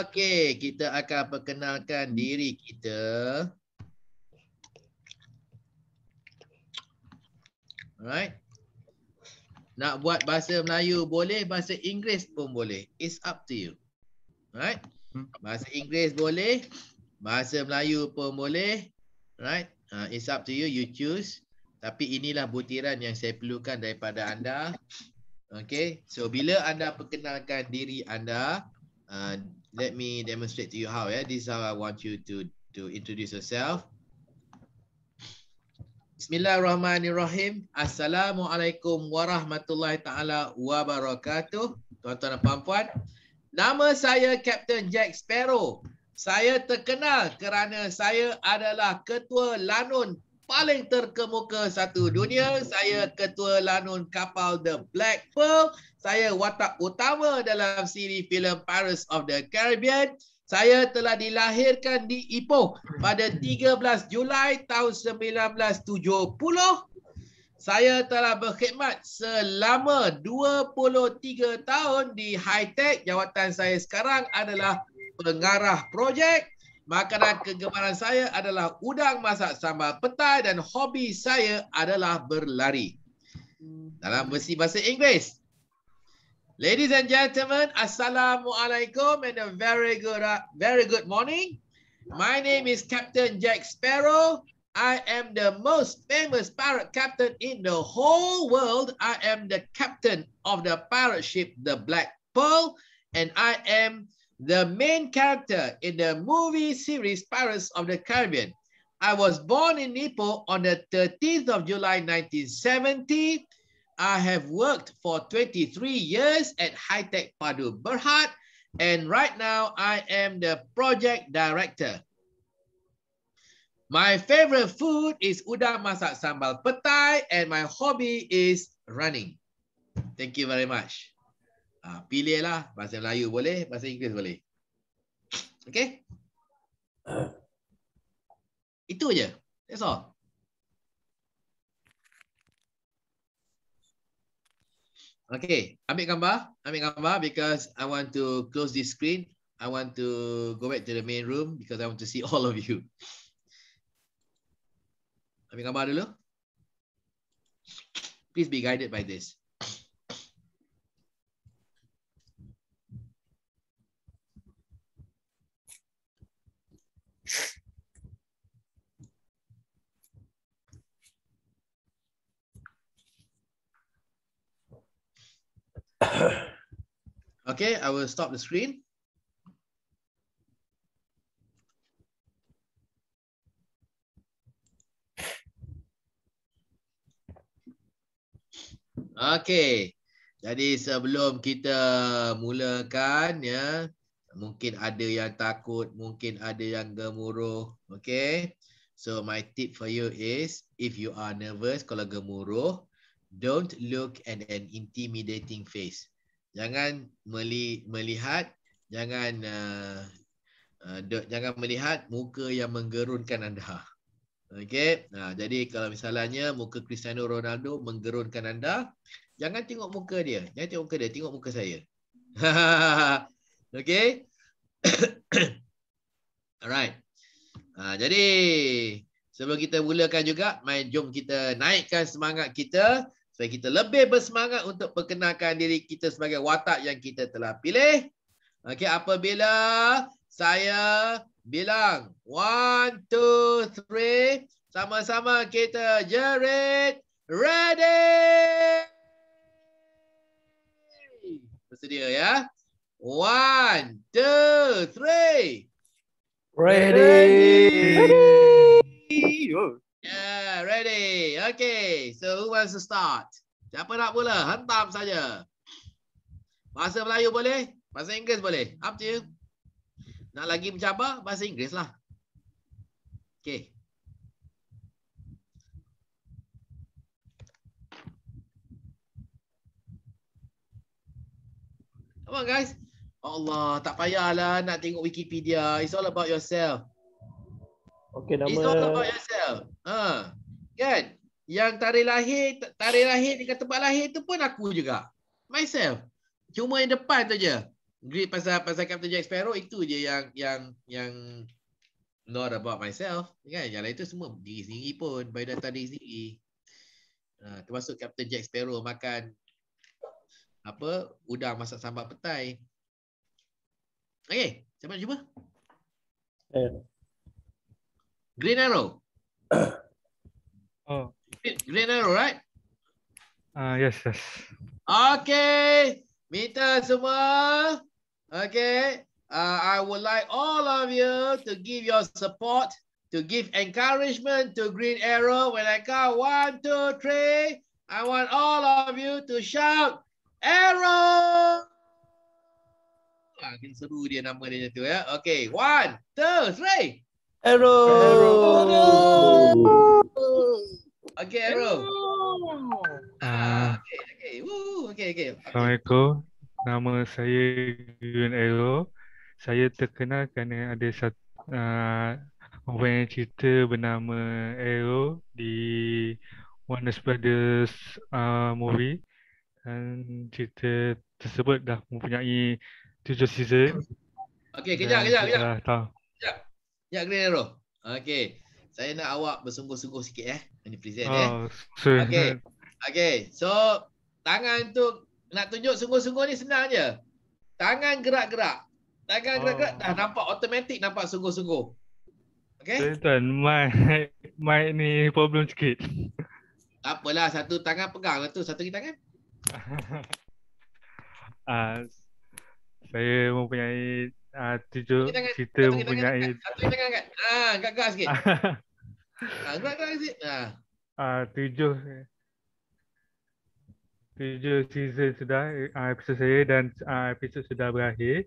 Okey, kita akan perkenalkan diri kita. Alright. Nak buat bahasa Melayu boleh, bahasa Inggeris pun boleh. It's up to you. Alright. Bahasa Inggeris boleh, bahasa Melayu pun boleh. Alright. Ha, it's up to you, you choose. Tapi inilah butiran yang saya perlukan daripada anda. Okay, so bila anda perkenalkan diri anda, uh, let me demonstrate to you how. Yeah, this is how I want you to to introduce yourself. Bismillahirrahmanirrahim. Assalamualaikum warahmatullahi taala wabarakatuh. Tuan-tuan dan puan-puan, nama saya Captain Jack Sparrow. Saya terkenal kerana saya adalah ketua lanun paling terkemuka satu dunia. Saya ketua lanun kapal The Black Pearl. Saya watak utama dalam siri filem Pirates of the Caribbean. Saya telah dilahirkan di Ipoh pada 13 Julai tahun 1970. Saya telah berkhidmat selama 23 tahun di high tech. Jawatan saya sekarang adalah pengarah projek. Makanan kegemaran saya adalah udang masak sambal petai dan hobi saya adalah berlari. Dalam versi bahasa Inggeris. Ladies and gentlemen, Assalamualaikum and a very good uh, very good morning. My name is Captain Jack Sparrow. I am the most famous pirate captain in the whole world. I am the captain of the pirate ship, the Black Pearl. And I am the main character in the movie series Pirates of the Caribbean. I was born in Nepal on the 13th of July 1970. I have worked for 23 years at High Tech Padu Berhad, and right now I am the project director. My favorite food is udang masak sambal petai, and my hobby is running. Thank you very much. Ha, pilihlah bahasa Melayu boleh, bahasa Inggeris boleh. Okay? Itu aja. That's all. Okay, ambil gambar, ambil gambar because I want to close this screen. I want to go back to the main room because I want to see all of you. Ambil gambar dulu. Please be guided by this. okay, I will stop the screen. Okay, jadi sebelum kita mulakan, ya, mungkin ada yang takut, mungkin ada yang gemuruh. Okay, so my tip for you is, if you are nervous, kalau gemuruh, don't look at an intimidating face. Jangan meli melihat, jangan uh, uh, jangan melihat muka yang menggerunkan anda. Okay, nah, jadi kalau misalnya muka Cristiano Ronaldo menggerunkan anda, jangan tengok muka dia, jangan tengok muka dia, tengok muka saya. okay, alright. Nah, jadi sebelum kita mulakan juga, main jom kita naikkan semangat kita supaya kita lebih bersemangat untuk perkenalkan diri kita sebagai watak yang kita telah pilih. Okey, apabila saya bilang one, two, three, sama-sama kita jerit ready. Bersedia ya? One, two, three, Ready. Ready. Ready. Ready. Oh. Yeah, ready. Okay. So who wants to start? Siapa nak mula? Hentam saja. Bahasa Melayu boleh? Bahasa Inggeris boleh? Up to you. Nak lagi mencabar? Bahasa Inggeris lah. Okay. Come on guys. Allah, tak payahlah nak tengok Wikipedia. It's all about yourself. Okay, nama... It's all about yourself. Ha. Kan? Yang tarikh lahir, tarikh lahir dekat tempat lahir tu pun aku juga. Myself. Cuma yang depan tu je. Grip pasal pasal Captain Jack Sparrow itu je yang yang yang not about myself. Kan? Yang lain tu semua diri sendiri pun. By data diri sendiri. Ha, termasuk Captain Jack Sparrow makan apa udang masak sambal petai. Okay, sampai jumpa. Eh. Green arrow. oh. Green arrow, right? Uh, yes, yes. Okay. Minta semua. Okay. Uh, I would like all of you to give your support, to give encouragement to Green Arrow. When I count one, two, three, I want all of you to shout, Arrow! Makin ah, seru dia nama dia tu ya. Okay, one, two, three. Arrow. Okay, Arrow. Ah. Okay, okay. Woo, okay, okay. Assalamualaikum. Nama saya Yun Ero. Saya terkenal kerana ada satu uh, ah, orang yang cerita bernama Ero di Warner Brothers uh, movie. Dan cerita tersebut dah mempunyai tujuh season. Okay, kejap, kejap, kejap. Dah, tahu. Ya, Green Arrow. Okay. Saya nak awak bersungguh-sungguh sikit eh. Ini present eh. oh, eh. Sure. Okay. Okay. So, tangan tu nak tunjuk sungguh-sungguh ni senang je. Tangan gerak-gerak. Tangan oh. gerak-gerak dah nampak automatik nampak sungguh-sungguh. Okay. Tuan, my, my ni problem sikit. Tak apalah, satu tangan pegang lah tu, satu lagi tangan. uh, saya mempunyai Ah, tujuh kita mempunyai Ah, angkat gas ah, sikit. ah, angkat gas sikit. Ah. tujuh tujuh season sudah uh, ah, episode saya dan uh, ah, episode sudah berakhir.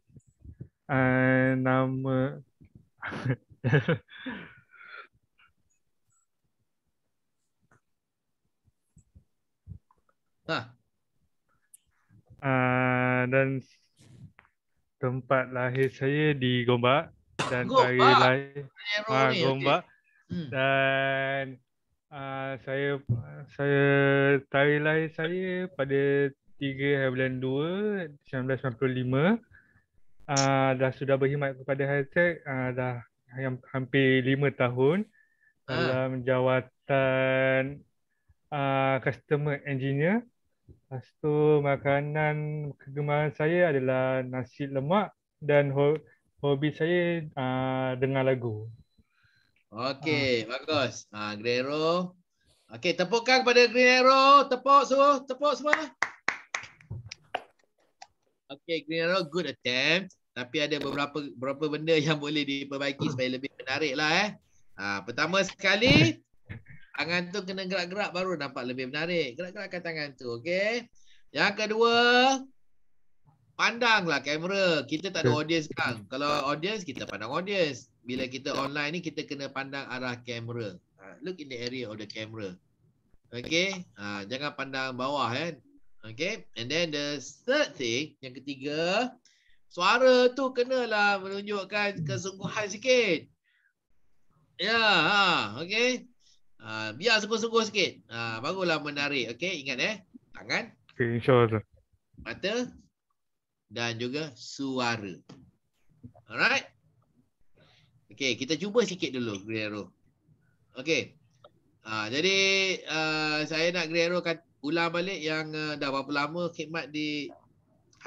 Uh, nama ah Uh, dan tempat lahir saya di Gombak dan Gombak. hari lahir ha, Gombak okay. Hmm. dan uh, saya saya hari lahir saya pada 3 hari bulan 2 1995 uh, dah sudah berkhidmat kepada Hightech uh, ah, dah hampir lima tahun dalam jawatan uh, customer engineer Lepas tu makanan kegemaran saya adalah nasi lemak dan hobi saya uh, dengar lagu. Okey, uh. bagus. Ha, uh, Green Arrow. Okey, tepukkan kepada Green Arrow. Tepuk semua. Tepuk semua. Okey, Green Arrow, good attempt. Tapi ada beberapa beberapa benda yang boleh diperbaiki supaya lebih menarik lah eh. Ha, pertama sekali, Tangan tu kena gerak-gerak baru dapat lebih menarik. Gerak-gerakkan tangan tu, okey? Yang kedua, pandanglah kamera. Kita tak ada audience sekarang. Kalau audience, kita pandang audience. Bila kita online ni, kita kena pandang arah kamera. Ha, look in the area of the camera. Okey? Ha, jangan pandang bawah, kan? Okey? And then the third thing, yang ketiga, suara tu kenalah menunjukkan kesungguhan sikit. Ya, yeah, ha, okey? Ha, biar sungguh-sungguh sikit. Ha, ah, barulah menarik. Okey, ingat eh. Tangan. Okay, insyaAllah. Mata. Dan juga suara. Alright. Okey, kita cuba sikit dulu, Guerrero. Okey. Ha, jadi, uh, saya nak Guerrero ulang balik yang uh, dah berapa lama khidmat di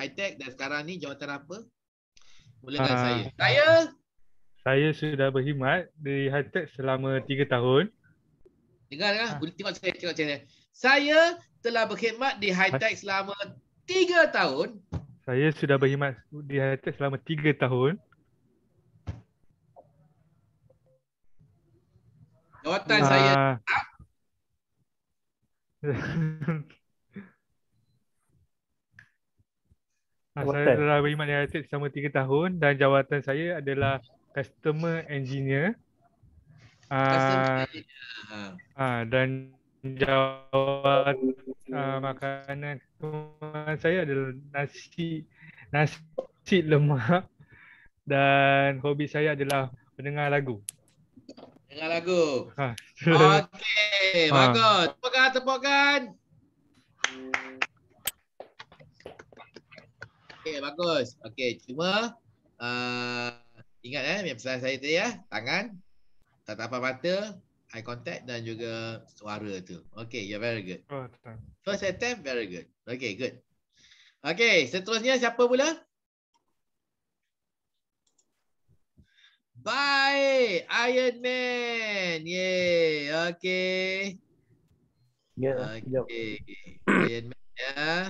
high tech dan sekarang ni jawatan apa? Mulakan uh, saya. Saya? Saya sudah berkhidmat di high tech selama 3 tahun. Dengar kan? Ha. Tengok saya, tengok saya. Saya telah berkhidmat di high tech selama 3 tahun. Saya sudah berkhidmat di high tech selama 3 tahun. Jawatan ha. saya. Ah, saya telah berkhidmat di high tech selama 3 tahun dan jawatan saya adalah customer engineer. Ah, ya. ah dan jawab uh, ah, makanan kemarin saya adalah nasi nasi lemak dan hobi saya adalah mendengar lagu. Mendengar lagu. Ha. Okey, ha. bagus. Tepukan, tepukan. Okey, bagus. Okay, cuma uh, ingat eh pesan saya tadi ya, tangan tatapan mata, eye contact dan juga suara tu. Okay, you're very good. Oh, First attempt, very good. Okay, good. Okay, seterusnya siapa pula? Bye, Iron Man. Yay, okay. Ya, okay, Iron Man. Yeah.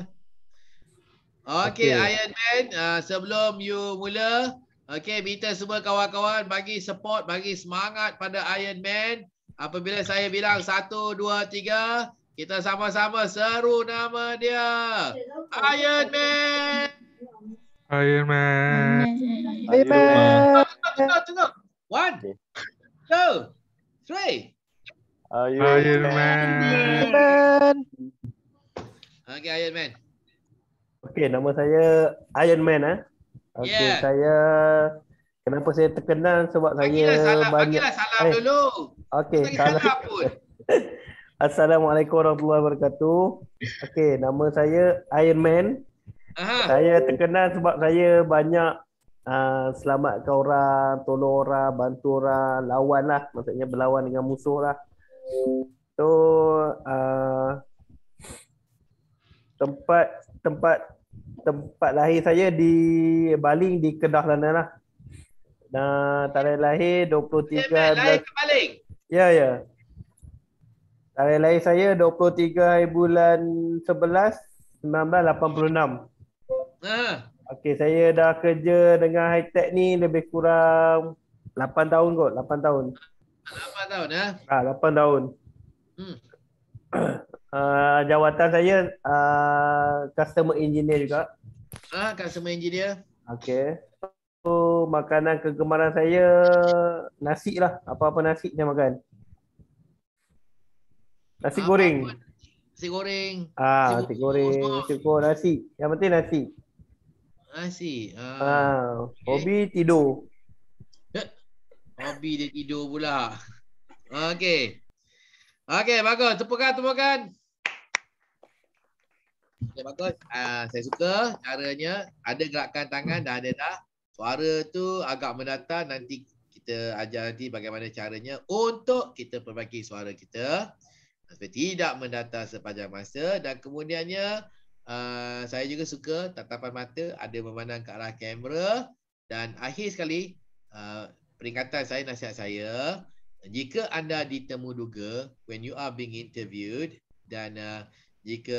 Okay, okay, Iron Man. Uh, sebelum you mula, Okay, minta semua kawan-kawan bagi support, bagi semangat pada Iron Man. Apabila saya bilang satu, dua, tiga, kita sama-sama seru nama dia. Iron Man! Iron Man! Iron Man! One, two, three. Iron Man. Iron Man. Okay, Iron Man. Okay, nama saya Iron Man. Eh. Okay, yeah. saya kenapa saya terkenal sebab Bagilah saya lah salam. banyak. Bagilah salam eh. dulu. Okay, salam. salam Assalamualaikum warahmatullahi wabarakatuh. Okay, nama saya Iron Man. Aha. Saya terkenal sebab saya banyak uh, selamatkan orang, tolong orang, bantu orang, lawan lah. Maksudnya berlawan dengan musuh lah. So, uh, tempat tempat tempat lahir saya di Baling di Kedah sana lah. Dan tarikh lahir 23 Tempat lahir ke Baling? Ya, ya. Tarikh lahir saya 23 hari bulan 11 1986. Ha. Okey, saya dah kerja dengan high tech ni lebih kurang 8 tahun kot, 8 tahun. 8 tahun ya? Ah, ha, ah, 8 tahun. Hmm. uh, jawatan saya uh, customer engineer juga. Ah, customer engineer. Okay. So, makanan kegemaran saya nasi lah. Apa-apa nasi saya makan. Nasi ah, goreng. Nasi goreng. Ah, nasi goreng. Nasi goreng. Nasi. Yang penting nasi. Nasi. Ah, ah okay. hobi tidur. hobi dia tidur pula. Okey. Okey, bagus. Tepukan, tepukan. Okey, bagus. Uh, saya suka caranya ada gerakan tangan dan ada dah. Suara tu agak mendatar. nanti kita ajar nanti bagaimana caranya untuk kita perbaiki suara kita. Supaya tidak mendatar sepanjang masa dan kemudiannya uh, saya juga suka tatapan mata ada memandang ke arah kamera dan akhir sekali uh, peringatan saya, nasihat saya jika anda ditemuduga when you are being interviewed dan uh, jika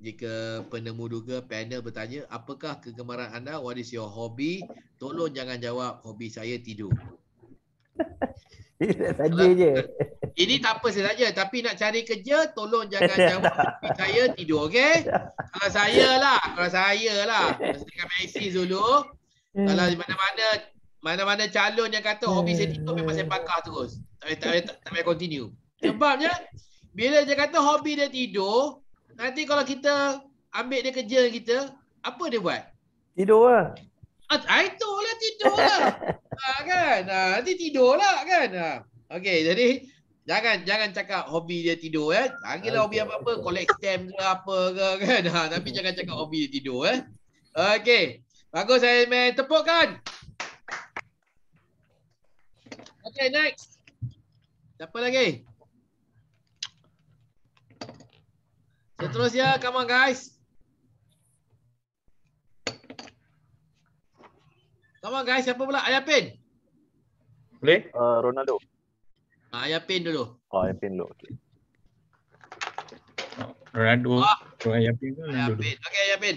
jika penemu duga panel bertanya apakah kegemaran anda what is your hobby tolong jangan jawab hobi saya tidur saja je ini tak apa saja tapi nak cari kerja tolong jangan jawab hobi saya tidur okey kalau saya lah kalau saya lah saya dengan Messi dulu hmm. kalau di mana-mana mana-mana calon yang kata hobi saya tidur memang saya bakar terus. Tak payah, tak payah, tak, tak payah continue. Sebabnya bila dia kata hobi dia tidur, nanti kalau kita ambil dia kerja kita, apa dia buat? Tidur lah. Ah, ah itu lah tidur lah. ha, ah, kan? Ha, nanti tidur lah kan? Ha. Okay, jadi jangan jangan cakap hobi dia tidur eh. Panggil okay. Lah hobi apa-apa, collect stamp ke apa ke kan? Ha, tapi jangan cakap hobi dia tidur eh. Okay. Bagus, saya Man. Tepukkan. Okay, next. Siapa lagi? Seterusnya, come on guys. Come on guys, siapa pula? Ayapin. Boleh? Uh, Ronaldo. Ah, Ayah Pin dulu. Oh, Pin dulu. Okay. Ronaldo. Oh. Ah. Pin kan dulu. Ayapin. Okay, Pin.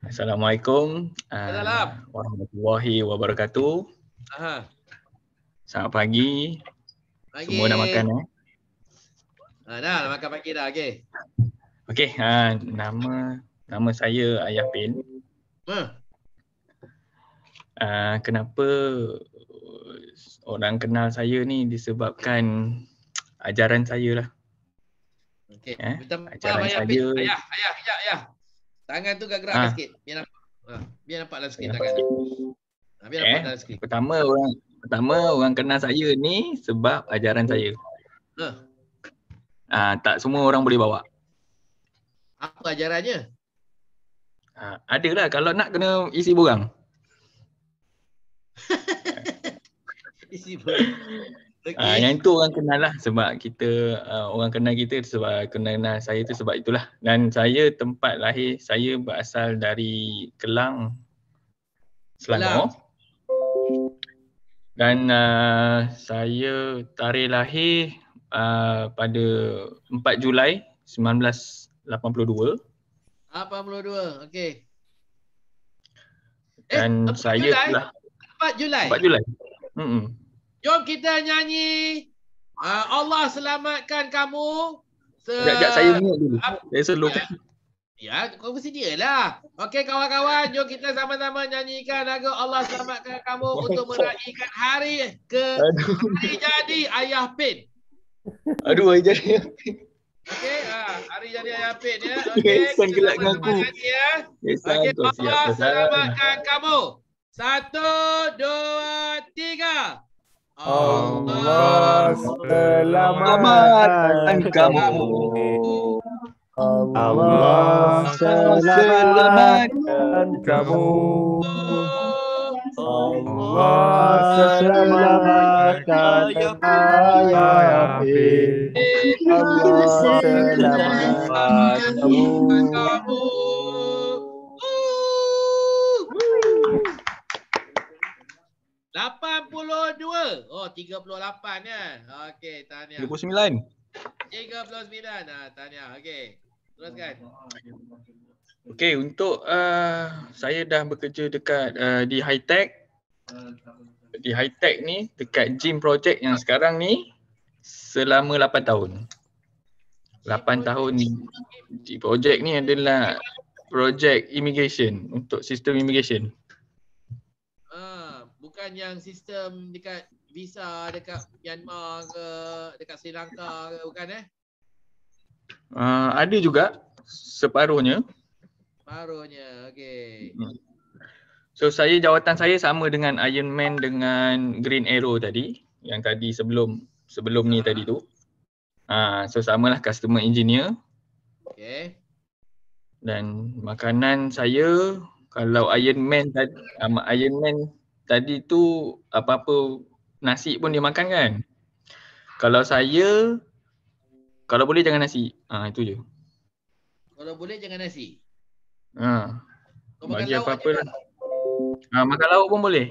Assalamualaikum. Assalamualaikum. Uh, eh, warahmatullahi wabarakatuh. Aha. Selamat pagi. pagi. Semua dah makan eh? Ha, dah, dah makan pagi dah. Okey. Okey, uh, nama nama saya Ayah Pin. Ha. Uh, kenapa orang kenal saya ni disebabkan ajaran saya lah. Okey. Eh? Ajaran ayah, saya. Ayah, ayah, ayah, ayah. Tangan tu gerak-gerak ha. Lah sikit. Biar nampak. Ha, biar nampak dalam sikit tangan. Ha, biar nampak eh, sikit. Pertama orang pertama orang kenal saya ni sebab ajaran saya. Ha. Ha, tak semua orang boleh bawa. Apa ajarannya? Ha, lah kalau nak kena isi borang. isi borang. Okay. Uh, ah, yang itu orang kenal lah sebab kita uh, orang kenal kita sebab kenal kenal saya tu sebab itulah dan saya tempat lahir saya berasal dari Kelang Selangor Kelang. dan uh, saya tarikh lahir uh, pada 4 Julai 1982 82 okey eh, dan eh, saya Julai? telah 4 Julai 4 Julai hmm Jom kita nyanyi. Uh, Allah selamatkan kamu. Sekejap, saya mute dulu. Saya seluruh. Ya, ya kau mesti dia lah. Okey, kawan-kawan. Jom kita sama-sama nyanyikan lagu Allah selamatkan kamu untuk meraihkan hari ke hari jadi Ayah Pin. Aduh, hari jadi Ayah Pin. Okey, uh, hari jadi Ayah Pin ya. Okey, kita gelak sama ya. Okey, Allah selamatkan kamu. Satu, dua, Tiga. Allah selamatkan kamu. Allah selamatkan kamu. Allah selamatkan ayah Allah selamatkan kamu. Oh 38 ya. Okey, tahniah. 39. 39. Ah, tahniah. Okey. Teruskan. Okey, untuk uh, saya dah bekerja dekat uh, di high tech. Di high tech ni dekat gym project yang sekarang ni selama 8 tahun. 8 tahun ni di project ni adalah project immigration untuk sistem immigration bukan yang sistem dekat visa dekat Myanmar ke dekat Sri Lanka ke bukan eh? Uh, ada juga separuhnya. Separuhnya, okey. Hmm. So saya jawatan saya sama dengan Iron Man dengan Green Arrow tadi yang tadi sebelum sebelum ni uh. tadi tu. Ah, uh, so samalah customer engineer. Okey. Dan makanan saya kalau Iron Man tadi uh, Iron Man tadi tu apa-apa nasi pun dia makan kan. Kalau saya kalau boleh jangan nasi. ha, itu je. Kalau boleh jangan nasi. Ha. Kau makan lauk apa-apa. Lah. Ha, makan lauk pun boleh.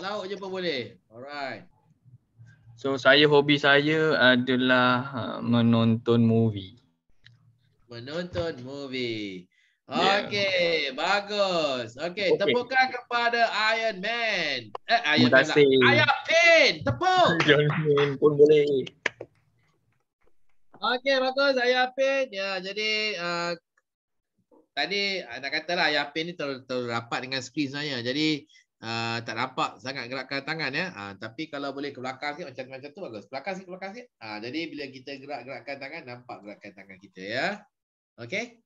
Lauk je pun boleh. Alright. So saya hobi saya adalah ha, menonton movie. Menonton movie. Okay, yeah. bagus. Okey, okay. tepukan kepada Iron Man. Eh, Iron Man. Lah. Iron Man, tepuk. Iron Man pun boleh. Okay, bagus Iron Man Ya, jadi uh, tadi nak katalah Ayah Pin ni terlalu, terlalu rapat dengan skrin saya. Jadi uh, tak nampak sangat gerakan tangan ya. Uh, tapi kalau boleh ke belakang sikit macam macam tu bagus. Belakang sikit, belakang sikit. Uh, jadi bila kita gerak-gerakkan tangan nampak gerakan tangan kita ya. Okay.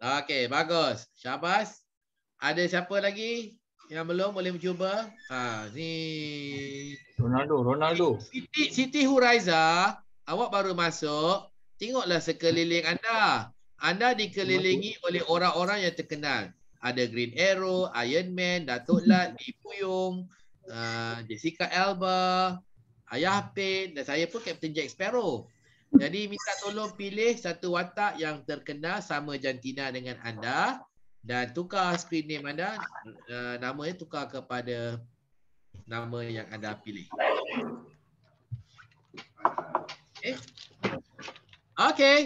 Okey, bagus. Syabas. Ada siapa lagi yang belum boleh mencuba? Ha, ni Ronaldo, Ronaldo. Siti Siti Huraiza, awak baru masuk. Tengoklah sekeliling anda. Anda dikelilingi oleh orang-orang yang terkenal. Ada Green Arrow, Iron Man, Datuk Lat, Lee Puyong, uh, Jessica Alba, Ayah Pin dan saya pun Captain Jack Sparrow. Jadi minta tolong pilih satu watak yang terkenal sama jantina dengan anda dan tukar screen name anda uh, nama dia tukar kepada nama yang anda pilih. Okay. Eh? okay.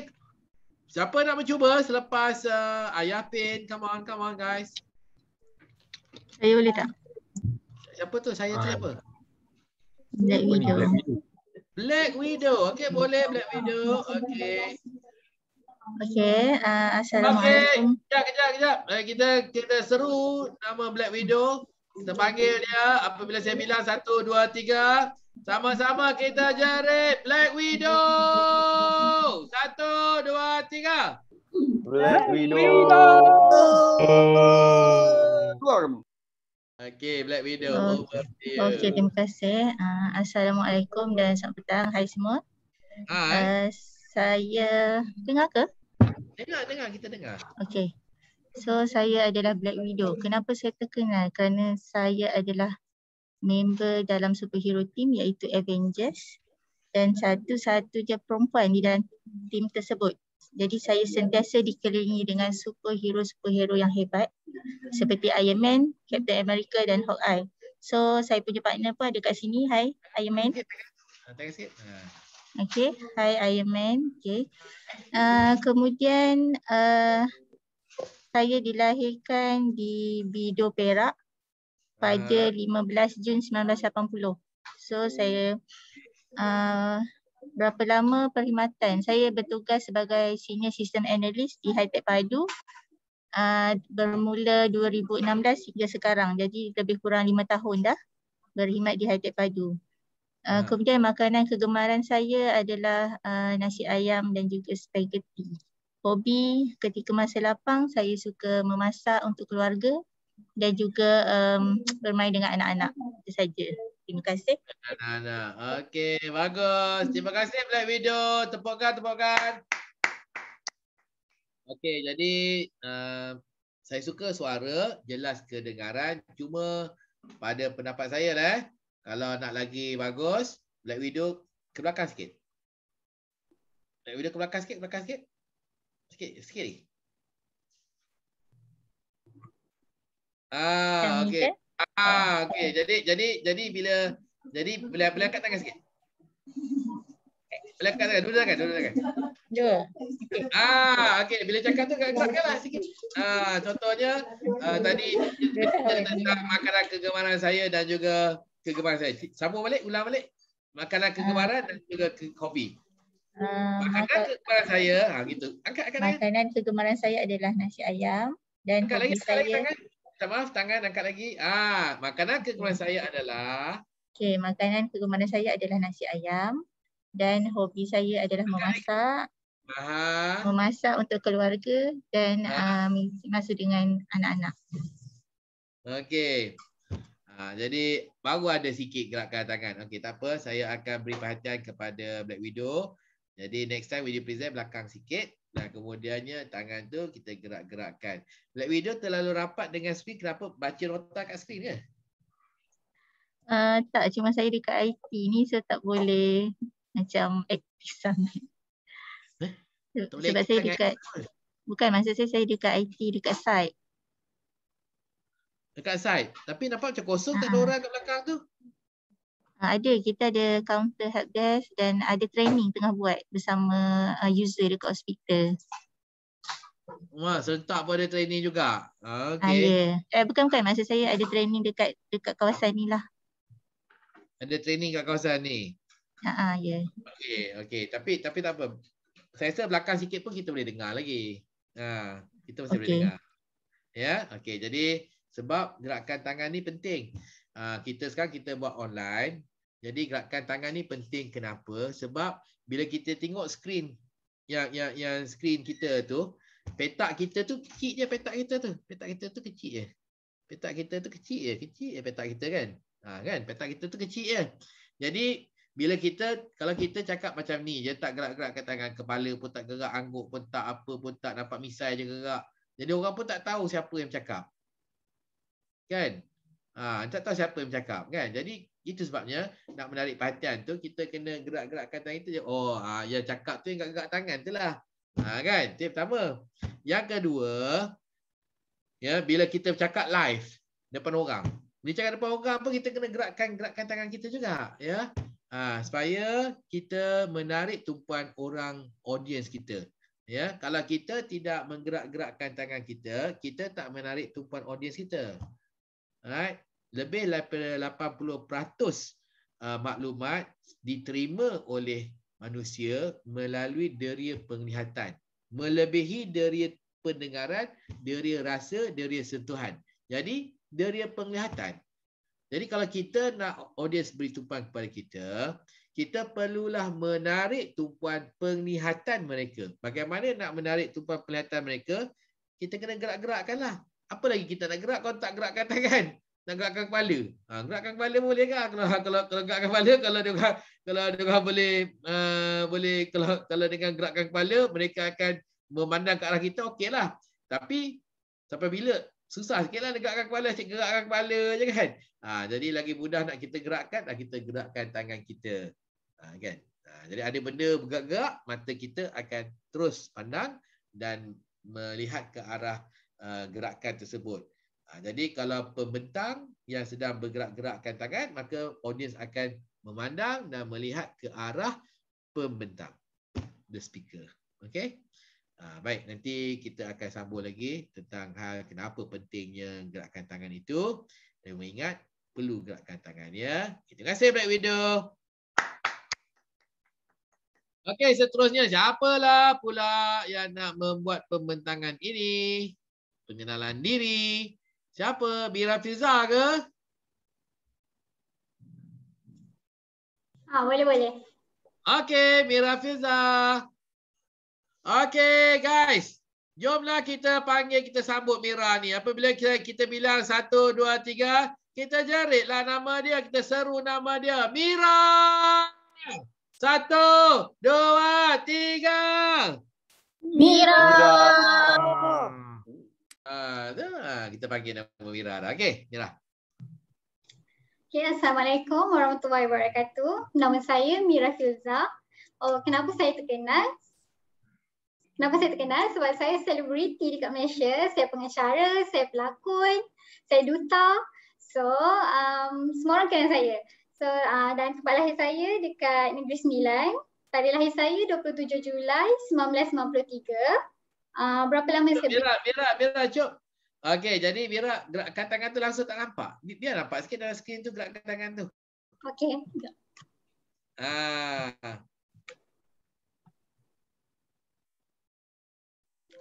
Siapa nak mencuba selepas uh, ayah pin? Come on, come on guys. Saya boleh tak? Siapa tu? Saya tu ah. siapa? Black Widow. Black Widow. okay boleh Black Widow. okay. Okay, uh, assalamualaikum. Okey, kejap kejap kejap. Uh, kita kita seru nama Black Widow. Kita panggil dia apabila saya bilang satu dua tiga, Sama-sama kita jerit Black Widow. Satu, dua, tiga. Black, Black Widow. Widow. Uh. Okay, Black Widow. Oh. Over to Okay, terima kasih. Uh, Assalamualaikum dan selamat petang. Hai semua. Hai. Uh, saya, dengar ke? Dengar, dengar. Kita dengar. Okay. So, saya adalah Black Widow. Kenapa saya terkenal? Kerana saya adalah member dalam superhero team iaitu Avengers dan satu-satu je perempuan di dalam team tersebut. Jadi saya sentiasa dikelilingi dengan superhero-superhero yang hebat seperti Iron Man, Captain America dan Hawkeye. So saya punya partner pun ada kat sini. Hi, Iron Man. Ha. Okay, hi Iron Man. Okay. Uh, kemudian uh, saya dilahirkan di Bido Perak pada 15 ah. Jun 1980. So saya uh, berapa lama perkhidmatan. Saya bertugas sebagai senior system analyst di Hitech Padu uh, bermula 2016 hingga sekarang. Jadi lebih kurang lima tahun dah berkhidmat di Hitech Padu. Uh, hmm. Kemudian makanan kegemaran saya adalah uh, nasi ayam dan juga spaghetti. Hobi ketika masa lapang saya suka memasak untuk keluarga dan juga um, bermain dengan anak-anak. Itu saja. Terima kasih. Nah, nah. Okey, bagus. Terima kasih Black Video. Tepukkan, tepukkan. Okey, jadi uh, saya suka suara jelas kedengaran cuma pada pendapat saya lah eh. kalau nak lagi bagus, Black Video ke belakang sikit. Black Video ke belakang sikit, belakang sikit. Sikit, sikit lagi. Ah, okey. Ah, ah, okey. Jadi jadi jadi bila jadi bila bila angkat tangan sikit. Bila angkat tangan, duduk. angkat, dulu angkat. Jo. Ya. Ah, okey. Bila cakap tu angkatlah sikit. Ah, contohnya ah, tadi tentang makanan kegemaran saya dan juga kegemaran saya. Sambung balik, ulang balik. Makanan ah. kegemaran dan juga ke kopi. Ah, makanan maka, kegemaran saya, ha, gitu. Angkat, angkat, makanan kegemaran saya adalah nasi ayam dan angkat kopi lagi, saya. Lagi Minta maaf tangan angkat lagi. Ah, makanan kegemaran saya adalah Okey, makanan kegemaran saya adalah nasi ayam dan hobi saya adalah memasak. Aha. Memasak untuk keluarga dan uh, masa dengan anak-anak. Okey. Ha, jadi baru ada sikit gerakan tangan. Okey, tak apa. Saya akan beri perhatian kepada Black Widow. Jadi next time video present belakang sikit dan kemudiannya tangan tu kita gerak-gerakkan. Black video terlalu rapat dengan screen kenapa baca rota kat screen ke? Uh, tak cuma saya dekat IT ni saya so tak boleh macam aktif sangat. Eh? Sebab saya dekat kan? bukan masa saya saya dekat IT dekat site. Dekat site. Tapi nampak macam kosong uh. tak ada ah. orang kat belakang tu. Ah, ada kita ada counter help desk dan ada training tengah buat bersama uh, user dekat hospital. Wah, sentak pun ada training juga. okay. Ah, ah ya. Eh bukan bukan masa saya ada training dekat dekat kawasan ni lah. Ada training kat kawasan ni. Ha ah, ya. Okay, okay. Tapi tapi tak apa. Saya rasa belakang sikit pun kita boleh dengar lagi. Ha, kita masih okay. boleh dengar. Ya, okay. Jadi sebab gerakan tangan ni penting. Uh, kita sekarang kita buat online jadi gerakan tangan ni penting kenapa? Sebab bila kita tengok skrin yang yang yang skrin kita tu, petak kita tu kecil je petak kita tu. Petak kita tu kecil je. Petak kita tu kecil je, kecil je petak kita kan. Ha, kan? Petak kita tu kecil je. Jadi bila kita kalau kita cakap macam ni, je tak gerak-gerak ke tangan, kepala pun tak gerak, angguk pun tak apa pun tak dapat misai je gerak. Jadi orang pun tak tahu siapa yang cakap. Kan? Ha, tak tahu siapa yang cakap kan. Jadi itu sebabnya nak menarik perhatian tu kita kena gerak-gerakkan tangan itu je. Oh, ha, ya cakap tu yang gerak-gerak tangan tu lah. Ha, kan? Tip pertama. Yang kedua, ya bila kita cakap live depan orang. Bila cakap depan orang pun kita kena gerakkan gerakkan tangan kita juga. ya ha, Supaya kita menarik tumpuan orang audience kita. Ya, kalau kita tidak menggerak-gerakkan tangan kita, kita tak menarik tumpuan audience kita. Alright lebih daripada 80% uh, maklumat diterima oleh manusia melalui deria penglihatan melebihi deria pendengaran deria rasa deria sentuhan jadi deria penglihatan jadi kalau kita nak audience beri tumpuan kepada kita kita perlulah menarik tumpuan penglihatan mereka bagaimana nak menarik tumpuan penglihatan mereka kita kena gerak-gerakkanlah apa lagi kita nak gerak kalau tak gerakkan tangan dan gerakkan kepala. Ha, gerakkan kepala boleh kan? Kalau kalau gerakkan kepala kalau dia kalau dia boleh uh, boleh kalau kalau dengan gerakkan kepala mereka akan memandang ke arah kita lah. Tapi sampai bila susah sikitlah gerakkan kepala, cik gerakkan kepala je kan. Ha, jadi lagi mudah nak kita gerakkan dah kita gerakkan tangan kita. Ha, kan? Ha, jadi ada benda bergerak-gerak mata kita akan terus pandang dan melihat ke arah uh, gerakan tersebut. Ha, jadi kalau pembentang yang sedang bergerak-gerakkan tangan, maka audience akan memandang dan melihat ke arah pembentang, the speaker. Okay? Ha, baik, nanti kita akan sambung lagi tentang hal kenapa pentingnya gerakkan tangan itu. Dan mengingat perlu gerakkan tangan. Ya? Terima kasih Black Widow. Okey, seterusnya siapa lah pula yang nak membuat pembentangan ini? Pengenalan diri. Siapa? Bira Filza ke? Ah, boleh boleh. Okey, Bira Filza. Okey, guys. Jomlah kita panggil kita sambut Mira ni. Apabila kita, kita bilang satu, dua, tiga, kita jaritlah nama dia. Kita seru nama dia. Mira! Satu, dua, tiga. Mira! Mira. Ah, dah, kita panggil nama Mira dah. Okey, Mira. Okay, Assalamualaikum warahmatullahi wabarakatuh. Nama saya Mira Filza. Oh, kenapa saya terkenal? Kenapa saya terkenal? Sebab saya selebriti dekat Malaysia. Saya pengacara, saya pelakon, saya duta. So, um, semua orang kenal saya. So, uh, dan tempat lahir saya dekat Negeri Sembilan. Tarikh lahir saya 27 Julai 1993. Uh, berapa lama saya Mira, Mira, Mira, cok. Okey, jadi Mira gerakkan tangan tu langsung tak nampak. Dia nampak sikit dalam skrin tu gerakkan tangan tu. Okey. Ah.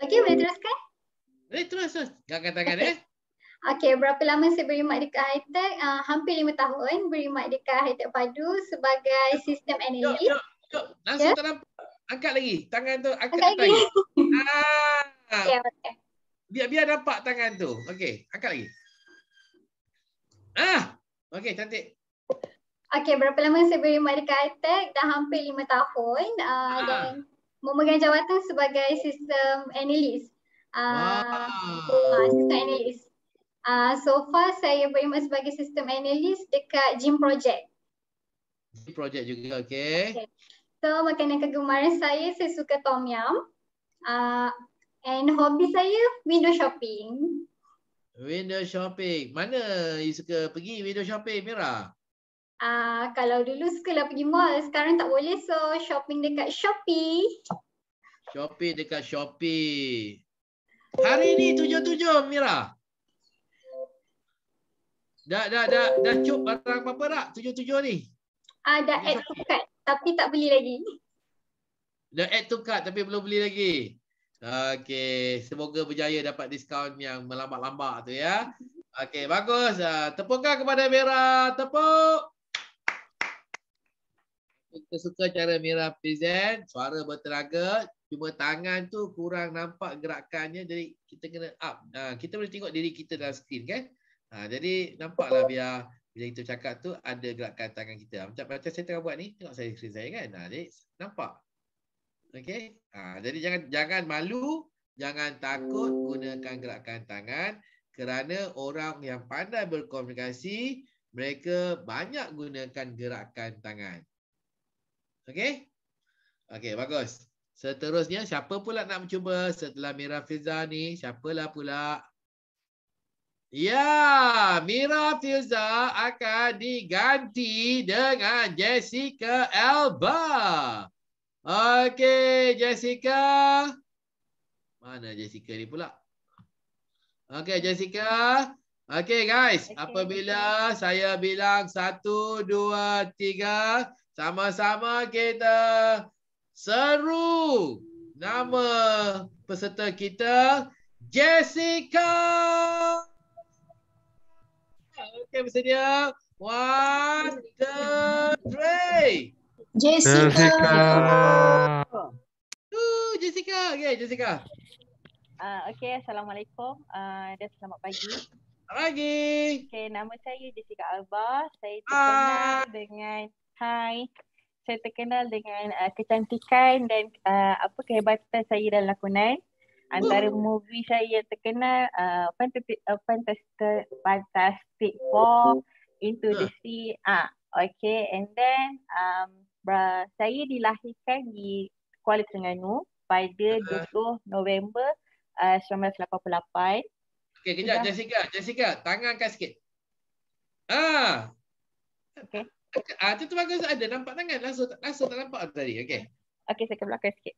Okey, boleh teruskan? Boleh terus, terus. Gerakkan tangan okay. eh. Okey, berapa lama saya beri mak dekat Uh, hampir lima tahun beri mak dekat Hightech Padu sebagai sistem analis. Jom, jom, jom. Langsung yeah. tak nampak. Angkat lagi tangan tu. Angkat, angkat lagi. Ah. Ya, biar biar nampak tangan tu. Okey, angkat lagi. Ah. Okey, cantik. Okey, berapa lama saya beri mereka attack? Dah hampir lima tahun. Uh, ah. Dan memegang jawatan sebagai sistem analis. Uh, ah, ah. Sistem analis. Uh, ah, so far saya berima sebagai sistem analis dekat gym project. Gym project juga, okey. Okay. So makanan kegemaran saya saya suka tom yum. Uh, and hobi saya window shopping. Window shopping. Mana you suka pergi window shopping Mira? Ah uh, kalau dulu suka lah pergi mall, sekarang tak boleh so shopping dekat Shopee. Shopee dekat Shopee. Hari ni tujuh-tujuh Mira. Dah dah dah dah cukup barang apa-apa tak tujuh-tujuh ni? Ada uh, add to cart tapi tak beli lagi. Dah add to cart tapi belum beli lagi. Okey, semoga berjaya dapat diskaun yang melambak-lambak tu ya. Okey, bagus. Ah, Tepukkan kepada Mira. Tepuk. Kita suka cara Mira present. Suara bertenaga. Cuma tangan tu kurang nampak gerakannya. Jadi kita kena up. Ah, kita boleh tengok diri kita dalam skrin kan. Ah, jadi nampaklah biar bila kita cakap tu ada gerakan tangan kita macam macam saya tengah buat ni tengok saya screen saya kan ah, jadi nampak okey ha, jadi jangan jangan malu jangan takut gunakan gerakan tangan kerana orang yang pandai berkomunikasi mereka banyak gunakan gerakan tangan okey okey bagus seterusnya siapa pula nak mencuba setelah Mira Fiza ni siapalah pula Ya, Mira Filza akan diganti dengan Jessica Alba. Okey, Jessica. Mana Jessica ni pula? Okey, Jessica. Okey, guys. Okay. Apabila saya bilang satu, dua, tiga. Sama-sama kita seru nama peserta kita. Jessica! Jessica! Okey, bersedia. One, two, three. Jessica. Jessica. Uh, Jessica. Okay, Jessica. Uh, ah, okay, Assalamualaikum. Uh, dan selamat pagi. Selamat pagi. Okay, nama saya Jessica Alba. Saya terkenal Hi. dengan... Hai. Saya terkenal dengan uh, kecantikan dan uh, apa kehebatan saya dalam lakonan antara movie saya yang terkenal uh, Fantastic uh, Fantastic Four Into the ah. Sea ah okay and then um bah, saya dilahirkan di Kuala Terengganu pada 20 ah. November uh, 1988 Okay, kejap Jessica, Jessica, tangan kan sikit. Ah. Okay. Ah, tu tu bagus ada nampak tangan. Langsung tak langsung tak nampak tadi. Okay. Okay, saya ke belakang sikit.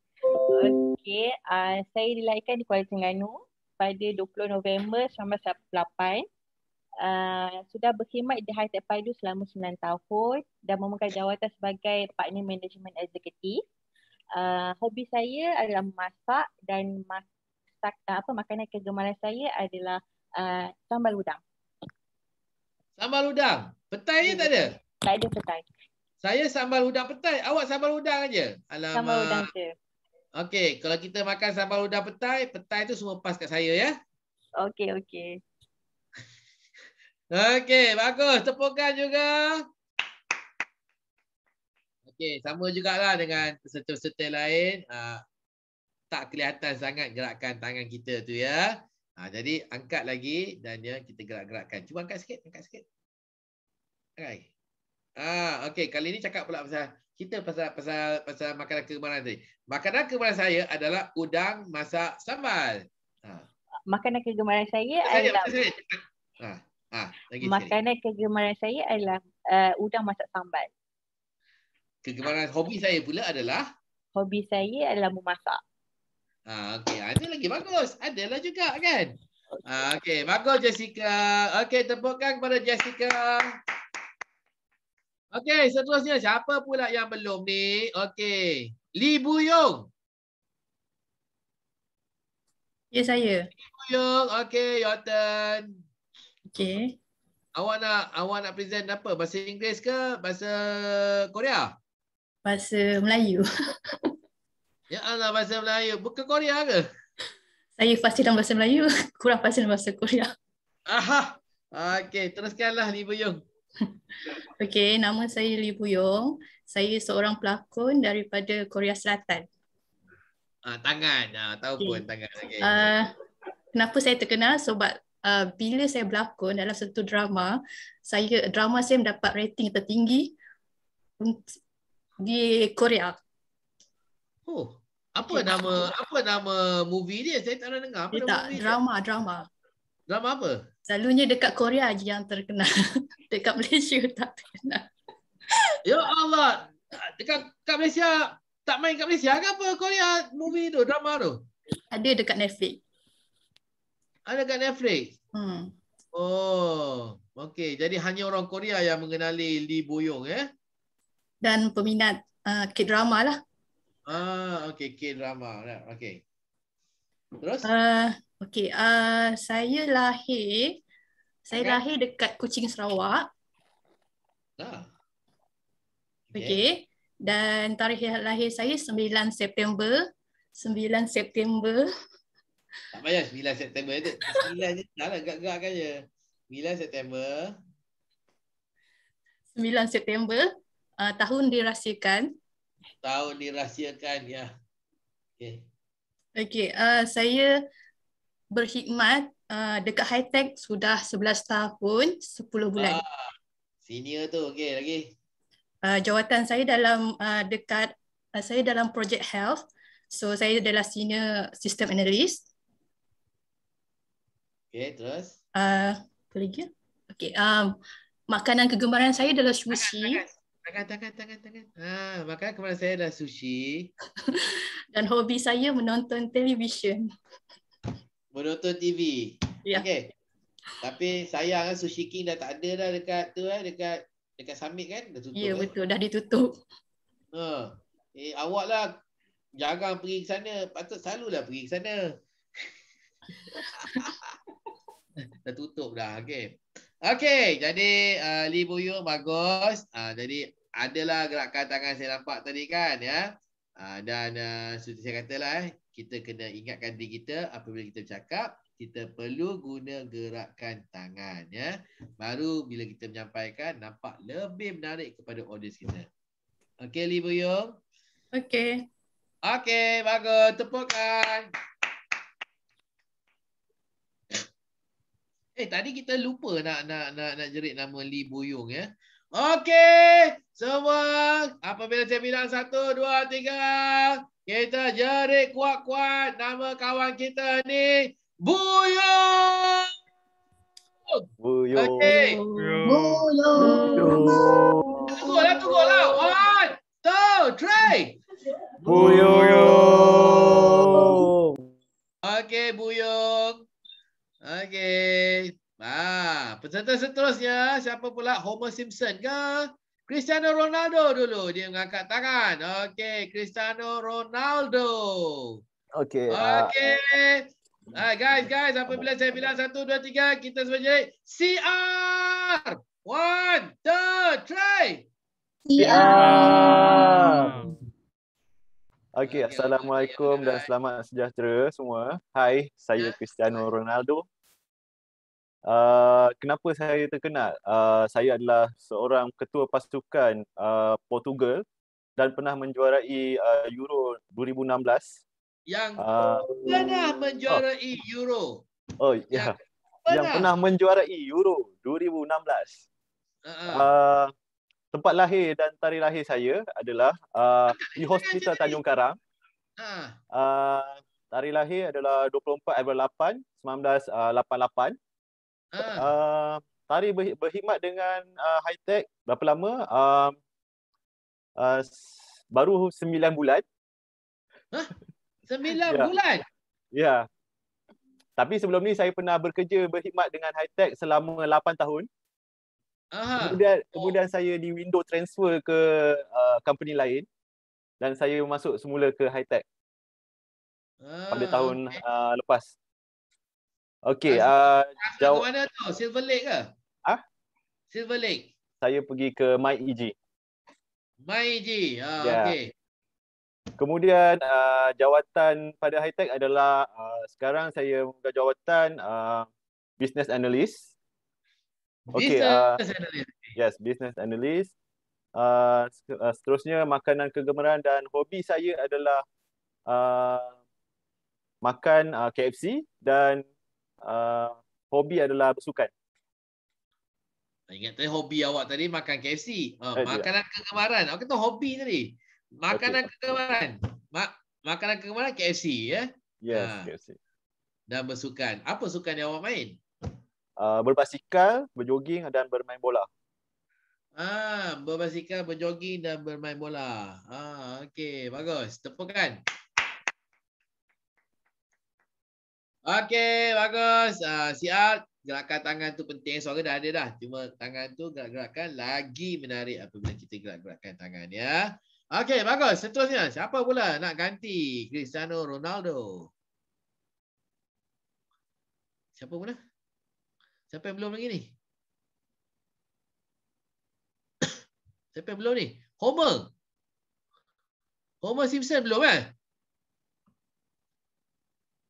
Okay, uh, saya dilahirkan di Kuala Terengganu pada 20 November 1998. Uh, sudah berkhidmat di High Tech Padu selama 9 tahun dan memegang jawatan sebagai partner management Executive. Uh, hobi saya adalah masak dan masak uh, apa makanan kegemaran saya adalah uh, sambal udang. Sambal udang. Petai ni tak ada? Tak ada petai. Saya sambal udang petai. Awak sambal udang aja. Alamak. Sambal udang je. Okey, kalau kita makan sambal udang petai, petai tu semua pas kat saya ya. Okey, okey. okey, bagus. Tepukan juga. Okey, sama jugalah dengan peserta-peserta lain. Uh, tak kelihatan sangat gerakan tangan kita tu ya. Uh, jadi angkat lagi dan ya kita gerak-gerakkan. Cuba angkat sikit, angkat sikit. Angkat lagi. Ah, okey. Kali ini cakap pula pasal kita pasal pasal pasal makanan kegemaran tadi. Makanan kegemaran saya adalah udang masak sambal. Ha. Makanan kegemaran saya masa adalah saya, saya. Ha. Ha. Lagi Makanan sekali. kegemaran saya adalah uh, udang masak sambal. Kegemaran hobi saya pula adalah hobi saya adalah memasak. Ha, okey. Ada lagi bagus. Adalah juga kan? Ha, okey, okay. bagus Jessica. Okey, tepukan kepada Jessica. Okey, seterusnya siapa pula yang belum ni? Okey. Li Buyong. Ya saya. Li Buyong. Okey, your turn. Okey. Awak nak awak nak present apa? Bahasa Inggeris ke bahasa Korea? Bahasa Melayu. ya Allah, bahasa Melayu. Bukan Korea ke? Saya pasti dalam bahasa Melayu, kurang pasti dalam bahasa Korea. Aha. Okey, teruskanlah Li Buyong. Okey, nama saya Lee Buyong. Saya seorang pelakon daripada Korea Selatan. Uh, tangan, uh, tahu okay. pun tangan. Okay. Uh, ah, kenapa saya terkenal? Sebab uh, bila saya berlakon dalam satu drama, saya drama saya mendapat rating tertinggi di Korea. Oh, apa okay. nama apa nama movie dia? Saya tak pernah dengar. Apa dia nama tak, movie drama, dia? drama. Drama apa? Selalunya dekat Korea aja yang terkenal. dekat Malaysia tak terkenal. ya Allah. Dekat kat Malaysia tak main kat Malaysia ke apa Korea movie tu, drama tu? Ada dekat Netflix. Ada dekat Netflix? Hmm. Oh. Okey, jadi hanya orang Korea yang mengenali Lee Boyong eh. Dan peminat uh, K-drama lah. Ah, okey K-drama. Okey. Terus? Uh, Okey, uh, saya lahir saya okay. lahir dekat Kuching Sarawak. Ah. Okey. Okay. Dan tarikh lahir saya 9 September. 9 September. Tak payah 9 September tu. 9 je. Dah lah gak gerak kan je. 9 September. 9 September. Uh, tahun dirahsiakan. Tahun dirahsiakan, ya. Okey. Okey, uh, saya berkhidmat uh, dekat High Tech sudah 11 tahun 10 bulan. Ah, senior tu okey lagi. Uh, jawatan saya dalam uh, dekat uh, saya dalam project health. So saya adalah senior system analyst. Okey, terus. Uh, lagi? Okey, um, makanan kegemaran saya adalah sushi. Tangan, tangan, tangan, tangan. Ha, makanan kegemaran saya adalah sushi. Dan hobi saya menonton televisyen. Menonton TV. Yeah. Okey. Tapi sayang kan Sushi King dah tak ada dah dekat tu eh dekat dekat summit kan dah tutup. Ya yeah, kan? betul dah ditutup. Ha. Eh awaklah jangan pergi ke sana. Patut selalulah pergi ke sana. dah tutup dah. Okey. Okey, jadi uh, Li Buyu bagus. Uh, jadi adalah gerakan tangan saya nampak tadi kan ya. Uh, dan uh, seperti saya katalah eh, kita kena ingatkan diri kita apabila kita bercakap kita perlu guna gerakan tangan ya baru bila kita menyampaikan nampak lebih menarik kepada audiens kita okey libu buyong okey okey bagus tepukan eh tadi kita lupa nak nak nak nak jerit nama li buyong ya okey semua apabila saya bilang satu, dua, tiga kita jari kuat-kuat nama kawan kita ni Buyong. Buyong. Okay. Buyong. Buyong. Buyong. Tunggu lah, tunggu lah. One, two, three. Buyong. Okay, Buyong. Okay. Ah, peserta seterusnya siapa pula? Homer Simpson ke? Cristiano Ronaldo dulu dia mengangkat tangan. Okey, Cristiano Ronaldo. Okey. Ah, Okey. Uh, ah. Hai ah, guys, guys, apabila saya bilang 1 2 3 kita sebenarnya CR. 1 2 3. CR. Okey, assalamualaikum dan selamat sejahtera semua. Hai, saya ya. Cristiano Ronaldo. Uh, kenapa saya terkenal? Uh, saya adalah seorang ketua pasukan uh, Portugal dan pernah menjuarai uh, Euro 2016. Yang uh, pernah oh. menjuarai oh. Euro. Oh ya. Yeah. Yang, yang pernah menjuarai Euro 2016. Uh, uh, tempat lahir dan tarikh lahir saya adalah uh, di Hospital Tanjung Karang. Uh. Uh, tarikh lahir adalah 24 April 8 1988. Uh. Uh, tari berkhidmat dengan uh, ah, high tech berapa lama? Uh, uh, baru sembilan bulan. Hah? 9 yeah. bulan? Ya. Yeah. Tapi sebelum ni saya pernah bekerja berkhidmat dengan high tech selama lapan tahun. Aha. Kemudian, oh. kemudian saya di window transfer ke uh, company lain dan saya masuk semula ke high tech. Ah, pada tahun okay. uh, lepas Okey, uh, jauh... mana tu? Silver Lake ke? Ha? Silver Lake. Saya pergi ke My EG. My EG. Ah, yeah. okey. Kemudian uh, jawatan pada high tech adalah uh, sekarang saya buka jawatan uh, business analyst. Okey, business uh, analyst. Yes, business analyst. Uh, uh seterusnya makanan kegemaran dan hobi saya adalah uh, makan uh, KFC dan uh, hobi adalah bersukan. Ah, ingat tadi hobi awak tadi makan KFC. Uh, ah, eh, makanan kegemaran. Awak kata hobi tadi. Makanan okay. kegemaran. Ma- makanan kegemaran KFC. Ya? Yes, uh, KFC. Dan bersukan. Apa sukan yang awak main? Uh, berbasikal, berjoging dan bermain bola. Ah, berbasikal, berjoging dan bermain bola. Ah, okey, bagus. Tepukan. Okey, bagus. Uh, siap. Gerakan tangan tu penting. Suara dah ada dah. Cuma tangan tu gerak-gerakan lagi menarik apabila kita gerak-gerakan tangan ya. Okey, bagus. Seterusnya, siapa pula nak ganti Cristiano Ronaldo? Siapa pula? Siapa yang belum lagi ni? Siapa yang belum ni? Homer. Homer Simpson belum kan? Eh?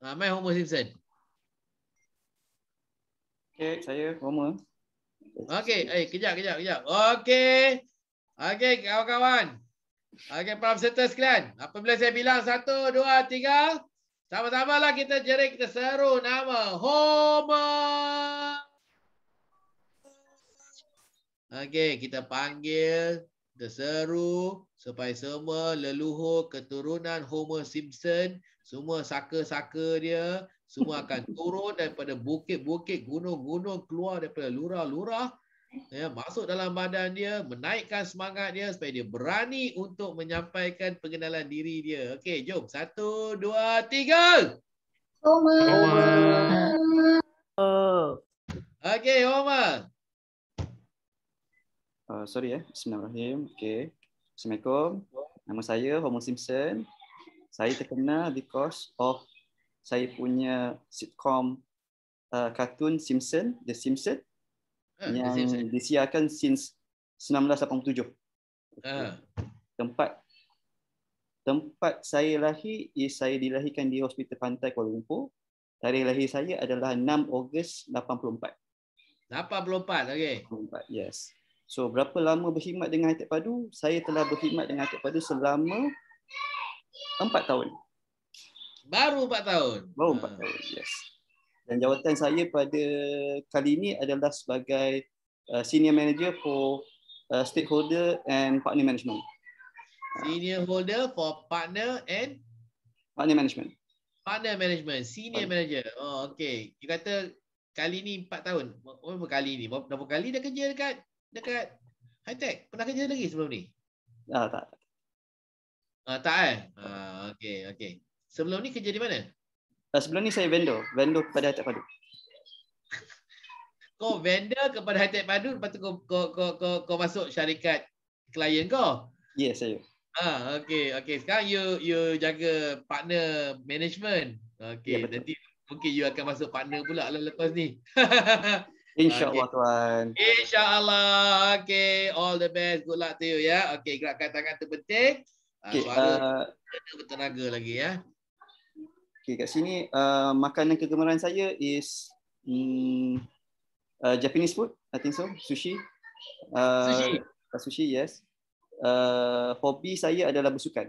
Ah, uh, mai Homer Simpson. Okey, saya Homer. Okey, eh hey, kejap kejap kejap. Okey. Okey, kawan-kawan. Okey, para peserta sekalian. Apabila saya bilang 1 2 3 Sama-samalah kita jerit, kita seru nama Homer. Okey, kita panggil, terseru supaya semua leluhur keturunan Homer Simpson semua saka-saka dia, semua akan turun daripada bukit-bukit, gunung-gunung, keluar daripada lurah-lurah. Ya, masuk dalam badan dia, menaikkan semangat dia supaya dia berani untuk menyampaikan pengenalan diri dia. Okey, jom. Satu, dua, tiga. Oma. Oma. Okey, Oma. Uh, sorry ya. Eh. Bismillahirrahmanirrahim. Okey. Assalamualaikum. Nama saya Homo Simpson saya terkenal because of saya punya sitcom uh, kartun Simpson The Simpson uh, yang The Simpson. disiarkan since 1987. Ah. Uh. Tempat tempat saya lahir is saya dilahirkan di Hospital Pantai Kuala Lumpur. Tarikh lahir saya adalah 6 Ogos 84. 84, okey. 84, yes. So berapa lama berkhidmat dengan Atik Padu? Saya telah berkhidmat dengan Atik Padu selama Empat tahun. Baru empat tahun. Baru empat ha. tahun, yes. Dan jawatan saya pada kali ini adalah sebagai uh, senior manager for uh, stakeholder and partner management. Senior holder for partner and partner management. Partner management, senior partner. manager. Oh, okay. You kata kali ini empat tahun. Oh, Berapa kali ini? Berapa kali dah kerja dekat dekat high tech? Pernah kerja lagi sebelum ni? Ah, tak. Uh, tak eh? Uh, ah, okay, okay. Sebelum ni kerja di mana? Uh, sebelum ni saya vendor. Vendor kepada Hatek Padu. kau vendor kepada Hatek Padu, lepas tu kau, kau, kau, kau, kau masuk syarikat klien kau? Ya, yes, saya. Ah, okay, okay. Sekarang you you jaga partner management. Okay, ya, nanti mungkin you akan masuk partner pula lah lepas ni. InsyaAllah okay. tuan. InsyaAllah. Okay, all the best. Good luck to you ya. Okay, gerakkan tangan tu penting. Ah, okay, suara uh, bertenaga lagi ya. Okay, kat sini uh, makanan kegemaran saya is mm, uh, Japanese food, I think so, sushi. Uh, sushi. sushi, yes. Uh, hobi saya adalah bersukan.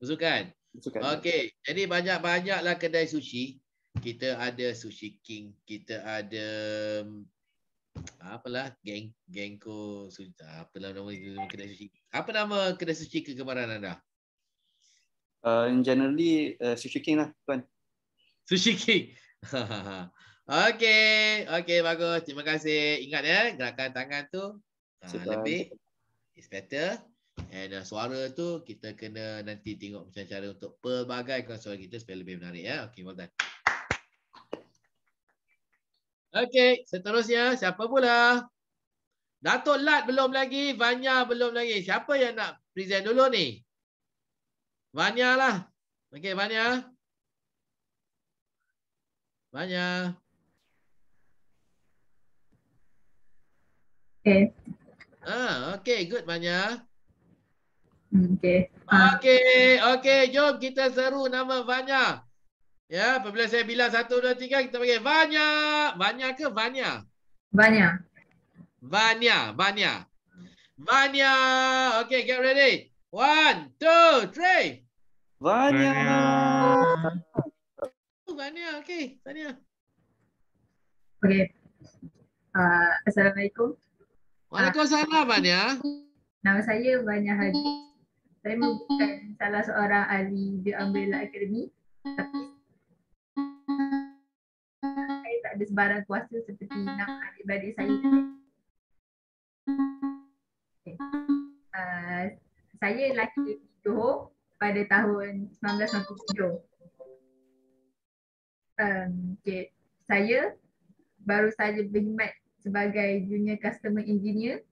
Bersukan. Bersukan. Ya. Okay, jadi banyak-banyaklah kedai sushi. Kita ada Sushi King, kita ada apalah geng gengko suci apa nama kedai sushi? apa nama kedai suci kegemaran anda uh, in generally uh, sushi king lah tuan sushi king Okay, okay, bagus terima kasih ingat ya gerakan tangan tu uh, lebih is better and uh, suara tu kita kena nanti tengok macam cara untuk pelbagai suara kita supaya lebih menarik ya okey well done Okey, seterusnya siapa pula? Datuk Lat belum lagi, Vanya belum lagi. Siapa yang nak present dulu ni? Vanya lah. Okey, Vanya. Vanya. Okey. Ah, okey, good Vanya. Hmm, okey. Okey, okey, jom kita seru nama Vanya. Ya, apabila saya bilang satu, dua, tiga, kita panggil Vanya. Vanya ke Vanya? Vanya. Vanya, Vanya. Vanya. Okay, get ready. One, two, three. Vanya. Vanya, oh, okay. Vanya. Okay. Uh, Assalamualaikum. Waalaikumsalam, uh, Vanya. Nama saya Vanya Hadi. Saya bukan salah seorang ahli di Umbrella Academy. Tapi ada sebarang kuasa seperti hmm. nak adik saya. Okay. Hmm. Uh, eh, saya lahir di Johor pada tahun 1997. Um, okay. Saya baru saja berkhidmat sebagai junior customer engineer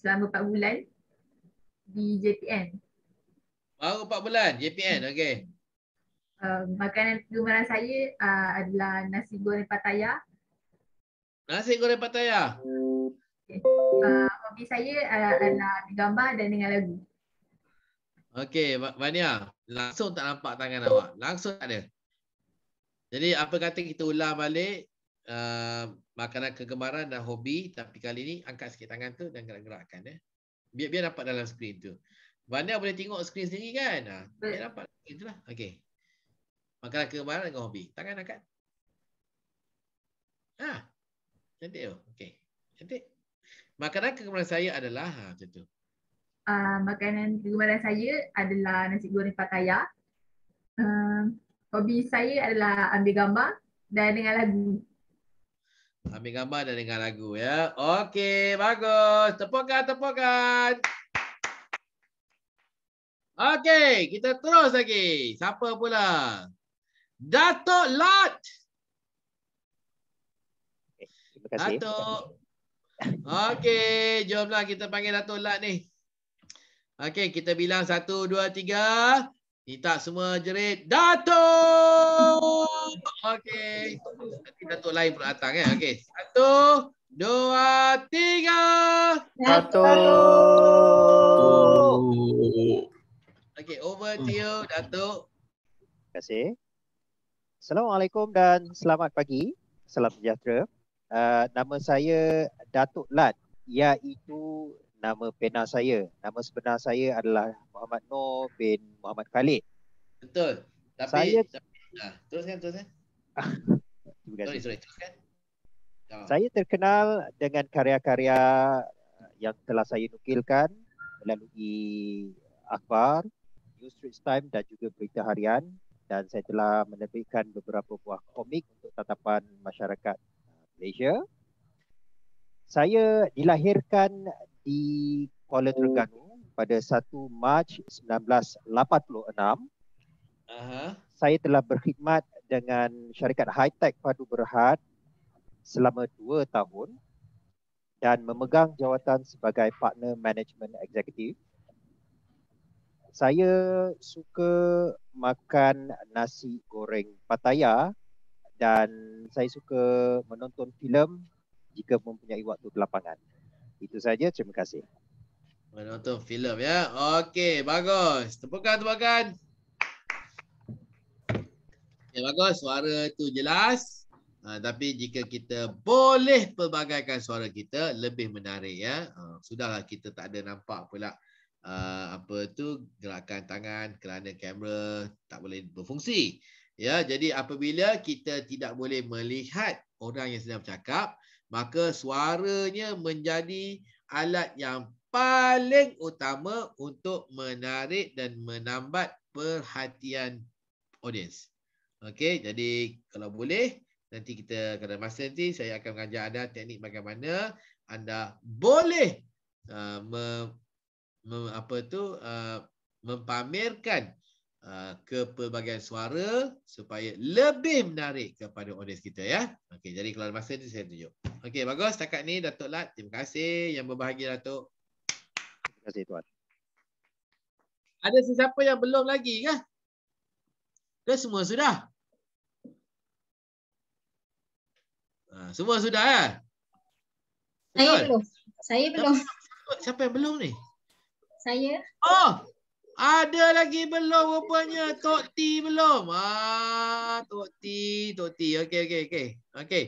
selama 4 bulan di JPN. Baru 4 bulan JPN, okey. Uh, makanan kegemaran saya uh, adalah nasi goreng pataya Nasi goreng Pattaya. Uh, hobi saya ah, adalah uh, gambar dan dengar lagu. Okey, Vania. Langsung tak nampak tangan awak. Langsung tak ada. Jadi apa kata kita ulang balik uh, makanan kegemaran dan hobi tapi kali ini angkat sikit tangan tu dan gerak-gerakkan eh. Biar biar nampak dalam skrin tu. Vania boleh tengok skrin sendiri kan? Ah, biar nampak itulah. Okey. Makanan kegemaran dan hobi. Tangan angkat. Ah. Cantik tu. Okey. Cantik. Makanan kegemaran saya adalah ha macam tu. Uh, makanan kegemaran saya adalah nasi goreng pataya. Uh, ah, hobi saya adalah ambil gambar dan dengar lagu. Ambil gambar dan dengar lagu ya. Okey, bagus. Tepukan, tepukan. Okey, kita terus lagi. Siapa pula? Datuk Lot. Terima kasih. Datuk. Okey, jomlah kita panggil Datuk Lat ni. Okey, kita bilang satu, dua, tiga. Kita semua jerit. Datuk! Okey. Nanti Datuk lain pun datang kan. Okey. Satu, dua, tiga. Datuk! Okey, over to you, Datuk. Terima kasih. Assalamualaikum dan selamat pagi. Salam sejahtera Ah, nama saya Datuk Lat iaitu nama pena saya. Nama sebenar saya adalah Muhammad Noor bin Muhammad Khalid. Betul. Tapi saya ah, teruskan teruskan. Sorry, sorry. Teruskan. Saya terkenal dengan karya-karya yang telah saya nukilkan melalui akhbar, New Street Time dan juga berita harian dan saya telah menerbitkan beberapa buah komik untuk tatapan masyarakat Malaysia. Saya dilahirkan di Kuala Terengganu pada 1 Mac 1986. Uh-huh. Saya telah berkhidmat dengan syarikat high tech Padu Berhad selama 2 tahun dan memegang jawatan sebagai partner management executive. Saya suka makan nasi goreng Pattaya dan saya suka menonton filem jika mempunyai waktu berlapangan. Itu saja, terima kasih. Menonton filem ya. Okey, bagus. Tepukan tepukan. Ya okay, bagus, suara tu jelas. Uh, tapi jika kita boleh pelbagaikan suara kita lebih menarik ya. Uh, sudahlah kita tak ada nampak pula uh, apa tu gerakan tangan kerana kamera tak boleh berfungsi. Ya, jadi apabila kita tidak boleh melihat orang yang sedang bercakap, maka suaranya menjadi alat yang paling utama untuk menarik dan menambat perhatian audiens. Okey, jadi kalau boleh nanti kita pada masa nanti saya akan mengajar anda teknik bagaimana anda boleh uh, me, me, apa tu uh, mempamerkan Uh, ke pelbagaian suara supaya lebih menarik kepada audiens kita ya. Okey, jadi kalau ada masa ni saya tunjuk. Okey, bagus. Setakat ni Datuk Lat, terima kasih yang berbahagia Datuk. Terima kasih tuan. Ada sesiapa yang belum lagi kah? Ke semua sudah? Ah, semua sudah ya? Saya belum. Saya belum. Siapa yang belum ni? Saya. Oh, ada lagi belum rupanya Tok T belum? Ah, Tok T, Tok T. Okey, okey, okey. Okey.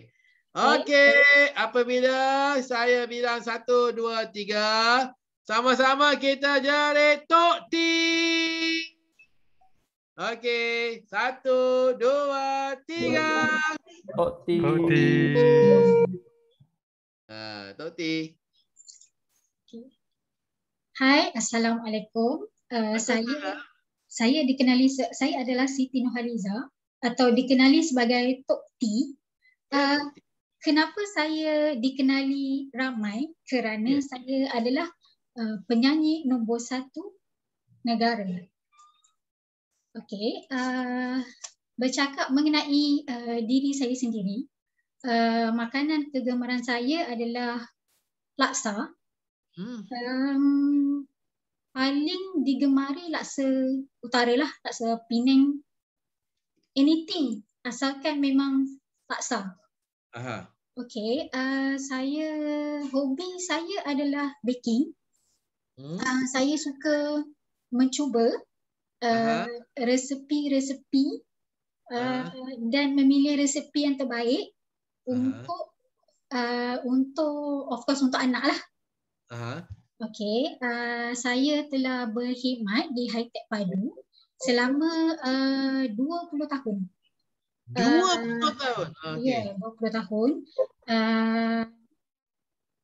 Okey, apabila saya bilang satu, dua, tiga. Sama-sama kita jarik Tok T. Okey, satu, dua, tiga. Tok T. Tok T. Ah, Tok T. Hai, Assalamualaikum. Eh, saya saya dikenali saya adalah Siti Nohaliza atau dikenali sebagai Tok T. Uh, kenapa saya dikenali ramai? Kerana yeah. saya adalah uh, penyanyi nombor satu negara. Okey, uh, bercakap mengenai uh, diri saya sendiri, uh, makanan kegemaran saya adalah laksa. Hmm. Um, paling digemari laksa utara lah, laksa Penang. Anything asalkan memang paksa. Aha. Okay, uh, saya hobi saya adalah baking. Hmm. Uh, saya suka mencuba uh, resepi-resepi uh, dan memilih resepi yang terbaik Aha. untuk uh, untuk of course untuk anak lah. Aha. Okey, uh, saya telah berkhidmat di High Tech Padu selama uh, 20 tahun. 20 uh, tahun? Ya, okay. yeah, 20 tahun. Uh,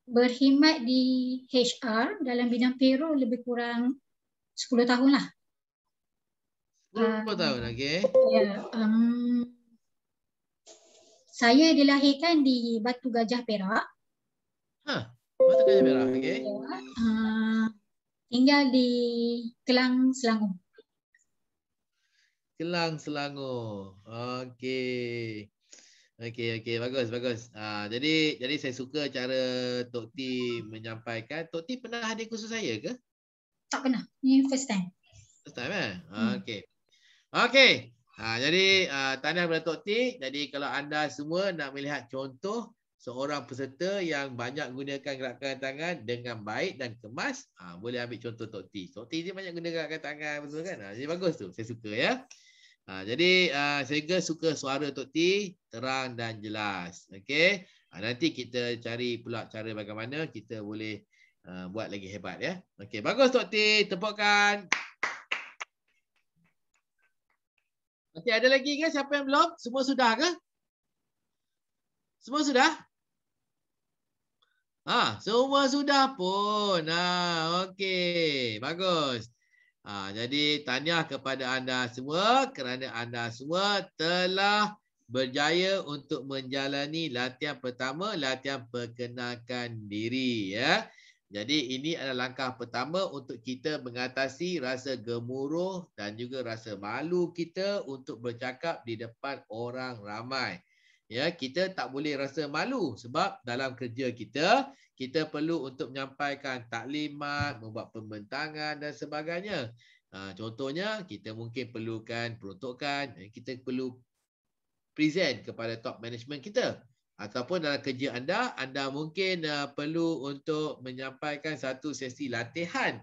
berkhidmat di HR dalam bidang payroll lebih kurang 10 tahun lah. 10 um, tahun, lagi. Ya, um, saya dilahirkan di Batu Gajah Perak. Huh. Ha. Mata kaya merah, okey. Uh, tinggal di Kelang, Selangor. Kelang, Selangor. Okey. Okey, okey. Bagus, bagus. Uh, jadi jadi saya suka cara Tok T menyampaikan. Tok T pernah hadir khusus saya ke? Tak pernah. Ini first time. First time, eh? Ah, hmm. Okey. Okey. Ha, jadi uh, tanya kepada Tok Jadi kalau anda semua nak melihat contoh seorang peserta yang banyak gunakan gerakan tangan dengan baik dan kemas ha, boleh ambil contoh Tok T. Tok T dia banyak guna gerakan tangan betul kan? Ha, jadi bagus tu. Saya suka ya. Ha, jadi uh, saya suka suara Tok T terang dan jelas. Okey. Ha, nanti kita cari pula cara bagaimana kita boleh uh, buat lagi hebat ya. Okey, bagus Tok T. Tepukkan. Okey, ada lagi ke siapa yang belum? Semua sudah ke? Semua sudah? Ah, semua sudah pun. Ah, ha, okey. Bagus. Ah, jadi tanya kepada anda semua kerana anda semua telah berjaya untuk menjalani latihan pertama, latihan perkenalkan diri ya. Jadi ini adalah langkah pertama untuk kita mengatasi rasa gemuruh dan juga rasa malu kita untuk bercakap di depan orang ramai ya kita tak boleh rasa malu sebab dalam kerja kita kita perlu untuk menyampaikan taklimat, membuat pembentangan dan sebagainya. Ha, contohnya kita mungkin perlukan peruntukan, eh, kita perlu present kepada top management kita ataupun dalam kerja anda anda mungkin uh, perlu untuk menyampaikan satu sesi latihan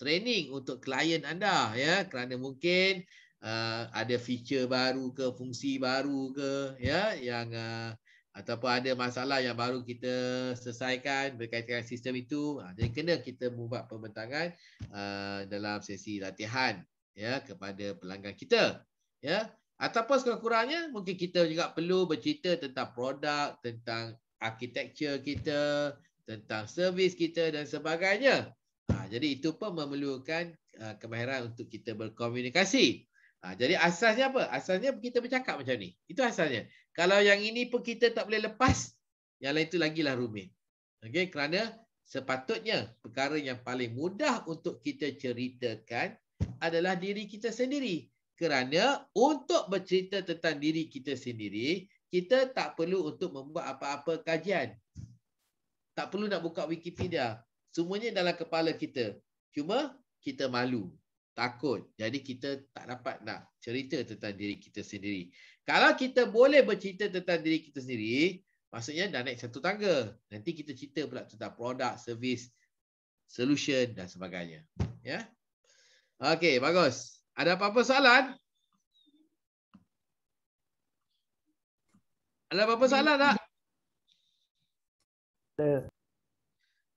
training untuk klien anda ya kerana mungkin uh, ada feature baru ke fungsi baru ke ya yang uh, ataupun ada masalah yang baru kita selesaikan berkaitan dengan sistem itu jadi uh, kena kita buat pembentangan uh, dalam sesi latihan ya kepada pelanggan kita ya ataupun sekurang-kurangnya mungkin kita juga perlu bercerita tentang produk tentang architecture kita tentang servis kita dan sebagainya ha, jadi itu pun memerlukan uh, kemahiran untuk kita berkomunikasi Ha, jadi asalnya apa? Asalnya kita bercakap macam ni. Itu asalnya. Kalau yang ini pun kita tak boleh lepas, yang lain itu lagilah rumit. Okay? kerana sepatutnya perkara yang paling mudah untuk kita ceritakan adalah diri kita sendiri. Kerana untuk bercerita tentang diri kita sendiri, kita tak perlu untuk membuat apa-apa kajian. Tak perlu nak buka Wikipedia. Semuanya dalam kepala kita. Cuma kita malu takut. Jadi kita tak dapat nak cerita tentang diri kita sendiri. Kalau kita boleh bercerita tentang diri kita sendiri, maksudnya dah naik satu tangga. Nanti kita cerita pula tentang produk, servis, solution dan sebagainya. Ya. Okey, bagus. Ada apa-apa soalan? Ada apa-apa soalan tak?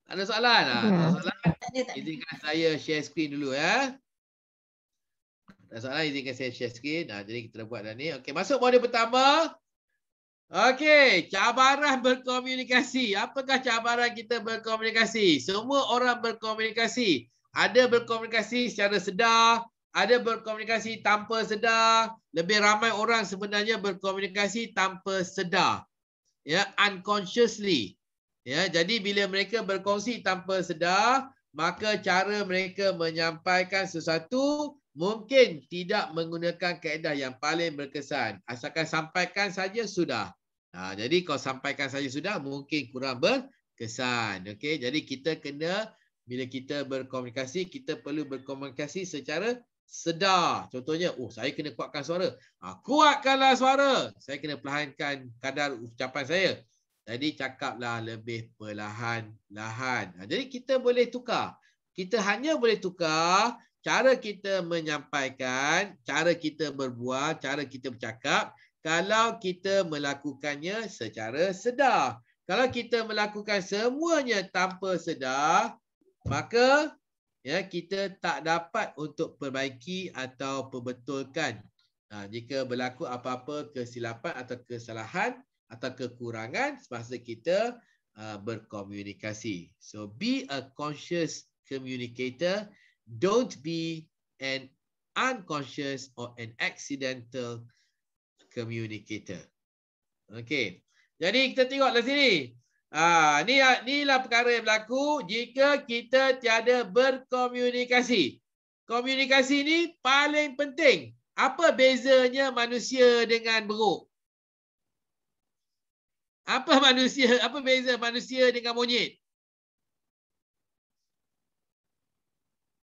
Tak ada soalan? Ah, hmm. Tak ada soalan? Izinkan saya share screen dulu ya. Eh? Tak salah izinkan saya share screen. Ha, ah, jadi kita buat dah ni. Okey, masuk modul pertama. Okey, cabaran berkomunikasi. Apakah cabaran kita berkomunikasi? Semua orang berkomunikasi. Ada berkomunikasi secara sedar, ada berkomunikasi tanpa sedar. Lebih ramai orang sebenarnya berkomunikasi tanpa sedar. Ya, unconsciously. Ya, jadi bila mereka berkongsi tanpa sedar, maka cara mereka menyampaikan sesuatu mungkin tidak menggunakan kaedah yang paling berkesan. Asalkan sampaikan saja sudah. Ha, jadi kalau sampaikan saja sudah, mungkin kurang berkesan. Okay? Jadi kita kena, bila kita berkomunikasi, kita perlu berkomunikasi secara sedar. Contohnya, oh saya kena kuatkan suara. Ha, kuatkanlah suara. Saya kena perlahankan kadar ucapan saya. Jadi cakaplah lebih perlahan-lahan. Ha, jadi kita boleh tukar. Kita hanya boleh tukar cara kita menyampaikan, cara kita berbuat, cara kita bercakap kalau kita melakukannya secara sedar. Kalau kita melakukan semuanya tanpa sedar, maka ya kita tak dapat untuk perbaiki atau perbetulkan ha, jika berlaku apa-apa kesilapan atau kesalahan atau kekurangan semasa kita uh, berkomunikasi. So be a conscious communicator don't be an unconscious or an accidental communicator. Okay. Jadi kita tengoklah sini. Ah, ni ni lah perkara yang berlaku jika kita tiada berkomunikasi. Komunikasi ni paling penting. Apa bezanya manusia dengan beruk? Apa manusia, apa beza manusia dengan monyet?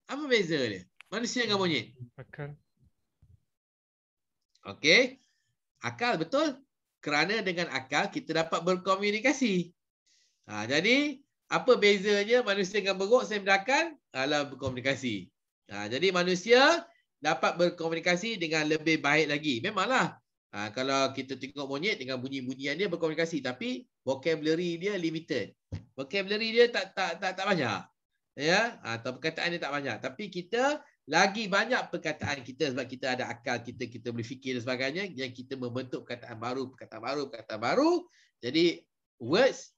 Apa beza dia? Manusia dengan monyet? Hmm, akal. Okey. Akal betul. Kerana dengan akal kita dapat berkomunikasi. Ha, jadi apa bezanya manusia dengan beruk saya berakan dalam berkomunikasi. Ha, jadi manusia dapat berkomunikasi dengan lebih baik lagi. Memanglah. Ha, kalau kita tengok monyet dengan bunyi-bunyian dia berkomunikasi tapi vocabulary dia limited. Vocabulary dia tak tak tak, tak banyak ya ha, atau perkataan dia tak banyak tapi kita lagi banyak perkataan kita sebab kita ada akal kita kita boleh fikir dan sebagainya yang kita membentuk perkataan baru perkataan baru perkataan baru jadi words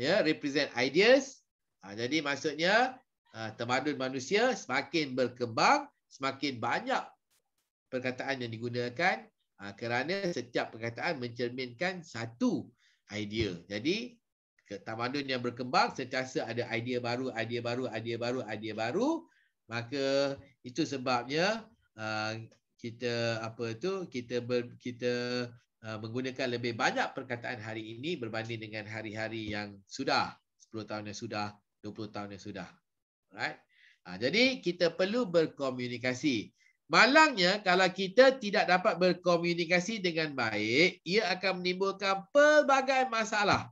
ya represent ideas ha, jadi maksudnya ha, temadun manusia semakin berkembang semakin banyak perkataan yang digunakan ha, kerana setiap perkataan mencerminkan satu idea jadi tamadun yang berkembang sentiasa ada idea baru idea baru idea baru idea baru maka itu sebabnya uh, kita apa tu kita ber, kita uh, menggunakan lebih banyak perkataan hari ini berbanding dengan hari-hari yang sudah 10 tahun yang sudah 20 tahun yang sudah right uh, jadi kita perlu berkomunikasi Malangnya kalau kita tidak dapat berkomunikasi dengan baik, ia akan menimbulkan pelbagai masalah.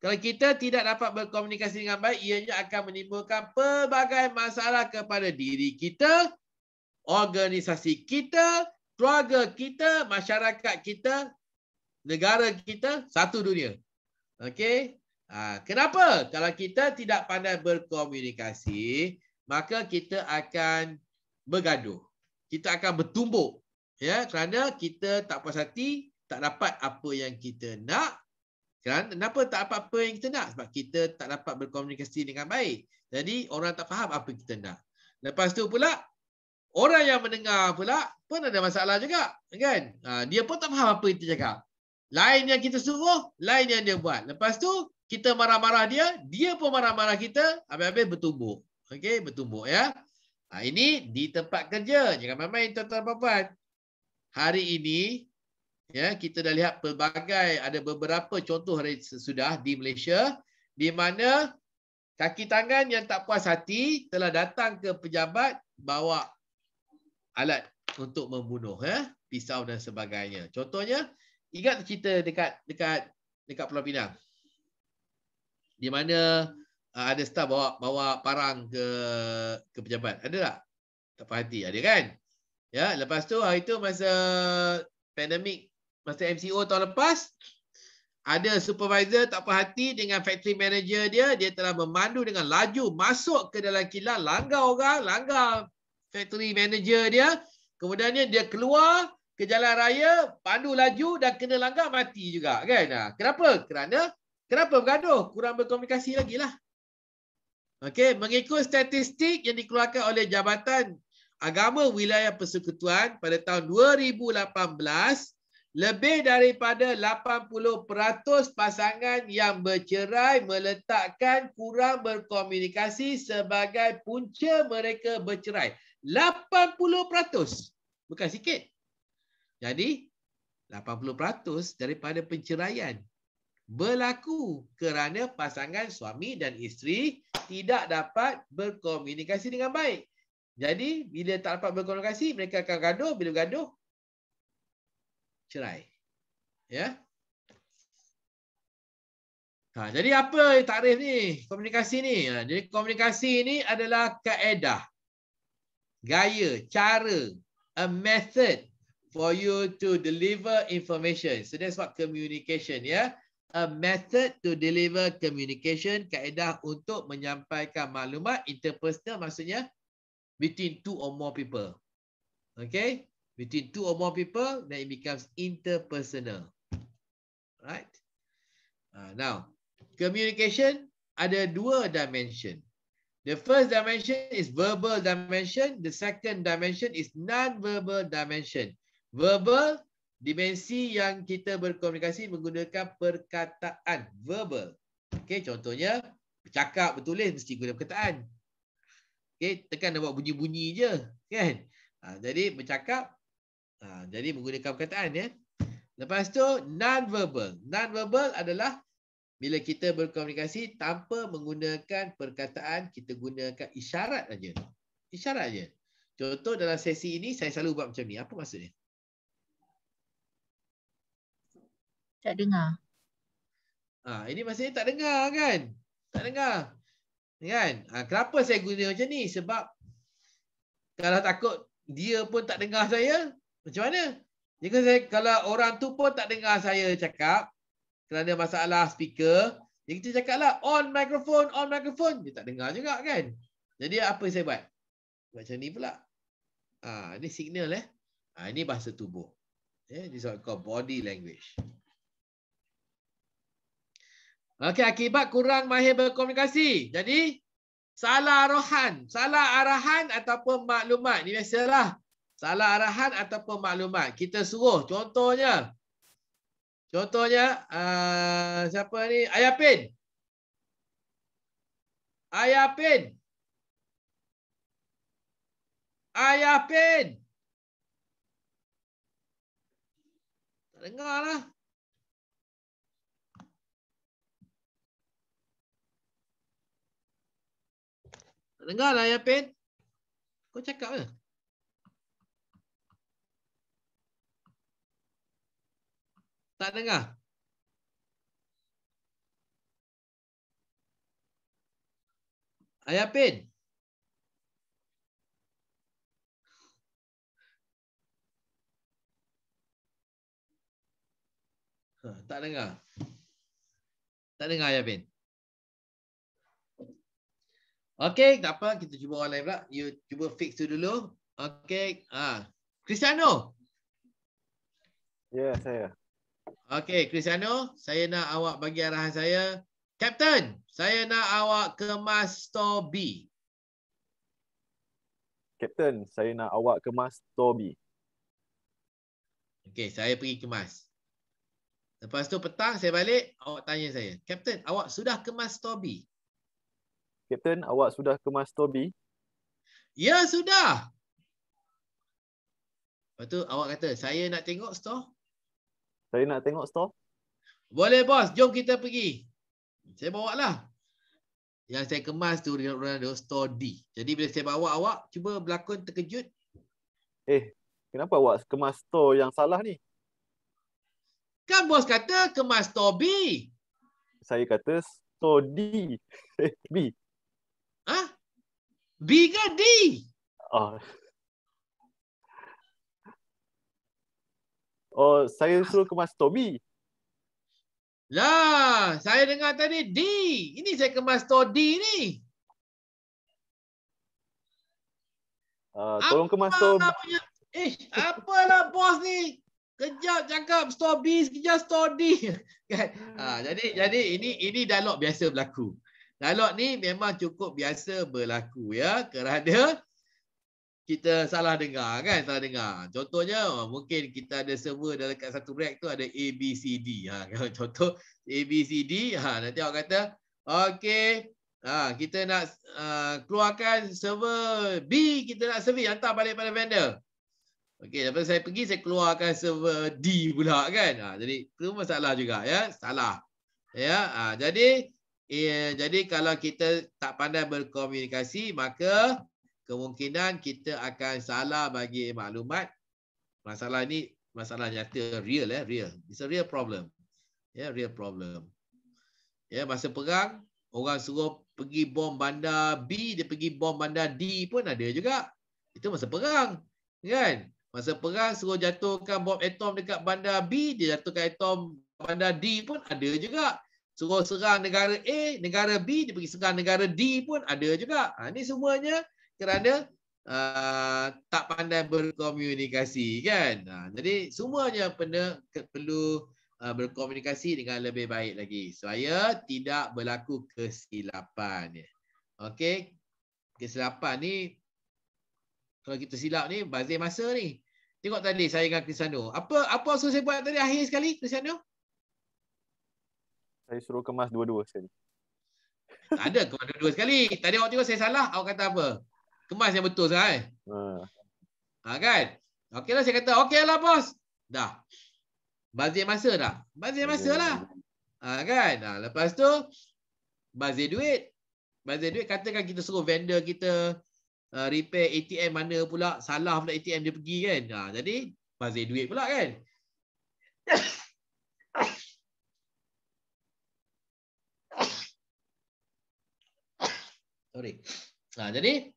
Kalau kita tidak dapat berkomunikasi dengan baik, ianya akan menimbulkan pelbagai masalah kepada diri kita, organisasi kita, keluarga kita, masyarakat kita, negara kita, satu dunia. Okey? Ha, kenapa? Kalau kita tidak pandai berkomunikasi, maka kita akan bergaduh. Kita akan bertumbuk. Ya, kerana kita tak puas hati, tak dapat apa yang kita nak, Kan? Kenapa tak apa apa yang kita nak? Sebab kita tak dapat berkomunikasi dengan baik. Jadi orang tak faham apa kita nak. Lepas tu pula, orang yang mendengar pula pun ada masalah juga. kan? Ha, dia pun tak faham apa kita cakap. Lain yang kita suruh, lain yang dia buat. Lepas tu, kita marah-marah dia, dia pun marah-marah kita, habis-habis bertumbuh. Okey, bertumbuh ya. Ha, ini di tempat kerja. Jangan main-main tuan-tuan dan Hari ini, ya kita dah lihat pelbagai ada beberapa contoh hari sudah di Malaysia di mana kaki tangan yang tak puas hati telah datang ke pejabat bawa alat untuk membunuh ya pisau dan sebagainya contohnya ingat cerita dekat dekat dekat Pulau Pinang di mana uh, ada staf bawa bawa parang ke ke pejabat ada tak tak puas hati ada kan ya lepas tu hari tu masa pandemik masa MCO tahun lepas ada supervisor tak puas hati dengan factory manager dia dia telah memandu dengan laju masuk ke dalam kilang langgar orang langgar factory manager dia kemudiannya dia keluar ke jalan raya pandu laju dan kena langgar mati juga kan ha, kenapa kerana kenapa bergaduh kurang berkomunikasi lagi lah okay. mengikut statistik yang dikeluarkan oleh jabatan agama wilayah persekutuan pada tahun 2018 lebih daripada 80% pasangan yang bercerai meletakkan kurang berkomunikasi sebagai punca mereka bercerai. 80%. Bukan sikit. Jadi 80% daripada penceraian berlaku kerana pasangan suami dan isteri tidak dapat berkomunikasi dengan baik. Jadi bila tak dapat berkomunikasi, mereka akan gaduh. Bila gaduh, cerai. Ya. Ha, jadi apa tarif ni? Komunikasi ni. Ha, jadi komunikasi ni adalah kaedah. Gaya, cara, a method for you to deliver information. So that's what communication, ya. Yeah? A method to deliver communication, kaedah untuk menyampaikan maklumat interpersonal maksudnya between two or more people. Okay? between two or more people, then it becomes interpersonal. Right? Uh, now, communication ada dua dimension. The first dimension is verbal dimension. The second dimension is non-verbal dimension. Verbal, dimensi yang kita berkomunikasi menggunakan perkataan. Verbal. Okay, contohnya, bercakap, bertulis, mesti guna perkataan. Okay, tekan dan buat bunyi-bunyi je. Kan? Ha, jadi, bercakap, Ha, jadi menggunakan perkataan ya. Lepas tu non verbal. Non verbal adalah bila kita berkomunikasi tanpa menggunakan perkataan, kita gunakan isyarat aja. Isyarat aja. Contoh dalam sesi ini saya selalu buat macam ni. Apa maksudnya? Tak dengar. Ha, ini maksudnya tak dengar kan? Tak dengar. Kan? Ha, kenapa saya guna macam ni? Sebab kalau takut dia pun tak dengar saya, macam mana? Jika saya kalau orang tu pun tak dengar saya cakap kerana masalah speaker, dia kita cakaplah on microphone, on microphone, dia tak dengar juga kan? Jadi apa saya buat? Macam ni pula. Ah, ha, ni signal eh. Ah, ha, ni bahasa tubuh. Eh, this is called body language. Okey, akibat kurang mahir berkomunikasi. Jadi salah arahan, salah arahan ataupun maklumat ini biasalah. Salah arahan atau pemakluman Kita suruh. Contohnya. Contohnya. Uh, siapa ni? Ayah Pin. Ayah Pin. Ayah Pin. Tak dengar lah. Tak dengar lah Ayah Pin. Kau cakap ke? Tak dengar? Ayah Pin? Ha, tak dengar? Tak dengar Ayah Pin? Okey, tak apa. Kita cuba orang lain pula. You cuba fix tu dulu. okay? Ah, ha. Cristiano? Ya, yeah, saya. Okey, Cristiano, saya nak awak bagi arahan saya. Captain, saya nak awak ke Master B. Captain, saya nak awak ke Master B. Okey, saya pergi ke mas. Lepas tu petang saya balik, awak tanya saya. Captain, awak sudah ke Master B? Captain, awak sudah ke Master B? Ya, sudah. Lepas tu awak kata, saya nak tengok store. Saya nak tengok store. Boleh bos, jom kita pergi. Saya bawa lah. Yang saya kemas tu Ronaldo store D. Jadi bila saya bawa awak, cuba berlakon terkejut. Eh, kenapa awak kemas store yang salah ni? Kan bos kata kemas store B. Saya kata store D. B. Ha? B ke D? Oh. Oh, saya suruh kemas Tommy. Lah, saya dengar tadi D. Ini saya kemas to D ni. Uh, tolong apa kemas to punya... Eh, apalah bos ni? Kejap cakap stop B, sekejap stop jadi jadi ini ini dialog biasa berlaku. Dialog ni memang cukup biasa berlaku ya kerana kita salah dengar kan salah dengar contohnya mungkin kita ada server dekat satu rack tu ada a b c d ha contoh a b c d ha nanti awak kata okey ha kita nak uh, keluarkan server b kita nak servis hantar balik pada vendor okey daripada saya pergi saya keluarkan server d pula kan ha, jadi tu masalah juga ya salah ya ha, jadi eh, jadi kalau kita tak pandai berkomunikasi maka kemungkinan kita akan salah bagi maklumat masalah ni masalah nyata real eh real it's a real problem yeah real problem ya yeah, masa perang orang suruh pergi bom bandar B dia pergi bom bandar D pun ada juga itu masa perang kan masa perang suruh jatuhkan bom atom dekat bandar B dia jatuhkan atom bandar D pun ada juga suruh serang negara A negara B dia pergi serang negara D pun ada juga ha ni semuanya kerana uh, tak pandai berkomunikasi kan uh, jadi semuanya perlu perlu uh, berkomunikasi dengan lebih baik lagi supaya tidak berlaku kesilapan ya okey kesilapan ni kalau kita silap ni bazir masa ni tengok tadi saya dengan Cristiano apa apa suruh saya buat tadi akhir sekali Cristiano saya suruh kemas dua-dua sekali. Tak ada kemas dua-dua sekali. Tadi awak tengok saya salah. Awak kata apa? Kemas yang betul sah. Eh? Ha. ha kan? Okeylah saya kata okeylah bos. Dah. Bazir masa dah. Bazir masalah. Ya, ya, ya. Ha kan? Ha, lepas tu bazir duit. Bazir duit katakan kita suruh vendor kita uh, repair ATM mana pula salah pula ATM dia pergi kan. Ha, jadi bazir duit pula kan. Sorry. Ha, jadi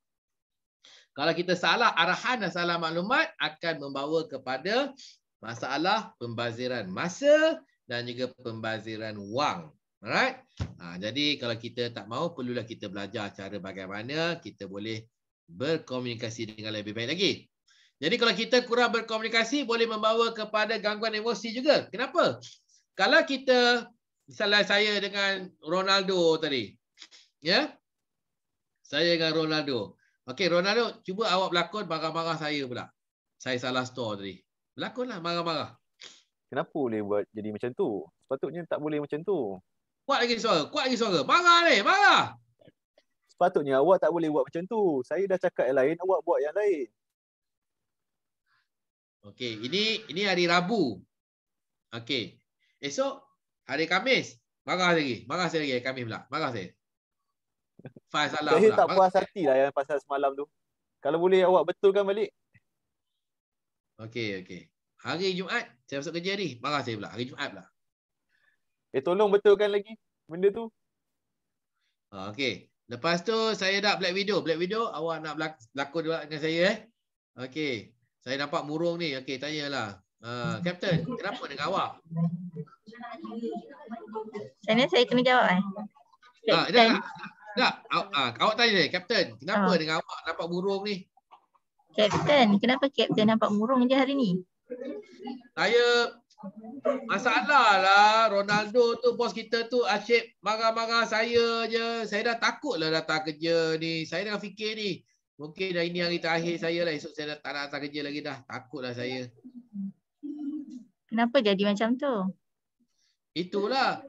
kalau kita salah arahan dan salah maklumat akan membawa kepada masalah pembaziran masa dan juga pembaziran wang. Alright? Ha, jadi kalau kita tak mau, perlulah kita belajar cara bagaimana kita boleh berkomunikasi dengan lebih baik lagi. Jadi kalau kita kurang berkomunikasi boleh membawa kepada gangguan emosi juga. Kenapa? Kalau kita misalnya saya dengan Ronaldo tadi. Ya? Yeah? Saya dengan Ronaldo. Okey, Ronaldo, cuba awak berlakon marah-marah saya pula. Saya salah store tadi. Berlakonlah marah-marah. Kenapa boleh buat jadi macam tu? Sepatutnya tak boleh macam tu. Kuat lagi suara, kuat lagi suara. Marah ni, marah! Sepatutnya awak tak boleh buat macam tu. Saya dah cakap yang lain, awak buat yang lain. Okey, ini ini hari Rabu. Okey. Esok hari Khamis. Marah lagi. Marah saya lagi hari Khamis pula. Marah saya. Faiz salah Saya tak puas hati lah yang pasal semalam tu. Kalau boleh awak betulkan balik. Okey, okey. Hari Jumaat, saya masuk kerja hari. Marah saya pula. Hari Jumaat pula. Eh, tolong betulkan lagi benda tu. Okey. Lepas tu, saya dah black video. Black video, awak nak berlakon dengan saya eh. Okey. Saya nampak murung ni. Okey, tanyalah. Uh, ah, Captain, kenapa dengan awak? saya kena jawab kan? Eh? Ah, tak, awak, ah, awak tanya deh, Captain. Kenapa ah. dengan awak nampak burung ni? Captain, kenapa Captain nampak burung je hari ni? Saya, masalah lah Ronaldo tu, bos kita tu asyik marah-marah saya je. Saya dah takut lah datang kerja ni. Saya dah fikir ni. Mungkin dah ini hari terakhir saya lah. Esok saya dah tak nak datang kerja lagi dah. Takut lah saya. Kenapa jadi macam tu? Itulah.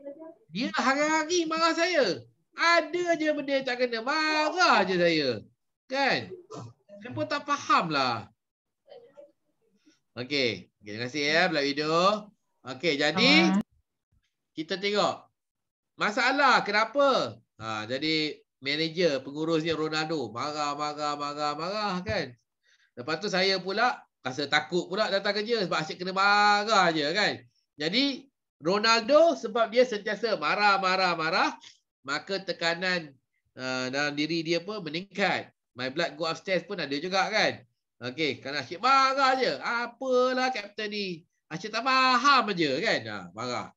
Dia hari-hari marah saya. Ada je benda tak kena. Marah je saya. Kan? Kenapa tak faham lah. Okay. okay. Terima kasih ya. Eh, Belak video. Okay. Jadi. Ah. Kita tengok. Masalah. Kenapa? Ha, jadi. Manager. Pengurusnya Ronaldo. Marah, marah, marah, marah kan. Lepas tu saya pula. Rasa takut pula datang kerja. Sebab asyik kena marah je kan. Jadi. Ronaldo sebab dia sentiasa marah, marah, marah maka tekanan uh, dalam diri dia pun meningkat. My blood go upstairs pun ada juga kan. Okay, kan asyik marah je. Apalah kapten ni. Asyik tak faham aje kan. Ha, marah.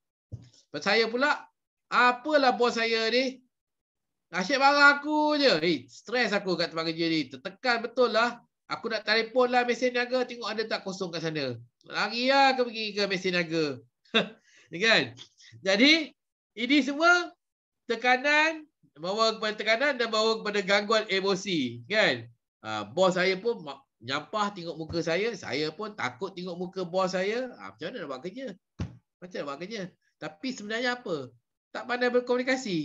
Percaya pula, apalah bos saya ni. Asyik marah aku je. Hei, eh, stress aku kat tempat kerja ni. Tertekan betul lah. Aku nak telefon lah mesin niaga. Tengok ada tak kosong kat sana. Lari lah ke pergi ke mesin niaga. kan? Jadi, ini semua tekanan bawa kepada tekanan dan bawa kepada gangguan emosi kan uh, bos saya pun nyampah tengok muka saya saya pun takut tengok muka bos saya uh, macam mana nak buat kerja macam mana buat kerja tapi sebenarnya apa tak pandai berkomunikasi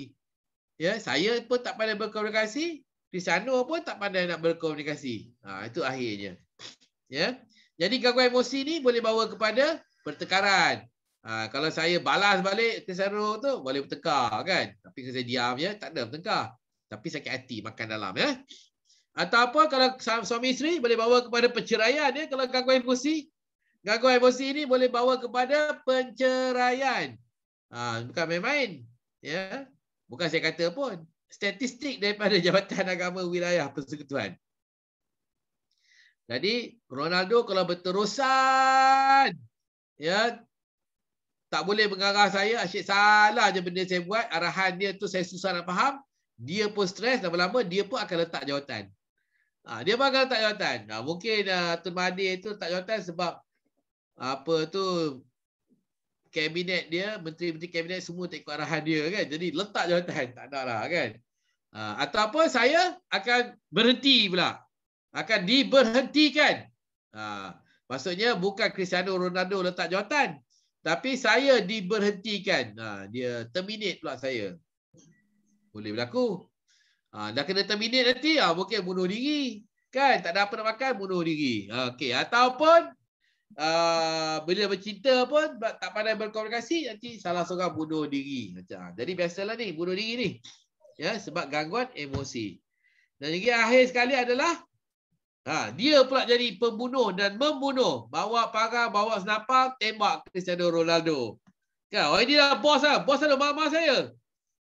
ya saya pun tak pandai berkomunikasi Risano pun tak pandai nak berkomunikasi uh, itu akhirnya ya jadi gangguan emosi ni boleh bawa kepada pertengkaran. Ah, kalau saya balas balik kesara tu boleh bertengkar kan tapi kalau saya diam je tak ada bertengkar tapi sakit hati makan dalam ya atau apa kalau suami isteri boleh bawa kepada perceraian ya kalau gangguan emosi gangguan emosi ini boleh bawa kepada perceraian. ha, ah, bukan main-main ya bukan saya kata pun statistik daripada jabatan agama wilayah persekutuan jadi Ronaldo kalau berterusan ya tak boleh mengarah saya, asyik salah je benda saya buat, arahan dia tu saya susah nak faham, dia pun stres, lama-lama dia pun akan letak jawatan. Ha, dia pun akan letak jawatan. Ha, mungkin uh, Tun Mahathir tu letak jawatan sebab apa tu kabinet dia, menteri-menteri kabinet semua tak ikut arahan dia kan. Jadi letak jawatan, tak ada lah kan. Ha, apa saya akan berhenti pula. Akan diberhentikan. Ha, maksudnya bukan Cristiano Ronaldo letak jawatan, tapi saya diberhentikan. Ha, dia terminate pula saya. Boleh berlaku. Ha, dah kena terminate nanti, ha, mungkin bunuh diri. Kan? Tak ada apa nak makan, bunuh diri. Ha, okay. Ataupun, uh, bila bercinta pun, tak pandai berkomunikasi, nanti salah seorang bunuh diri. Macam. Ha, jadi biasalah ni, bunuh diri ni. ya Sebab gangguan emosi. Dan lagi akhir sekali adalah, Ha, dia pula jadi pembunuh dan membunuh. Bawa parang, bawa senapang, tembak Cristiano Ronaldo. Kan? Oh, ini dah bos lah. Bos selalu marah-marah saya.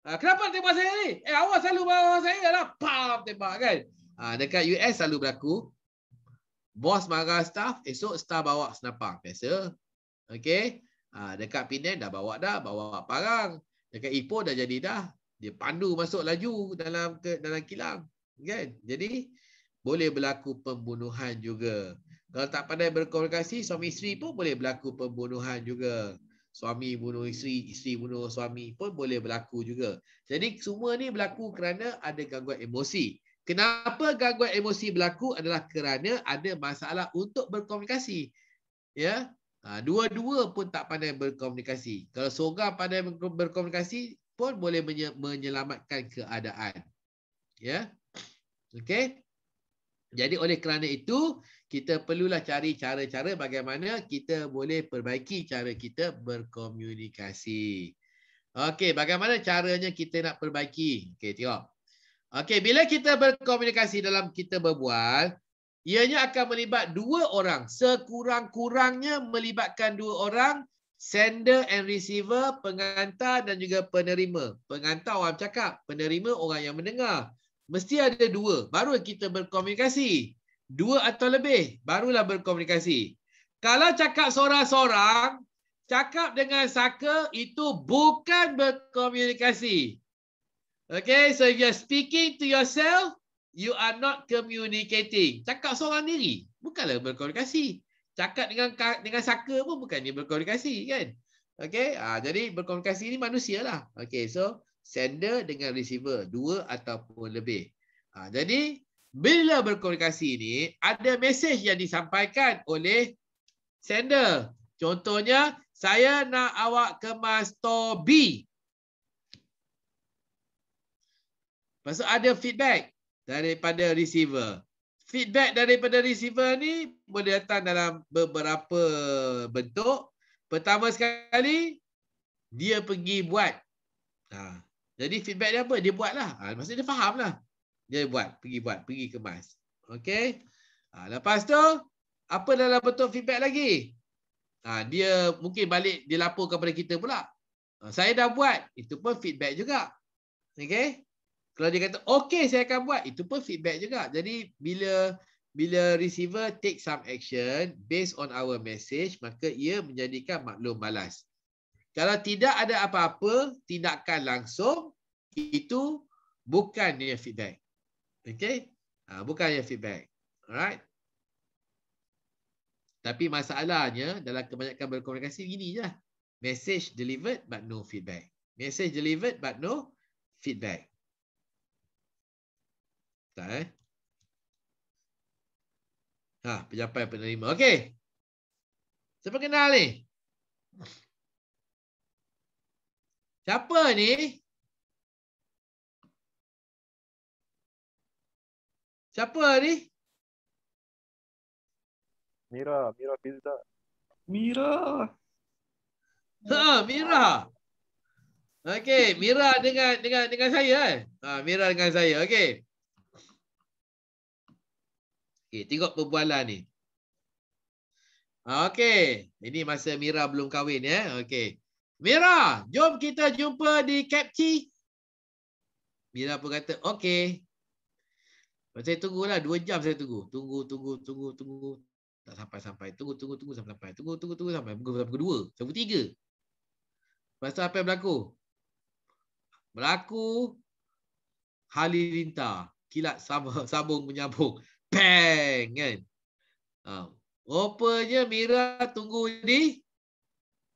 Ha, kenapa tembak saya ni? Eh, awak selalu marah-marah saya lah. Pam, tembak kan? Ha, dekat US selalu berlaku. Bos marah staff, esok staff bawa senapang. Biasa. Okay. Ha, dekat Penang dah bawa dah. Bawa parang. Dekat Ipoh dah jadi dah. Dia pandu masuk laju dalam ke, dalam kilang. Kan? Jadi boleh berlaku pembunuhan juga. Kalau tak pandai berkomunikasi, suami isteri pun boleh berlaku pembunuhan juga. Suami bunuh isteri, isteri bunuh suami pun boleh berlaku juga. Jadi semua ni berlaku kerana ada gangguan emosi. Kenapa gangguan emosi berlaku adalah kerana ada masalah untuk berkomunikasi. Ya, ha, Dua-dua pun tak pandai berkomunikasi. Kalau seorang pandai berkomunikasi pun boleh menyelamatkan keadaan. Ya, Okay. Jadi oleh kerana itu, kita perlulah cari cara-cara bagaimana kita boleh perbaiki cara kita berkomunikasi. Okey, bagaimana caranya kita nak perbaiki? Okey, tengok. Okey, bila kita berkomunikasi dalam kita berbual, ianya akan melibat dua orang. Sekurang-kurangnya melibatkan dua orang, sender and receiver, pengantar dan juga penerima. Pengantar orang cakap, penerima orang yang mendengar mesti ada dua baru kita berkomunikasi dua atau lebih barulah berkomunikasi kalau cakap seorang-seorang cakap dengan saka itu bukan berkomunikasi okay so if you're speaking to yourself you are not communicating cakap seorang diri bukanlah berkomunikasi cakap dengan dengan saka pun bukan dia berkomunikasi kan okay ha, jadi berkomunikasi ni manusialah okay so sender dengan receiver dua ataupun lebih. Ha, jadi bila berkomunikasi ini ada message yang disampaikan oleh sender. Contohnya saya nak awak ke master B. Maksud ada feedback daripada receiver. Feedback daripada receiver ni boleh datang dalam beberapa bentuk. Pertama sekali, dia pergi buat. Ha. Jadi feedback dia apa? Dia buatlah. Ha, ah, maksudnya dia fahamlah. Dia buat, pergi buat, pergi kemas. Okey. Ha, lepas tu apa dalam betul feedback lagi? Ha, dia mungkin balik dia laporkan kepada kita pula. Ha, saya dah buat, itu pun feedback juga. Okey. Kalau dia kata okay saya akan buat, itu pun feedback juga. Jadi bila bila receiver take some action based on our message, maka ia menjadikan maklum balas. Kalau tidak ada apa-apa tindakan langsung, itu bukan dia feedback. Okay? Ha, bukan dia feedback. Alright? Tapi masalahnya dalam kebanyakan berkomunikasi gini je. Message delivered but no feedback. Message delivered but no feedback. Tak eh? Ha, penjapai penerima. Okay. Siapa kenal ni? Siapa ni? Siapa ni? Mira, Mira Pilda. Mira. Ha, Mira. Okey, Mira dengan dengan dengan saya eh. Ha, Mira dengan saya. Okey. Okey, tengok perbualan ni. Ha, okey. Ini masa Mira belum kahwin ya. Eh? Okey. Mira, jom kita jumpa di Capci. Mira pun kata, okey. Saya tunggulah, dua jam saya tunggu. Tunggu, tunggu, tunggu, tunggu. Tak sampai-sampai. Tunggu, tunggu, tunggu, sampai-sampai. Tunggu, tunggu, tunggu, sampai. Tunggu pukul dua, sampai tiga. Lepas tu apa yang berlaku? Berlaku halilintar. Kilat sambung, sambung menyambung. Bang! Kan? Uh, rupanya Mira tunggu di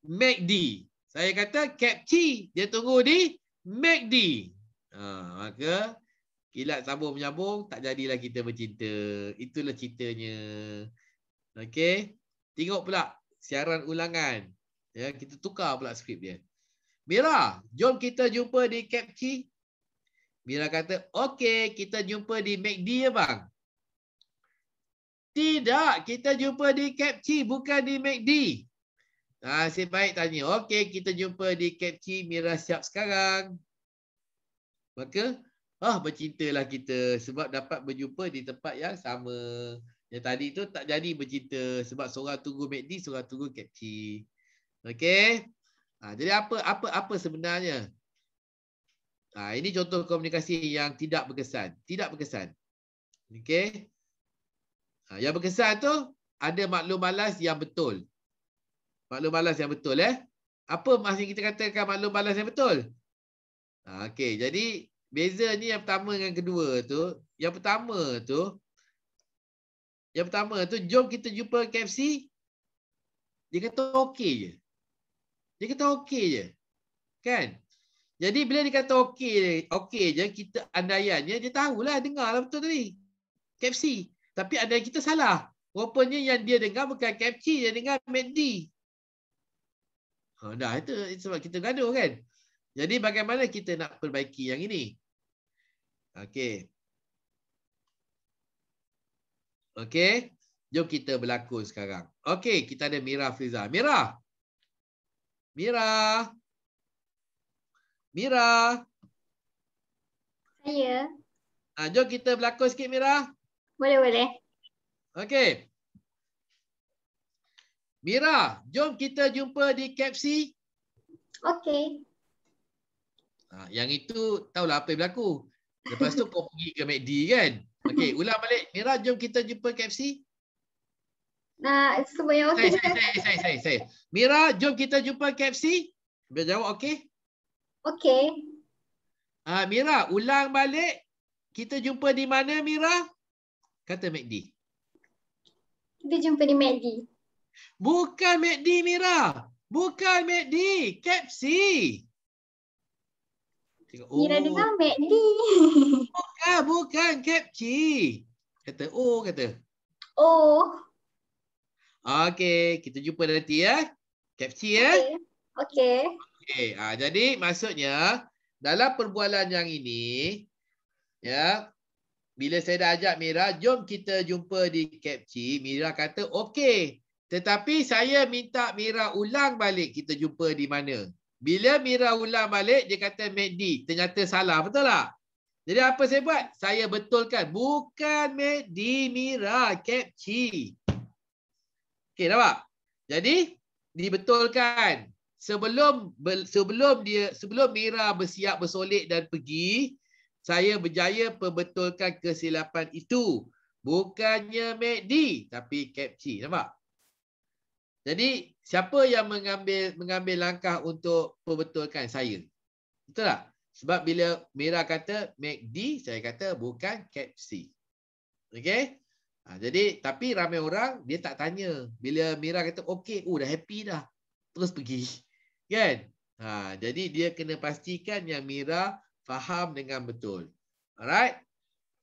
MACD. Saya kata cap T. Dia tunggu di MACD. Ha, maka kilat sambung menyambung. Tak jadilah kita bercinta. Itulah ceritanya. Okay. Tengok pula siaran ulangan. Ya, kita tukar pula skrip dia. Mira, jom kita jumpa di cap T. Mira kata, okay kita jumpa di MACD ya bang. Tidak, kita jumpa di CAPC, bukan di MACD. Nasib ah, baik tanya. Okey, kita jumpa di Kepci Mira siap sekarang. Maka, ah bercintalah kita sebab dapat berjumpa di tempat yang sama. Yang tadi tu tak jadi bercinta sebab seorang tunggu MACD, seorang tunggu Kepci. Okey? Ha, jadi apa apa apa sebenarnya? Ha, ini contoh komunikasi yang tidak berkesan. Tidak berkesan. Okey? Ha, yang berkesan tu ada maklum balas yang betul maklum balas yang betul eh. Apa masih kita katakan maklum balas yang betul? Ha, okay, jadi beza ni yang pertama dengan kedua tu, yang pertama tu yang pertama tu jom kita jumpa KFC. Dia kata okey je. Dia kata okey je. Kan? Jadi bila dia kata okey okey je kita andaiannya dia tahulah dengarlah betul tadi. KFC. Tapi ada kita salah. Rupanya yang dia dengar bukan KFC, dia dengar McD. Ha, dah itu sebab kita gaduh kan. Jadi bagaimana kita nak perbaiki yang ini? Okey. Okey, jom kita berlakon sekarang. Okey, kita ada Mira Fiza. Mira. Mira. Mira. Saya. Ah, jom kita berlakon sikit Mira. Boleh, boleh. Okey. Mira, jom kita jumpa di KFC. Okey. Ha, yang itu tahulah apa yang berlaku. Lepas tu kau pergi ke McD kan? Okey, ulang balik. Mira, jom kita jumpa KFC. Nah, semua yang okey. Saya, saya, saya, saya, saya. Mira, jom kita jumpa KFC. Biar jawab okey? Okey. Ha, Mira, ulang balik. Kita jumpa di mana, Mira? Kata McD. Kita jumpa di McD. Bukan MACD Mira. Bukan MACD. KFC. Mira oh. dengar MACD. Bukan, bukan KFC. Kata O oh, kata. O. Oh. Okey, kita jumpa nanti ya. KFC okay. ya. Okey. Okay. ha, jadi maksudnya dalam perbualan yang ini, ya, bila saya dah ajak Mira, jom kita jumpa di KFC. Mira kata, okey, tetapi saya minta Mira ulang balik kita jumpa di mana. Bila Mira ulang balik, dia kata Mehdi. Ternyata salah, betul tak? Jadi apa saya buat? Saya betulkan. Bukan Mehdi, Mira, Kepci. Okey, nampak? Jadi, dibetulkan. Sebelum sebelum dia sebelum Mira bersiap bersolek dan pergi, saya berjaya perbetulkan kesilapan itu. Bukannya Mehdi, tapi Kepci. Nampak? Jadi siapa yang mengambil mengambil langkah untuk perbetulkan saya? Betul tak? Sebab bila Mira kata make MACD, saya kata bukan CAPC. Okay. Ha, jadi tapi ramai orang dia tak tanya. Bila Mira kata okay, oh dah happy dah. Terus pergi. Kan? Ha, jadi dia kena pastikan yang Mira faham dengan betul. Alright?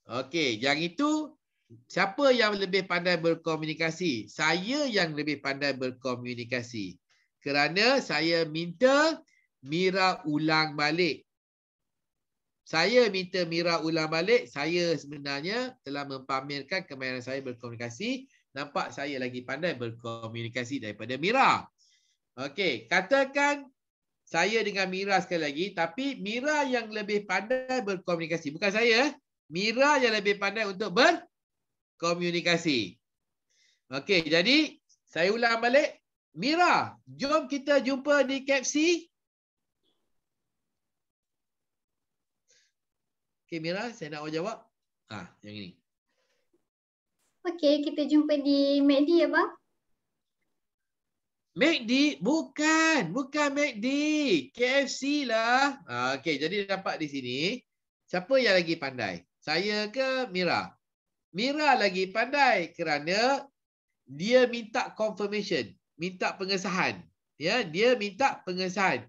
Okay. yang itu Siapa yang lebih pandai berkomunikasi? Saya yang lebih pandai berkomunikasi. Kerana saya minta Mira ulang balik. Saya minta Mira ulang balik. Saya sebenarnya telah mempamerkan kemahiran saya berkomunikasi. Nampak saya lagi pandai berkomunikasi daripada Mira. Okey, katakan saya dengan Mira sekali lagi. Tapi Mira yang lebih pandai berkomunikasi. Bukan saya. Mira yang lebih pandai untuk ber komunikasi. Okey, jadi saya ulang balik. Mira, jom kita jumpa di KFC. Okey, Mira, saya nak awak jawab. Ah, yang ini. Okey, kita jumpa di MACD ya, Bang. MACD? Bukan. Bukan MACD. KFC lah. Ha, okay, jadi dapat di sini. Siapa yang lagi pandai? Saya ke Mira? Mira. Mira lagi pandai kerana dia minta confirmation, minta pengesahan. Ya, dia minta pengesahan.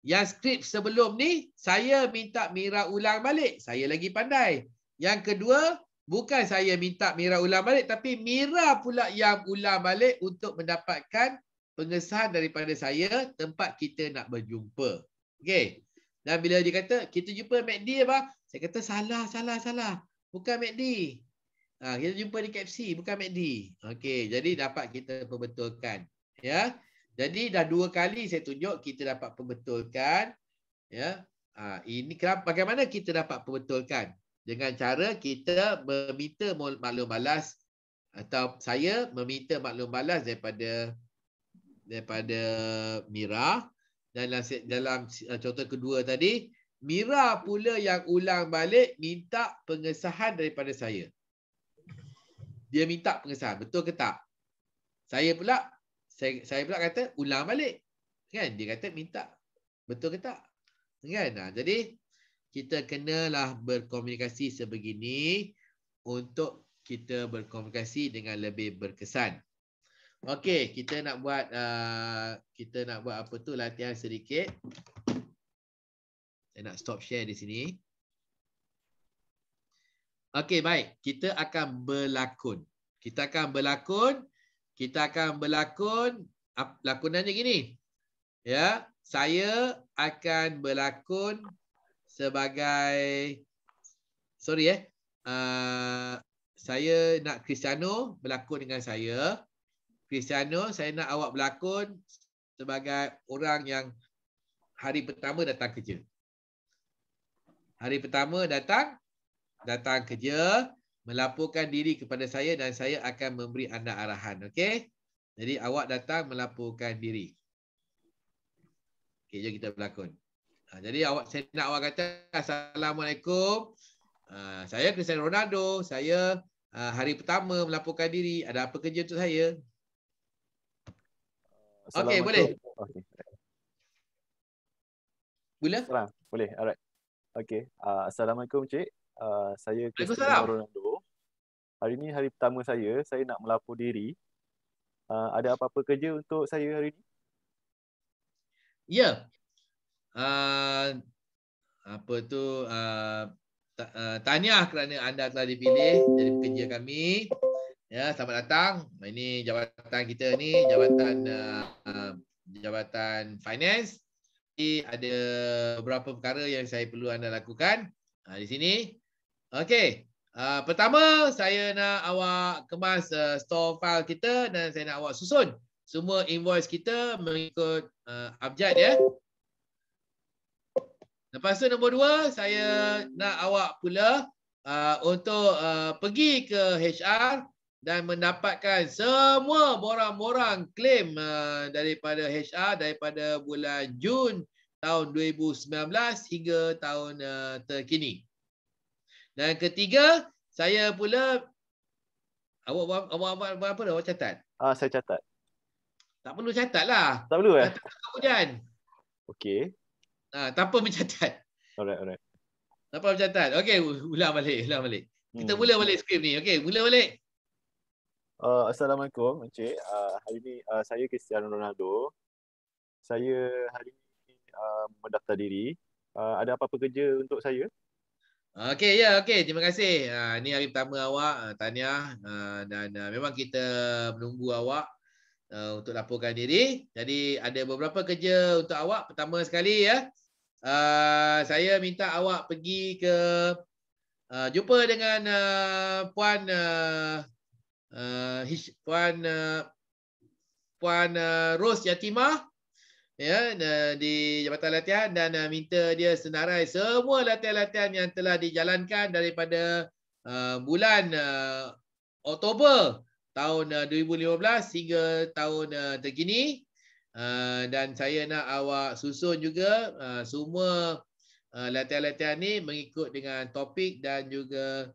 Yang skrip sebelum ni saya minta Mira ulang balik. Saya lagi pandai. Yang kedua, bukan saya minta Mira ulang balik tapi Mira pula yang ulang balik untuk mendapatkan pengesahan daripada saya tempat kita nak berjumpa. Okey. Dan bila dia kata kita jumpa MacD apa? Saya kata salah, salah, salah. Bukan MacD. Ha, kita jumpa di KFC bukan MACD. Okey, jadi dapat kita perbetulkan. Ya. Jadi dah dua kali saya tunjuk kita dapat perbetulkan. Ya. Ha, ini bagaimana kita dapat perbetulkan? Dengan cara kita meminta maklum balas atau saya meminta maklum balas daripada daripada Mira dan dalam, dalam eh, contoh kedua tadi Mira pula yang ulang balik minta pengesahan daripada saya dia minta pengesahan betul ke tak saya pula saya saya pula kata ulang balik kan dia kata minta betul ke tak kan nah, ha, jadi kita kenalah berkomunikasi sebegini untuk kita berkomunikasi dengan lebih berkesan okey kita nak buat uh, kita nak buat apa tu latihan sedikit saya nak stop share di sini Okey, baik. Kita akan berlakon. Kita akan berlakon. Kita akan berlakon. Lakonannya gini. Ya, saya akan berlakon sebagai sorry eh. Uh, saya nak Cristiano berlakon dengan saya. Cristiano, saya nak awak berlakon sebagai orang yang hari pertama datang kerja. Hari pertama datang datang kerja, melaporkan diri kepada saya dan saya akan memberi anda arahan. Okey? Jadi awak datang melaporkan diri. Okey, jom kita berlakon. Ha, jadi awak saya nak awak kata Assalamualaikum. Ha, saya Cristiano Ronaldo. Saya ha, hari pertama melaporkan diri. Ada apa kerja untuk saya? Okey, boleh. Okay. Boleh? Boleh, alright. Okey, uh, Assalamualaikum Cik uh, saya Cristiano lah. Ronaldo. Hari ni hari pertama saya, saya nak melapor diri. Uh, ada apa-apa kerja untuk saya hari ni? Ya. Yeah. Uh, apa tu uh, t- uh, tahniah kerana anda telah dipilih jadi pekerja kami. Ya, selamat datang. Ini jabatan kita ni, jabatan uh, jabatan finance. Jadi ada beberapa perkara yang saya perlu anda lakukan uh, di sini. Okay, Uh, ah, pertama, saya nak awak kemas uh, store file kita dan saya nak awak susun semua invoice kita mengikut uh, abjad. ya. Lepas tu nombor dua, saya nak awak pula uh, untuk uh, pergi ke HR dan mendapatkan semua borang-borang klaim -borang uh, daripada HR daripada bulan Jun tahun 2019 hingga tahun uh, terkini. Dan ketiga, saya pula awak awak awak apa dah awak catat? Ah saya catat. Tak perlu catatlah. Tak perlu eh. Kemudian. Okey. Ah tak apa mencatat. Alright alright. Tak apa mencatat. Okey ulang balik ulang balik. Kita hmm. mula balik skrip ni. Okey mula balik. Uh, assalamualaikum encik. Uh, hari ni uh, saya Cristiano Ronaldo. Saya hari ni uh, mendaftar diri. Uh, ada apa-apa kerja untuk saya? Okay, ya. Yeah, Okey, terima kasih. Uh, ini hari pertama awak. Uh, ah, Tanya. Uh, ah, dan uh, memang kita menunggu awak uh, untuk laporkan diri. Jadi, ada beberapa kerja untuk awak. Pertama sekali, ya. Uh, saya minta awak pergi ke... Uh, jumpa dengan uh, Puan... Uh, uh, Puan... Uh, Puan uh, Rose Yatimah ya di jabatan latihan dan eh, minta dia senarai semua latihan-latihan yang telah dijalankan daripada eh, bulan eh, Oktober tahun 2015 hingga tahun terkini dan saya nak awak susun juga semua latihan-latihan ni mengikut dengan topik dan juga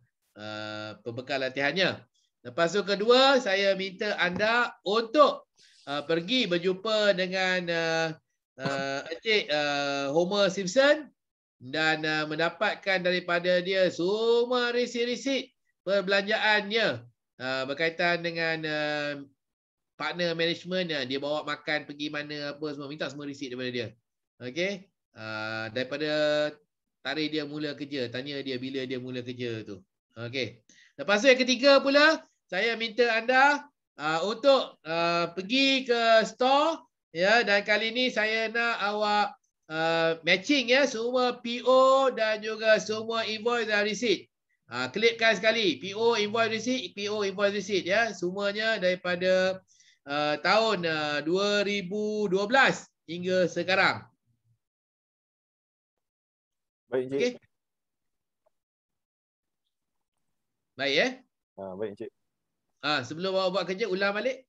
pembekal latihannya. Lepas tu kedua saya minta anda untuk uh, pergi berjumpa dengan uh, uh, Encik uh, Homer Simpson dan uh, mendapatkan daripada dia semua risik-risik perbelanjaannya uh, berkaitan dengan uh, partner management uh, dia bawa makan pergi mana apa semua minta semua risik daripada dia okey uh, daripada tarikh dia mula kerja tanya dia bila dia mula kerja tu okey lepas tu yang ketiga pula saya minta anda Ah, untuk uh, pergi ke store ya dan kali ini saya nak awak uh, matching ya semua PO dan juga semua invoice dan receipt. Ah klikkan sekali PO invoice receipt PO invoice receipt ya semuanya daripada uh, tahun uh, 2012 hingga sekarang. Baik Encik. Okay. Baik eh? Ah baik Encik. Ah, ha, sebelum awak buat kerja ulang balik.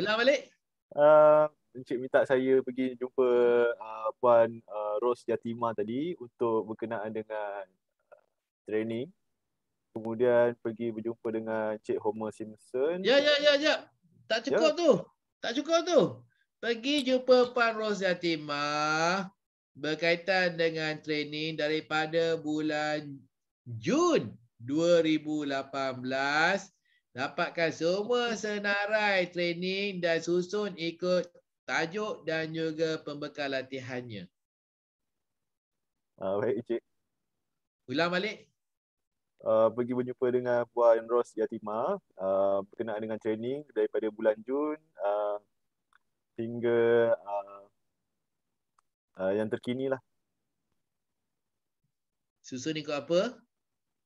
Ulang balik. Uh, Encik minta saya pergi jumpa uh, Puan uh, Rose Jatima tadi untuk berkenaan dengan uh, training. Kemudian pergi berjumpa dengan Cik Homer Simpson. Ya, ya, ya. ya. Tak ya. cukup ya. tu. Tak cukup tu. Pergi jumpa Pan Rose Jatima berkaitan dengan training daripada bulan Jun 2018 dapatkan semua senarai training dan susun ikut tajuk dan juga pembekal latihannya. Uh, baik, Encik. Ulang balik. Uh, pergi berjumpa dengan Puan Ros Yatima uh, berkenaan dengan training daripada bulan Jun uh, hingga uh, uh, yang terkini lah. Susun ikut apa?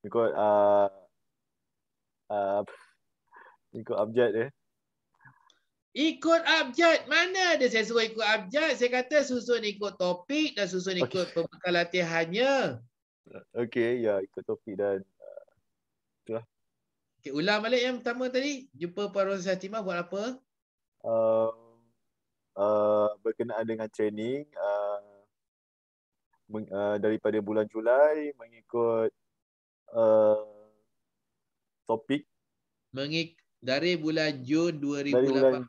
Ikut uh, uh, ikut abjad eh Ikut abjad? Mana ada saya suruh ikut abjad? Saya kata susun ikut topik dan susun okay. ikut pembekal latihannya. Okey, ya yeah, ikut topik dan uh, itulah. Okay, ulang balik yang pertama tadi. Jumpa Puan Rosa Satimah buat apa? Uh, uh, berkenaan dengan training. Uh, meng, uh, daripada bulan Julai mengikut uh, topik mengik dari bulan Jun 2018 dari bulan,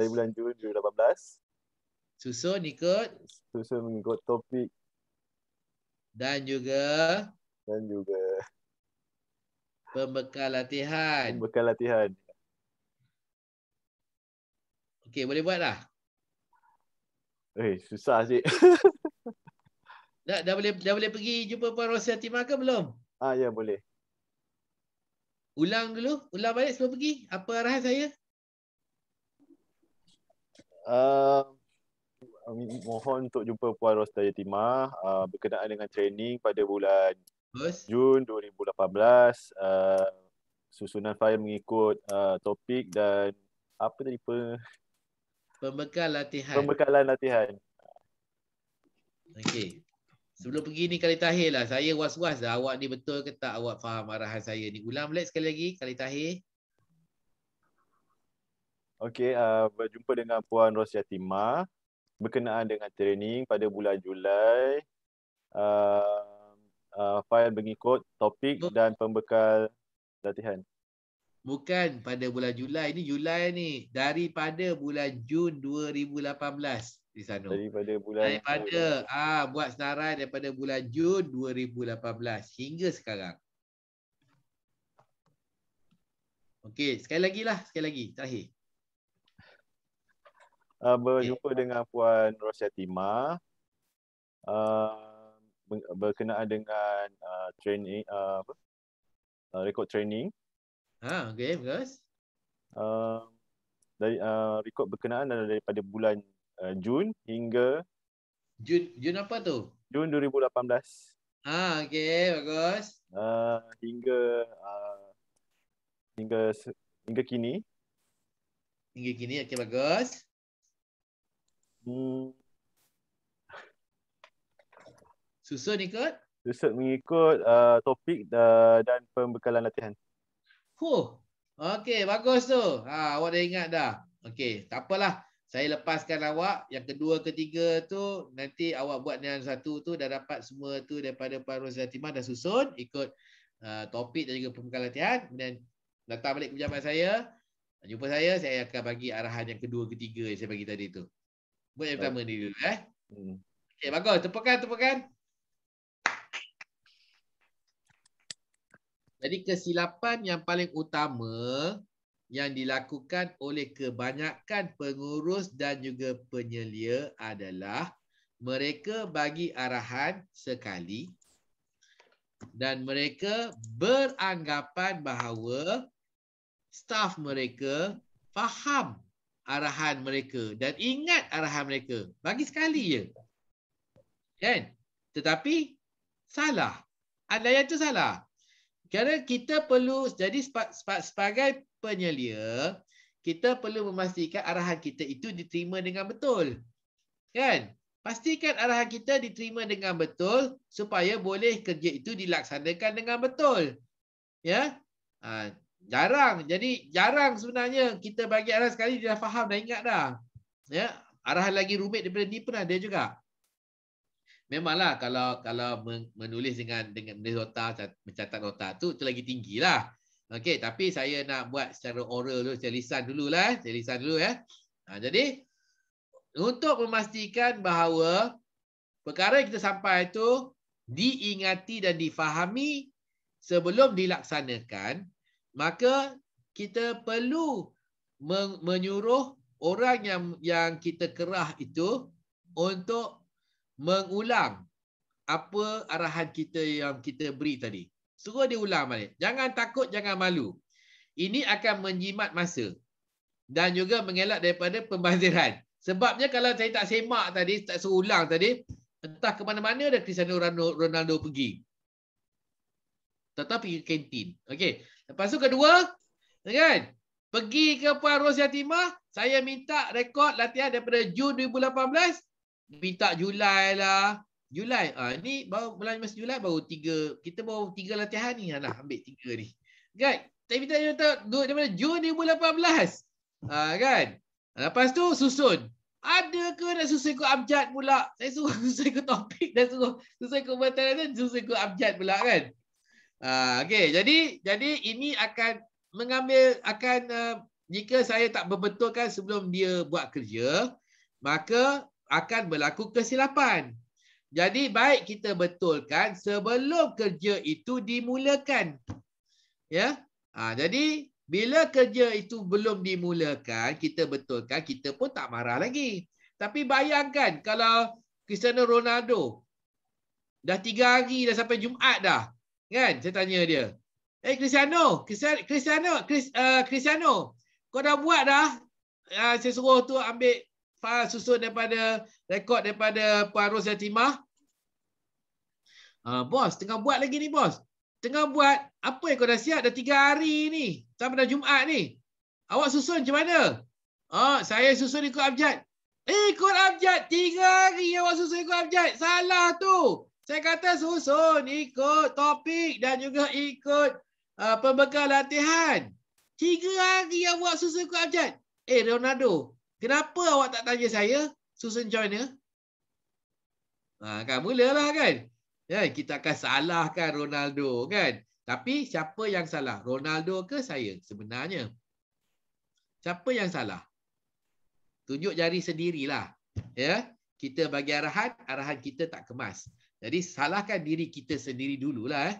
dari bulan Jun 2018 susun ikut susun mengikut topik dan juga dan juga pembekal latihan pembekal latihan okey boleh buat dah eh susah sih Dah, dah boleh dah boleh pergi jumpa Puan Rosyatimah ke belum? Ah ya boleh. Ulang dulu, ulang balik sebelum pergi. Apa arahan saya? Uh, mohon untuk jumpa Puan Rosyatimah uh, ah, berkenaan dengan training pada bulan Bus? Jun 2018. Uh, ah, susunan file mengikut uh, topik dan apa tadi pe pembekal latihan pembekalan latihan Okay. Sebelum pergi ni kali terakhir lah. Saya was-was lah. Awak ni betul ke tak awak faham arahan saya ni. Ulang balik sekali lagi kali terakhir. Okay. Uh, berjumpa dengan Puan Rosyatima berkenaan dengan training pada bulan Julai. Uh, uh, file mengikut topik dan pembekal latihan. Bukan pada bulan Julai. Ini Julai ni. Daripada bulan Jun 2018 di sana. Daripada bulan daripada ah buat senarai daripada bulan Jun 2018 hingga sekarang. Okey, sekali lagi lah, sekali lagi terakhir. Uh, berjumpa okay. dengan Puan Rosyatima uh, berkenaan dengan uh, training uh, apa? Uh, record training. Ha, okey, bagus. Uh, dari uh, record berkenaan adalah daripada bulan uh, Jun hingga Jun Jun apa tu? Jun 2018. Ah okey bagus. Uh, hingga uh, hingga hingga kini. Hingga kini okey bagus. Hmm. Susun ikut? Susun mengikut uh, topik uh, dan pembekalan latihan. Huh. Okey, bagus tu. Ha, awak dah ingat dah. Okey, tak apalah saya lepaskan awak yang kedua ketiga tu nanti awak buat yang satu tu dah dapat semua tu daripada Puan Rosyatimah dah susun ikut uh, topik dan juga pembukaan latihan kemudian datang balik ke pejabat saya jumpa saya saya akan bagi arahan yang kedua ketiga yang saya bagi tadi tu buat yang pertama ni dulu eh hmm. okay, bagus tepukan tepukan jadi kesilapan yang paling utama yang dilakukan oleh kebanyakan pengurus dan juga penyelia adalah mereka bagi arahan sekali dan mereka beranggapan bahawa staf mereka faham arahan mereka dan ingat arahan mereka bagi sekali je. Kan? Tetapi salah. Andaian tu salah. Kerana kita perlu jadi sebagai penyelia, kita perlu memastikan arahan kita itu diterima dengan betul. Kan? Pastikan arahan kita diterima dengan betul supaya boleh kerja itu dilaksanakan dengan betul. Ya? Ha, jarang. Jadi jarang sebenarnya kita bagi arahan sekali dia dah faham dah ingat dah. Ya? Arahan lagi rumit daripada ni pun ada juga. Memanglah kalau kalau menulis dengan dengan menulis otak, mencatat nota tu itu lagi tinggilah. Okey, tapi saya nak buat secara oral dulu, secara lisan lah, Secara lisan dulu ya. Ha, jadi, untuk memastikan bahawa perkara yang kita sampai itu diingati dan difahami sebelum dilaksanakan, maka kita perlu menyuruh orang yang yang kita kerah itu untuk mengulang apa arahan kita yang kita beri tadi. Suruh dia ulang balik. Jangan takut, jangan malu. Ini akan menjimat masa. Dan juga mengelak daripada pembaziran. Sebabnya kalau saya tak semak tadi, tak suruh ulang tadi, entah ke mana-mana dah Cristiano Ronaldo pergi. Tetap pergi kantin. Okey. Lepas tu kedua, kan? Pergi ke Puan Ros Yatimah, saya minta rekod latihan daripada Jun 2018, minta Julai lah, Julai. Ah ni baru bulan masa Julai baru tiga. Kita baru tiga latihan ni lah ambil tiga ni. Kan? Tapi kita tahu duduk di mana? Jun 2018. Ah kan? Lepas tu susun. Ada ke nak susun ikut abjad pula? Saya suruh susun ikut topik dan suruh susun ikut bantuan dan susun ikut abjad pula kan? Ah okay. Jadi jadi ini akan mengambil akan uh, jika saya tak berbetulkan sebelum dia buat kerja maka akan berlaku kesilapan jadi baik kita betulkan sebelum kerja itu dimulakan. Ya. Ha, jadi bila kerja itu belum dimulakan, kita betulkan, kita pun tak marah lagi. Tapi bayangkan kalau Cristiano Ronaldo dah tiga hari dah sampai Jumaat dah. Kan? Saya tanya dia. Eh hey, Cristiano, Cristiano, Cristiano, Cristiano, kau dah buat dah? Uh, saya suruh tu ambil fail susun daripada rekod daripada Puan Ros Yatimah. Uh, ah, bos, tengah buat lagi ni bos. Tengah buat, apa yang kau dah siap dah tiga hari ni. Sampai dah Jumaat ni. Awak susun macam mana? oh saya susun ikut abjad. Ikut abjad, tiga hari awak susun ikut abjad. Salah tu. Saya kata susun ikut topik dan juga ikut uh, ah, pembekal latihan. Tiga hari awak susun ikut abjad. Eh Ronaldo, Kenapa awak tak tanya saya Susan Joyner? Ya? Ha, kan mulalah kan. Ya, kita akan salahkan Ronaldo kan. Tapi siapa yang salah? Ronaldo ke saya sebenarnya? Siapa yang salah? Tunjuk jari sendirilah. Ya, kita bagi arahan, arahan kita tak kemas. Jadi salahkan diri kita sendiri dululah eh.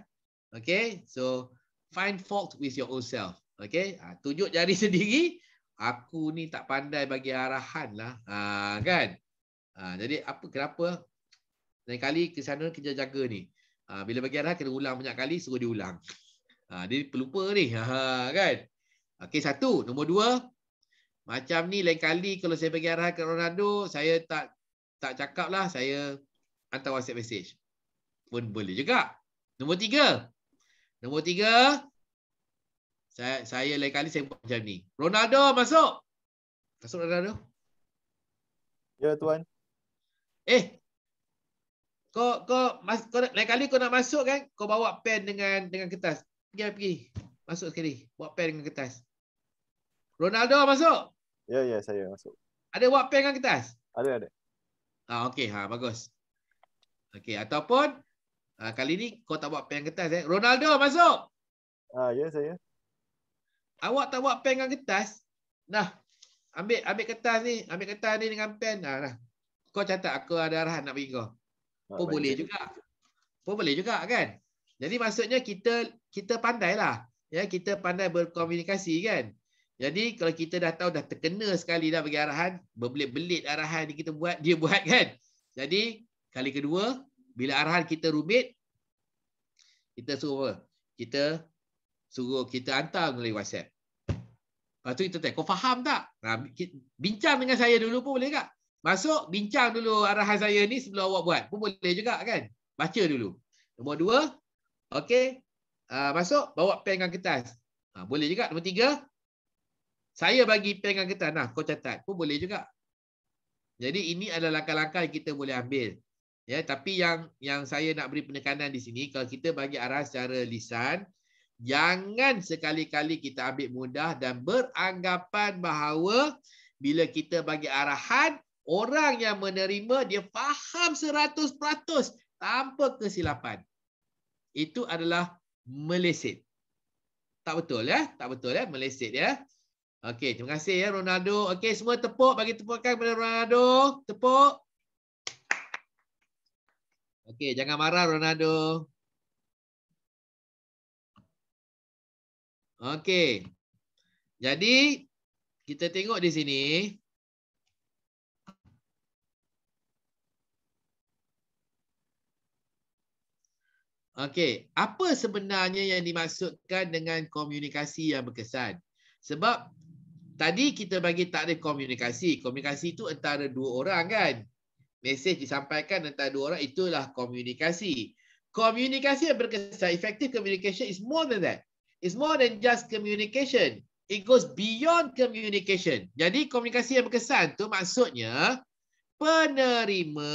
Okay? So find fault with your own self. Okay? Ha, tunjuk jari sendiri, aku ni tak pandai bagi arahan lah. Ha, kan? Ha, jadi apa kenapa? Lain kali ke sana kerja jaga ni. Ha, bila bagi arahan kena ulang banyak kali suruh diulang. Ha, dia pelupa ni. Ha, ha kan? Okey satu. Nombor dua. Macam ni lain kali kalau saya bagi arahan ke Ronaldo saya tak tak cakap lah saya hantar WhatsApp message. Pun boleh juga. Nombor tiga. Nombor tiga. Saya, saya lain kali saya buat macam ni. Ronaldo masuk. Masuk Ronaldo. Ya tuan. Eh. Kau kau mas, kau nak, lain kali kau nak masuk kan? Kau bawa pen dengan dengan kertas. Pergi pergi. Masuk sekali. Bawa pen dengan kertas. Ronaldo masuk. Ya ya saya masuk. Ada buat pen dengan kertas? Ada ada. Ah okey ha bagus. Okey ataupun ah, kali ni kau tak buat pen dengan kertas eh. Ronaldo masuk. Ah ya saya. Awak tak bawa pen dengan kertas. Nah. Ambil ambil kertas ni, ambil kertas ni dengan pen. Nah, nah. Kau catat aku ada arahan nak bagi kau. Apa ah, boleh juga. Apa boleh juga kan? Jadi maksudnya kita kita pandailah. Ya, kita pandai berkomunikasi kan. Jadi kalau kita dah tahu dah terkena sekali dah bagi arahan, berbelit-belit arahan ni kita buat, dia buat kan. Jadi kali kedua bila arahan kita rumit kita suruh apa? Kita suruh kita hantar melalui WhatsApp. Lepas tu kita tanya, kau faham tak? Nah, ha, bincang dengan saya dulu pun boleh tak? Masuk, bincang dulu arahan saya ni sebelum awak buat. Pun boleh juga kan? Baca dulu. Nombor dua, okay. uh, ha, masuk, bawa pen dengan kertas. Uh, boleh juga. Nombor tiga, saya bagi pen dengan kertas. Nah, kau catat. Pun boleh juga. Jadi ini adalah langkah-langkah yang kita boleh ambil. Ya, tapi yang yang saya nak beri penekanan di sini, kalau kita bagi arah secara lisan, Jangan sekali-kali kita ambil mudah dan beranggapan bahawa bila kita bagi arahan, orang yang menerima dia faham 100% tanpa kesilapan. Itu adalah meleset. Tak betul ya? Tak betul ya? Meleset ya? Okey, terima kasih ya Ronaldo. Okey, semua tepuk. Bagi tepukan kepada Ronaldo. Tepuk. Okey, jangan marah Ronaldo. Okey. Jadi kita tengok di sini Okey, apa sebenarnya yang dimaksudkan dengan komunikasi yang berkesan? Sebab tadi kita bagi takrif komunikasi. Komunikasi itu antara dua orang kan? Mesej disampaikan antara dua orang itulah komunikasi. Komunikasi yang berkesan, effective communication is more than that is more than just communication. It goes beyond communication. Jadi komunikasi yang berkesan tu maksudnya penerima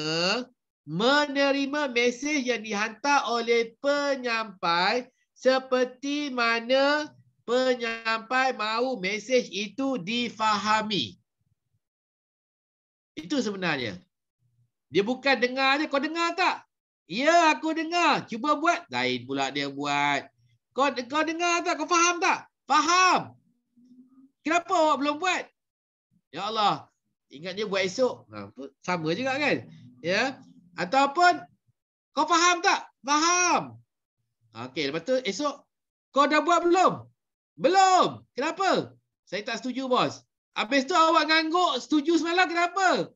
menerima mesej yang dihantar oleh penyampai seperti mana penyampai mahu mesej itu difahami. Itu sebenarnya. Dia bukan dengar je. Kau dengar tak? Ya, aku dengar. Cuba buat. Lain pula dia buat. Kau, kau dengar tak? Kau faham tak? Faham. Kenapa awak belum buat? Ya Allah. Ingatnya buat esok. Ha, sama juga kan? Ya. Ataupun kau faham tak? Faham. Okey. Lepas tu esok kau dah buat belum? Belum. Kenapa? Saya tak setuju bos. Habis tu awak ngangguk setuju semalam kenapa?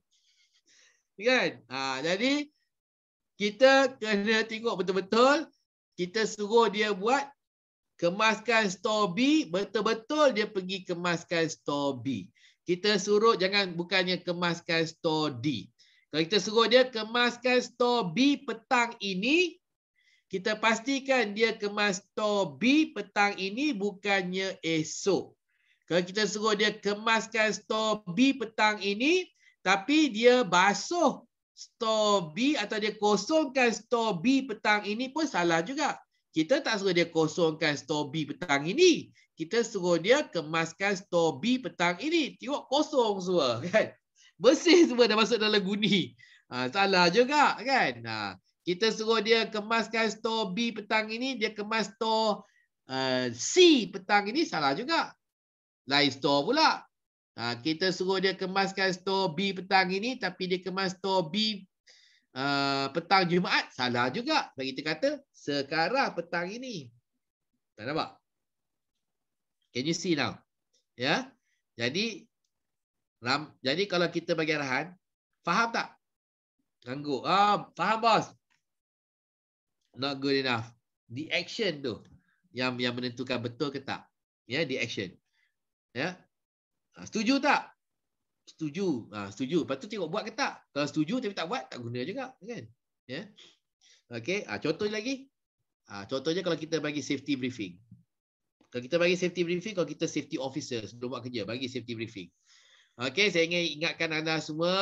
Kan? Ha, jadi kita kena tengok betul-betul kita suruh dia buat kemaskan stor B, betul-betul dia pergi kemaskan stor B. Kita suruh jangan bukannya kemaskan stor D. Kalau kita suruh dia kemaskan stor B petang ini, kita pastikan dia kemas stor B petang ini bukannya esok. Kalau kita suruh dia kemaskan stor B petang ini, tapi dia basuh stor B atau dia kosongkan stor B petang ini pun salah juga kita tak suruh dia kosongkan store B petang ini. Kita suruh dia kemaskan store B petang ini. Tengok kosong semua kan. Bersih semua dah masuk dalam guni. Ha, salah juga kan. Ha, kita suruh dia kemaskan store B petang ini. Dia kemas store uh, C petang ini. Salah juga. Lain store pula. Ha, kita suruh dia kemaskan store B petang ini. Tapi dia kemas store B Ah, petang Jumaat salah juga. Bagi kita kata sekarang petang ini. Tak nampak? Can you see now? Ya. Yeah? Jadi ram, jadi kalau kita bagi arahan, faham tak? Ganggu. Ah, faham bos. Not good enough. The action tu yang yang menentukan betul ke tak. Ya, yeah, the action. Ya. Yeah? Setuju tak? setuju. Ha, setuju. Lepas tu tengok buat ke tak. Kalau setuju tapi tak buat, tak guna juga. Kan? Yeah? Okay. Ha, ah, contoh lagi. Ha, contohnya kalau kita bagi safety briefing. Kalau kita bagi safety briefing, kalau kita safety officer sebelum buat kerja, bagi safety briefing. Okay, saya ingin ingatkan anda semua,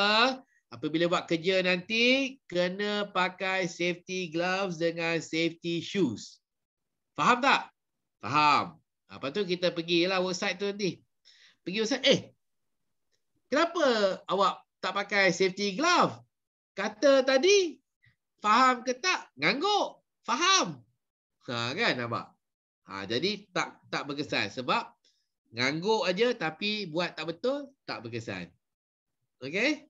apabila buat kerja nanti, kena pakai safety gloves dengan safety shoes. Faham tak? Faham. Apa tu kita pergi lah worksite tu nanti. Pergi worksite, eh kenapa awak tak pakai safety glove? Kata tadi, faham ke tak? Ngangguk. Faham. Ha, kan nampak? Ha, jadi tak tak berkesan sebab ngangguk aja tapi buat tak betul, tak berkesan. Okay?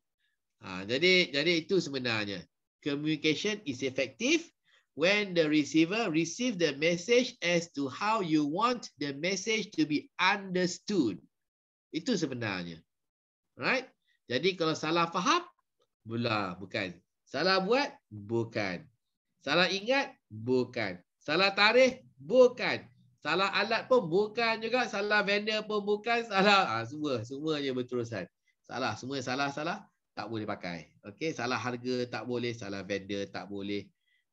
Ha, jadi, jadi itu sebenarnya. Communication is effective when the receiver receive the message as to how you want the message to be understood. Itu sebenarnya. Alright. Jadi kalau salah faham, bula bukan. Salah buat, bukan. Salah ingat, bukan. Salah tarikh, bukan. Salah alat pun bukan juga. Salah vendor pun bukan. Salah ha, semua. Semuanya berterusan. Salah. Semua salah-salah. Tak boleh pakai. Okay. Salah harga tak boleh. Salah vendor tak boleh.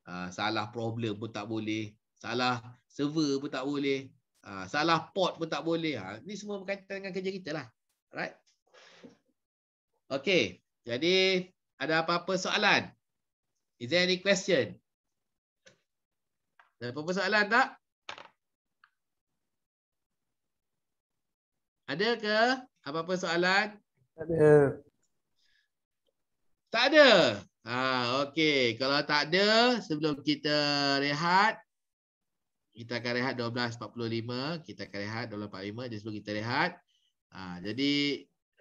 Ha, salah problem pun tak boleh. Salah server pun tak boleh. Ha, salah port pun tak boleh. Ha, ini semua berkaitan dengan kerja kita lah. Alright. Okay, Jadi ada apa-apa soalan? Is there any question? Ada apa-apa soalan tak? Ada ke apa-apa soalan? Ada. Tak ada. Ha, okey. Kalau tak ada, sebelum kita rehat kita akan rehat 12.45, kita akan rehat 12.45 jadi sebelum kita rehat. Ha, jadi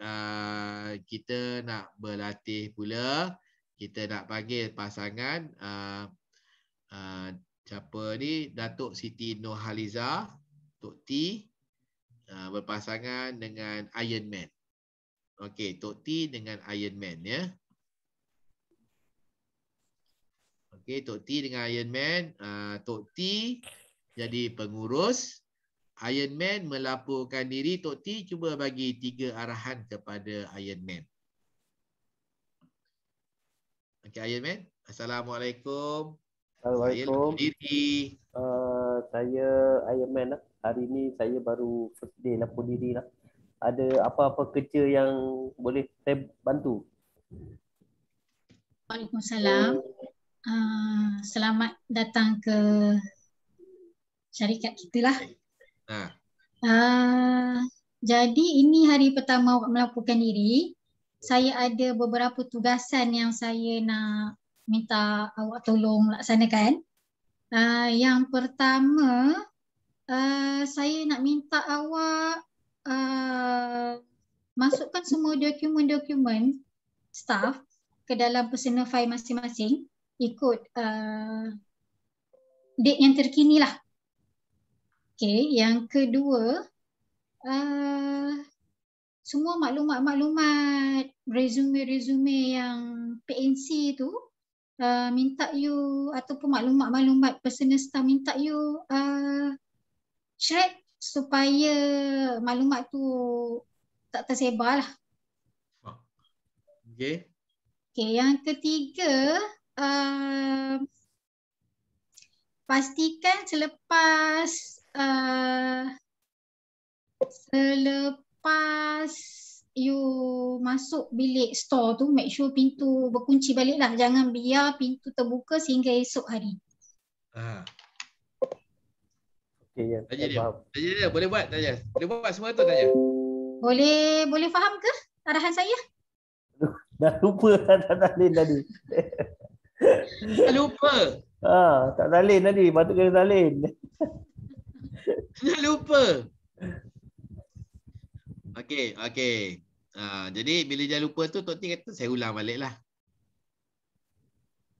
Ah, kita nak berlatih pula kita nak panggil pasangan uh, uh, siapa ni Datuk Siti Nohaliza Tok T uh, berpasangan dengan Iron Man. Okey, Tok T dengan Iron Man ya. Yeah. Okey, Tok T dengan Iron Man, uh, Tok T jadi pengurus Iron Man melaporkan diri Tok T cuba bagi tiga arahan kepada Iron Man. Okey Iron Man, assalamualaikum. Assalamualaikum. Saya Uh, saya Iron Man lah. Hari ni saya baru first day lapor diri lah. Ada apa-apa kerja yang boleh saya bantu? Waalaikumsalam. Oh. Uh, selamat datang ke syarikat kita lah. Okay. Ha. Ah, jadi ini hari pertama awak melaporkan diri. Saya ada beberapa tugasan yang saya nak minta awak tolong laksanakan. Uh, yang pertama, uh, saya nak minta awak uh, masukkan semua dokumen-dokumen staff ke dalam personal file masing-masing ikut uh, date yang terkini lah. Okay, yang kedua, uh, semua maklumat-maklumat, resume-resume yang PNC tu uh, minta you ataupun maklumat-maklumat personal staff minta you uh, check supaya maklumat tu tak tersebar lah. Okay. Okay, yang ketiga, uh, pastikan selepas selepas you masuk bilik store tu make sure pintu berkunci balik lah jangan biar pintu terbuka sehingga esok hari. Ha. Okey ya. Tanya dia. Tanya dia boleh buat tanya. Boleh buat semua tu tanya. Boleh boleh faham ke arahan saya? dah lupa tak salin tadi. Dah lupa. Ha, tak salin tadi, patut kena salin. Jangan lupa. Okay, okay. Uh, ah, jadi bila jangan lupa tu, Tok Ting kata saya ulang baliklah.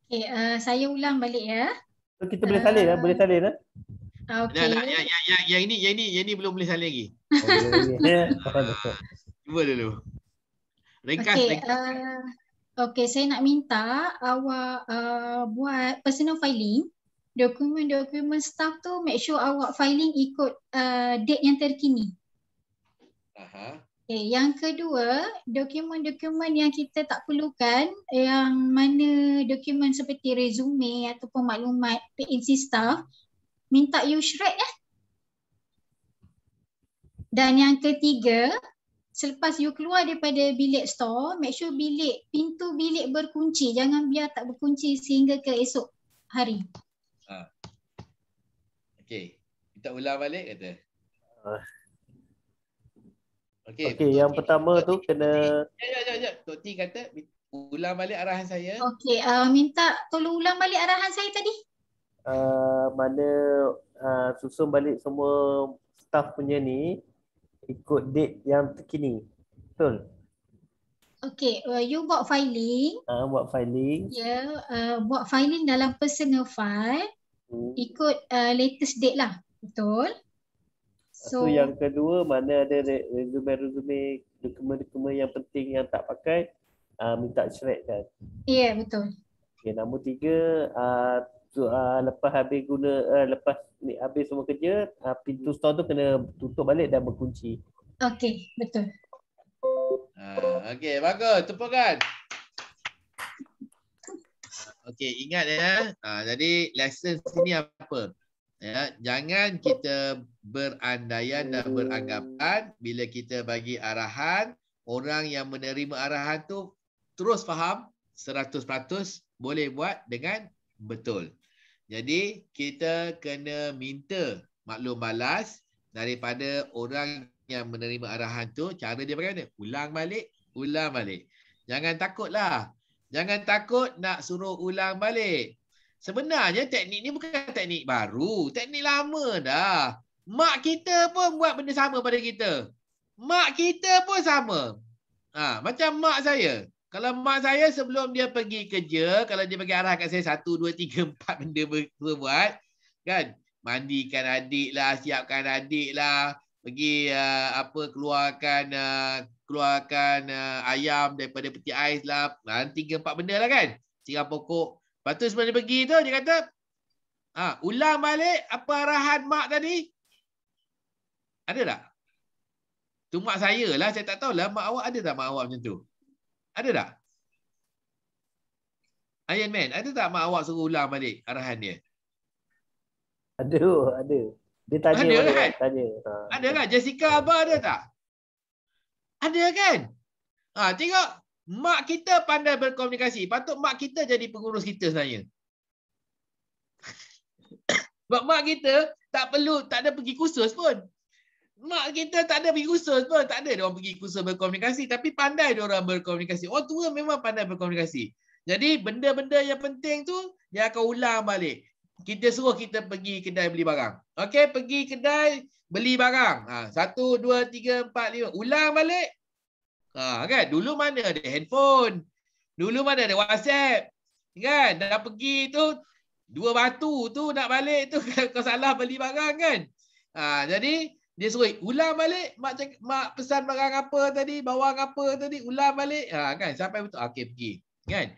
Okey, uh, saya ulang balik ya. So, kita boleh salin lah, boleh salin lah. Okey. Nah, nah, yang, yang, yang, yang ini, yang ini, yang ini belum boleh salin lagi. uh, cuba dulu. Ringkas, okay, ringkas. Uh, okay, saya nak minta awak uh, buat personal filing. Uh, dokumen-dokumen staff tu make sure awak filing ikut uh, date yang terkini. Aha. Okay, eh, yang kedua, dokumen-dokumen yang kita tak perlukan yang mana dokumen seperti resume ataupun maklumat PNC staff minta you shred ya. Dan yang ketiga, selepas you keluar daripada bilik store, make sure bilik pintu bilik berkunci, jangan biar tak berkunci sehingga ke esok hari. Okey. Kita ulang balik kata. Uh. Okay. Okey, yang T. pertama T. tu kena Ya, ya, ya, ya. Tok T kata ulang balik arahan saya. Okay. uh, minta tolong ulang balik arahan saya tadi. Uh, mana uh, susun balik semua staff punya ni ikut date yang terkini. Betul. Okay, uh, you buat filing. uh, buat filing. Ya, yeah, uh, buat filing dalam personal file. Ikut uh, latest date lah. Betul. So, so yang kedua mana ada resume-resume dokumen-dokumen yang penting yang tak pakai uh, minta shredkan. Ya yeah, betul. Okay, nombor tiga uh, tu, uh, lepas habis guna uh, lepas ni habis semua kerja uh, pintu store tu kena tutup balik dan berkunci. Okey betul. Uh, Okey bagus tepukan. Okay, ingat ya. Ha, jadi lesson sini apa? Ya, jangan kita berandaian dan beranggapan bila kita bagi arahan, orang yang menerima arahan tu terus faham 100% boleh buat dengan betul. Jadi, kita kena minta maklum balas daripada orang yang menerima arahan tu, cara dia bagaimana? Ulang balik, ulang balik. Jangan takutlah. Jangan takut nak suruh ulang balik. Sebenarnya teknik ni bukan teknik baru. Teknik lama dah. Mak kita pun buat benda sama pada kita. Mak kita pun sama. Ha, macam mak saya. Kalau mak saya sebelum dia pergi kerja, kalau dia bagi arahkan saya satu, dua, tiga, empat benda semua buat. Kan? Mandikan adik lah, siapkan adik lah. Pergi uh, apa keluarkan uh, keluarkan uh, ayam daripada peti ais lah. Dan tiga empat benda lah kan. Tiga pokok. Lepas tu sebelum dia pergi tu dia kata. Ha, ah, ulang balik apa arahan mak tadi. Ada tak? Tu mak saya lah. Saya tak tahulah mak awak ada tak mak awak macam tu. Ada tak? Iron Man, ada tak mak awak suruh ulang balik arahan dia? Aduh, ada. Dia tanya ada balik. Kan? Ha. Ada kan? Jessica Abah ada tak? Ada kan? Ha, tengok, mak kita pandai berkomunikasi. Patut mak kita jadi pengurus kita sebenarnya. Sebab mak kita tak perlu, tak ada pergi khusus pun. Mak kita tak ada pergi khusus pun. Tak ada orang pergi khusus berkomunikasi. Tapi pandai orang berkomunikasi. Orang tua memang pandai berkomunikasi. Jadi benda-benda yang penting tu, dia akan ulang balik kita suruh kita pergi kedai beli barang. Okey, pergi kedai beli barang. Ha, satu, dua, tiga, empat, lima. Ulang balik. Ha, kan? Dulu mana ada handphone. Dulu mana ada WhatsApp. Kan? Dah pergi tu, dua batu tu nak balik tu. Kau salah beli barang kan? Ha, jadi, dia suruh ulang balik. Mak, cek, mak pesan barang apa tadi? Bawang apa tadi? Ulang balik. Ha, kan? Sampai betul. Okey, pergi. Kan?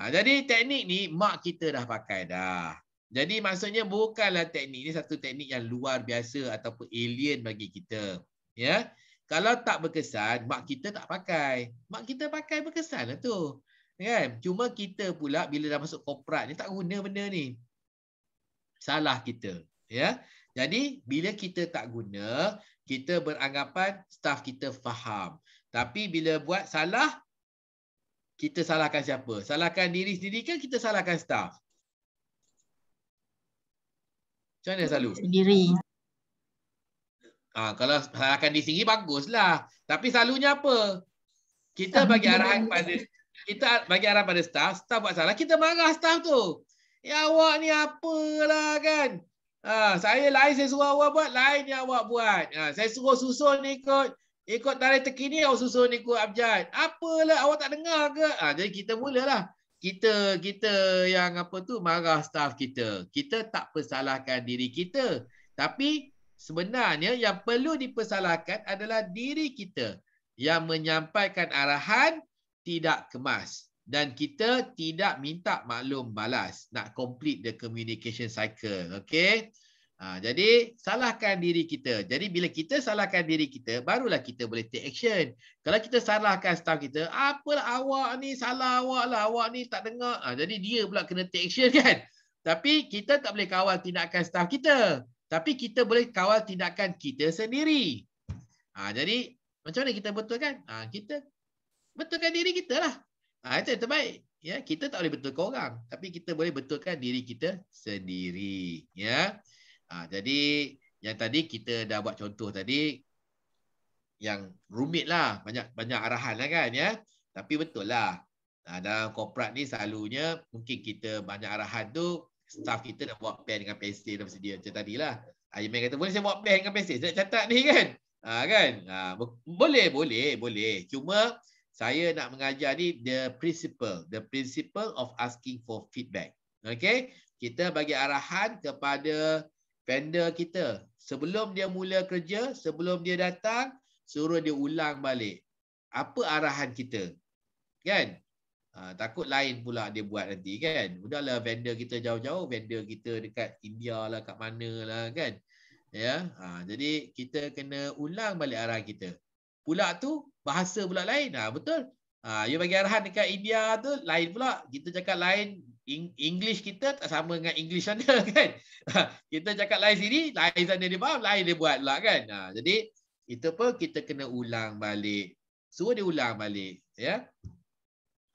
Ha, jadi, teknik ni mak kita dah pakai dah. Jadi maksudnya bukanlah teknik ini satu teknik yang luar biasa ataupun alien bagi kita. Ya. Kalau tak berkesan, mak kita tak pakai. Mak kita pakai berkesanlah tu. Kan? Cuma kita pula bila dah masuk korporat ni tak guna benda ni. Salah kita. Ya. Jadi bila kita tak guna, kita beranggapan staff kita faham. Tapi bila buat salah, kita salahkan siapa? Salahkan diri sendiri ke kita salahkan staff? Macam mana selalu? Sendiri. Ha, kalau akan di sini baguslah. Tapi selalunya apa? Kita bagi arahan pada kita bagi arahan pada staff, staff buat salah, kita marah staff tu. Ya awak ni apalah kan? Ha, saya lain saya suruh awak buat, lain yang awak buat. Ha, saya suruh susun ni ikut ikut tarikh terkini awak susun ikut abjad. Apalah awak tak dengar ke? Ha, jadi kita mulalah kita kita yang apa tu marah staff kita. Kita tak persalahkan diri kita. Tapi sebenarnya yang perlu dipersalahkan adalah diri kita yang menyampaikan arahan tidak kemas dan kita tidak minta maklum balas nak complete the communication cycle. Okay. Ha, jadi salahkan diri kita. Jadi bila kita salahkan diri kita, barulah kita boleh take action. Kalau kita salahkan staff kita, apa awak ni salah awak lah, awak ni tak dengar. Ha, jadi dia pula kena take action kan. Tapi kita tak boleh kawal tindakan staff kita. Tapi kita boleh kawal tindakan kita sendiri. Ha, jadi macam mana kita betulkan? Ha, kita betulkan diri kita lah. Ha, itu yang terbaik. Ya, kita tak boleh betulkan orang. Tapi kita boleh betulkan diri kita sendiri. Ya. Ha, jadi yang tadi kita dah buat contoh tadi yang rumit lah banyak banyak arahan lah kan ya. Tapi betul lah ha, dalam korporat ni selalunya mungkin kita banyak arahan tu staff kita nak buat pen dengan pensel dan sedia macam tadi lah. Ayman ha, kata boleh saya buat pen dengan pensel nak catat ni kan. Ha, kan? Ha, boleh, boleh, boleh. Cuma saya nak mengajar ni the principle, the principle of asking for feedback. Okay, kita bagi arahan kepada vendor kita. Sebelum dia mula kerja, sebelum dia datang, suruh dia ulang balik. Apa arahan kita? Kan? Ha, takut lain pula dia buat nanti kan? Udahlah vendor kita jauh-jauh, vendor kita dekat India lah, kat mana lah kan? Ya? Ha, jadi kita kena ulang balik arahan kita. Pula tu, bahasa pula lain. Ha, betul? Ha, you bagi arahan dekat India tu, lain pula. Kita cakap lain, English kita tak sama dengan English sana kan. kita cakap lain sini, lain sana dia faham, lain dia buat pula kan. Ha, jadi itu pun kita kena ulang balik. Suruh dia ulang balik. ya.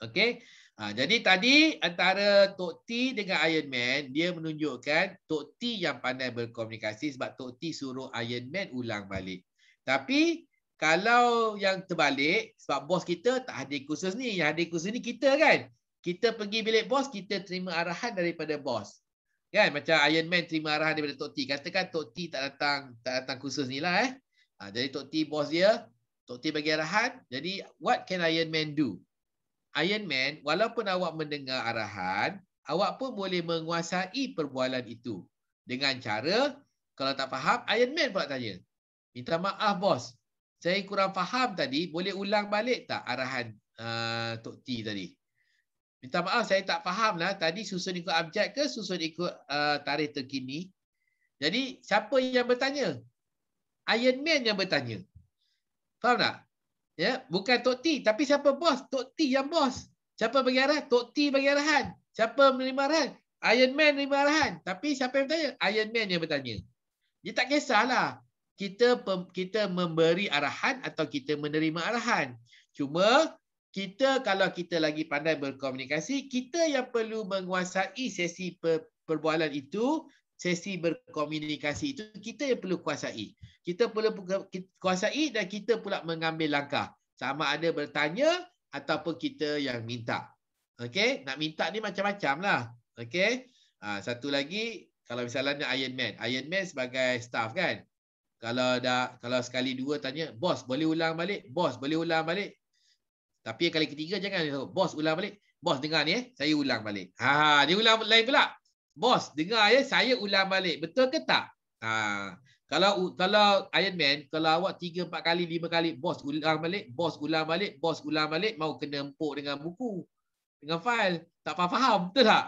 Okay. Ha, jadi tadi antara Tok T dengan Iron Man, dia menunjukkan Tok T yang pandai berkomunikasi sebab Tok T suruh Iron Man ulang balik. Tapi kalau yang terbalik, sebab bos kita tak hadir khusus ni. Yang hadir khusus ni kita kan kita pergi bilik bos kita terima arahan daripada bos kan macam iron man terima arahan daripada tok T katakan tok T tak datang tak datang khusus nilah eh ha, jadi tok T bos dia tok T bagi arahan jadi what can iron man do iron man walaupun awak mendengar arahan awak pun boleh menguasai perbualan itu dengan cara kalau tak faham iron man pula tanya minta maaf bos saya kurang faham tadi boleh ulang balik tak arahan uh, tok T tadi Minta maaf saya tak faham lah tadi susun ikut abjad ke susun ikut uh, tarikh terkini. Jadi siapa yang bertanya? Iron Man yang bertanya. Faham tak? Ya, bukan Tok T tapi siapa bos? Tok T yang bos. Siapa bagi arah? Tok T bagi arahan. Siapa menerima arahan? Iron Man menerima arahan. Tapi siapa yang bertanya? Iron Man yang bertanya. Dia tak kisahlah. Kita kita memberi arahan atau kita menerima arahan. Cuma kita kalau kita lagi pandai berkomunikasi, kita yang perlu menguasai sesi per perbualan itu, sesi berkomunikasi itu, kita yang perlu kuasai. Kita perlu kuasai dan kita pula mengambil langkah. Sama ada bertanya ataupun kita yang minta. Okay, nak minta ni macam-macam lah. Okay, ha, satu lagi, kalau misalnya Iron Man. Iron Man sebagai staff kan? Kalau dah kalau sekali dua tanya, bos boleh ulang balik? Bos boleh ulang balik? Tapi kali ketiga jangan bos ulang balik. Bos dengar ni eh, saya ulang balik. Ha, dia ulang lain pula. Bos dengar ya, saya ulang balik. Betul ke tak? Ha, kalau kalau Iron Man kalau awak 3 4 kali 5 kali bos ulang balik, bos ulang balik, bos ulang balik mau kena empuk dengan buku dengan fail. Tak faham, faham betul tak?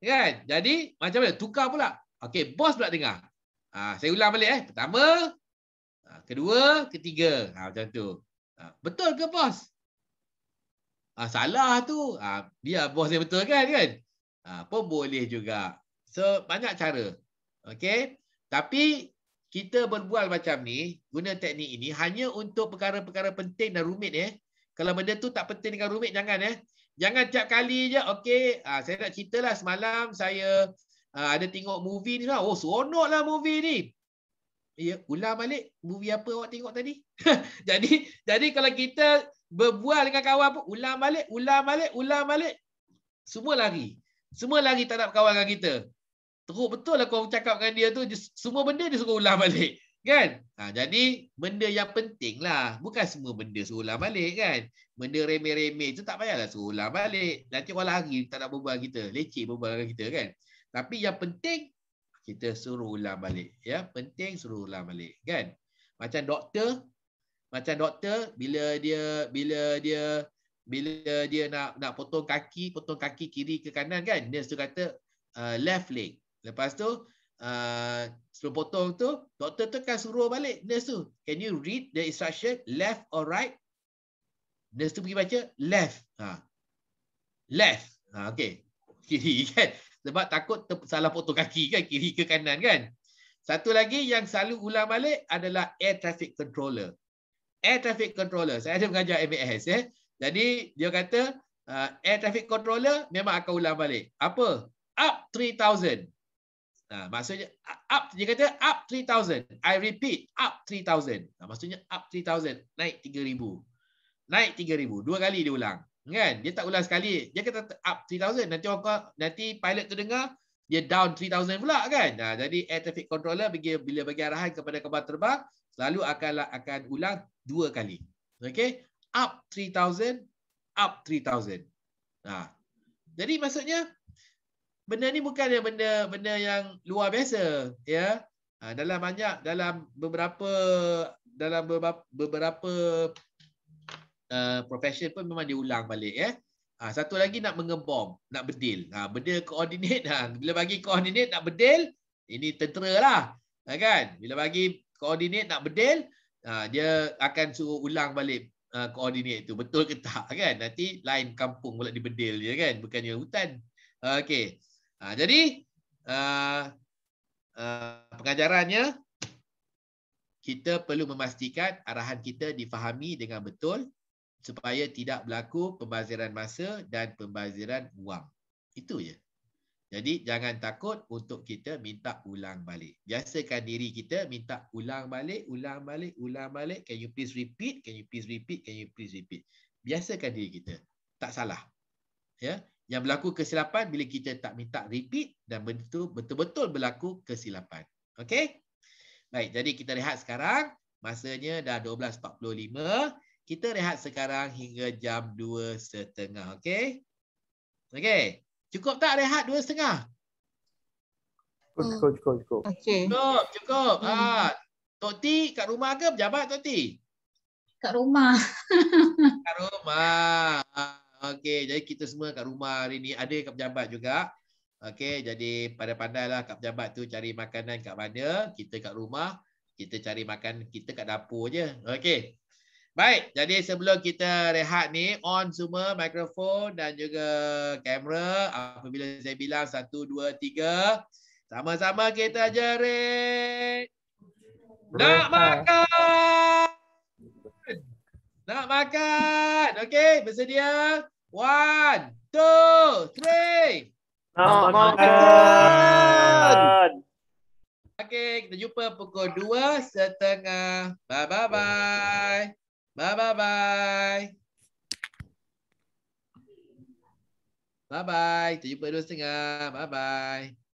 Kan? Jadi macam mana? Tukar pula. Okey, bos pula dengar. Ha, saya ulang balik eh. Pertama, ha, kedua, ketiga. Ha, macam tu. Ha, betul ke bos? Ah, salah tu. Ah, biar bos dia betul kan kan? Ah, pun boleh juga. So, banyak cara. Okay? Tapi, kita berbual macam ni, guna teknik ini, hanya untuk perkara-perkara penting dan rumit eh. Kalau benda tu tak penting dengan rumit, jangan eh. Jangan tiap kali je, okay. Ah, saya nak ceritalah semalam, saya ah, ada tengok movie ni. Oh, seronok lah movie ni. Ya, ulang balik movie apa awak tengok tadi. jadi, jadi kalau kita berbual dengan kawan pun ulang balik, ulang balik, ulang balik. Semua lari. Semua lari tak nak kawan dengan kita. Teruk betul lah kau cakap dengan dia tu. Semua benda dia suruh ulang balik. Kan? Ha, jadi, benda yang penting lah. Bukan semua benda suruh ulang balik kan? Benda remeh-remeh tu tak payahlah suruh ulang balik. Nanti orang lari tak nak berbual kita. Leceh berbual dengan kita kan? Tapi yang penting, kita suruh ulang balik. Ya, Penting suruh ulang balik. Kan? Macam doktor, macam doktor bila dia bila dia bila dia nak nak potong kaki potong kaki kiri ke kanan kan Dia tu kata uh, left leg lepas tu uh, sebelum potong tu doktor tu kan suruh balik Dia tu can you read the instruction left or right Dia tu pergi baca left ha left ha okey kiri kan sebab takut salah potong kaki kan kiri ke kanan kan satu lagi yang selalu ulang balik adalah air traffic controller air traffic controller. Saya ada mengajar MAS. ya, Jadi, dia kata uh, air traffic controller memang akan ulang balik. Apa? Up 3,000. Nah, maksudnya, up, dia kata up 3,000. I repeat, up 3,000. Nah, maksudnya, up 3,000. Naik 3,000. Naik 3,000. Dua kali dia ulang. Kan? Dia tak ulang sekali. Dia kata up 3,000. Nanti, nanti pilot tu dengar, dia down 3,000 pula kan. Nah, jadi, air traffic controller bila bagi arahan kepada kapal terbang, lalu akan akan ulang dua kali. okay? up 3000, up 3000. Nah. Ha. Jadi maksudnya benda ni bukan yang benda benda yang luar biasa, ya. Ha, dalam banyak dalam beberapa dalam beberapa, beberapa uh, profession pun memang diulang balik ya. Ha, satu lagi nak mengebom, nak bedil. Ha bedil koordinat ha. bila bagi koordinat nak bedil, ini tenteralah. Ha, ya kan? Bila bagi koordinat nak bedil uh, dia akan suruh ulang balik ha, koordinat tu betul ke tak kan nanti lain kampung pula dibedil je kan bukannya hutan uh, okey uh, ha, jadi uh, uh, pengajarannya kita perlu memastikan arahan kita difahami dengan betul supaya tidak berlaku pembaziran masa dan pembaziran wang itu je jadi jangan takut untuk kita minta ulang balik. Biasakan diri kita minta ulang balik, ulang balik, ulang balik. Can you please repeat? Can you please repeat? Can you please repeat? Biasakan diri kita. Tak salah. Ya. Yang berlaku kesilapan bila kita tak minta repeat dan betul-betul berlaku kesilapan. Okay. Baik, jadi kita rehat sekarang. Masanya dah 12.45. Kita rehat sekarang hingga jam 2.30. Okay. Okay. Cukup tak rehat dua setengah? Cukup, oh. cukup, cukup. Okay. Cukup, cukup. Hmm. Ah, Tok T kat rumah ke pejabat Tok T? Kat rumah. kat rumah. Ah, okey, jadi kita semua kat rumah hari ni. Ada kat pejabat juga. Okey, jadi pada pandailah kat pejabat tu cari makanan kat mana. Kita kat rumah. Kita cari makan kita kat dapur je. Okey. Baik, jadi sebelum kita rehat ni, on semua mikrofon dan juga kamera. Apabila saya bilang satu, dua, tiga. Sama-sama kita jerit. Nak ha. makan! Nak makan! Okey, bersedia? One, two, three. Nak makan! Okey, kita jumpa pukul dua setengah. Bye-bye-bye. Bye bye bye. Bye bye. Terjumpa dua setengah. Bye bye.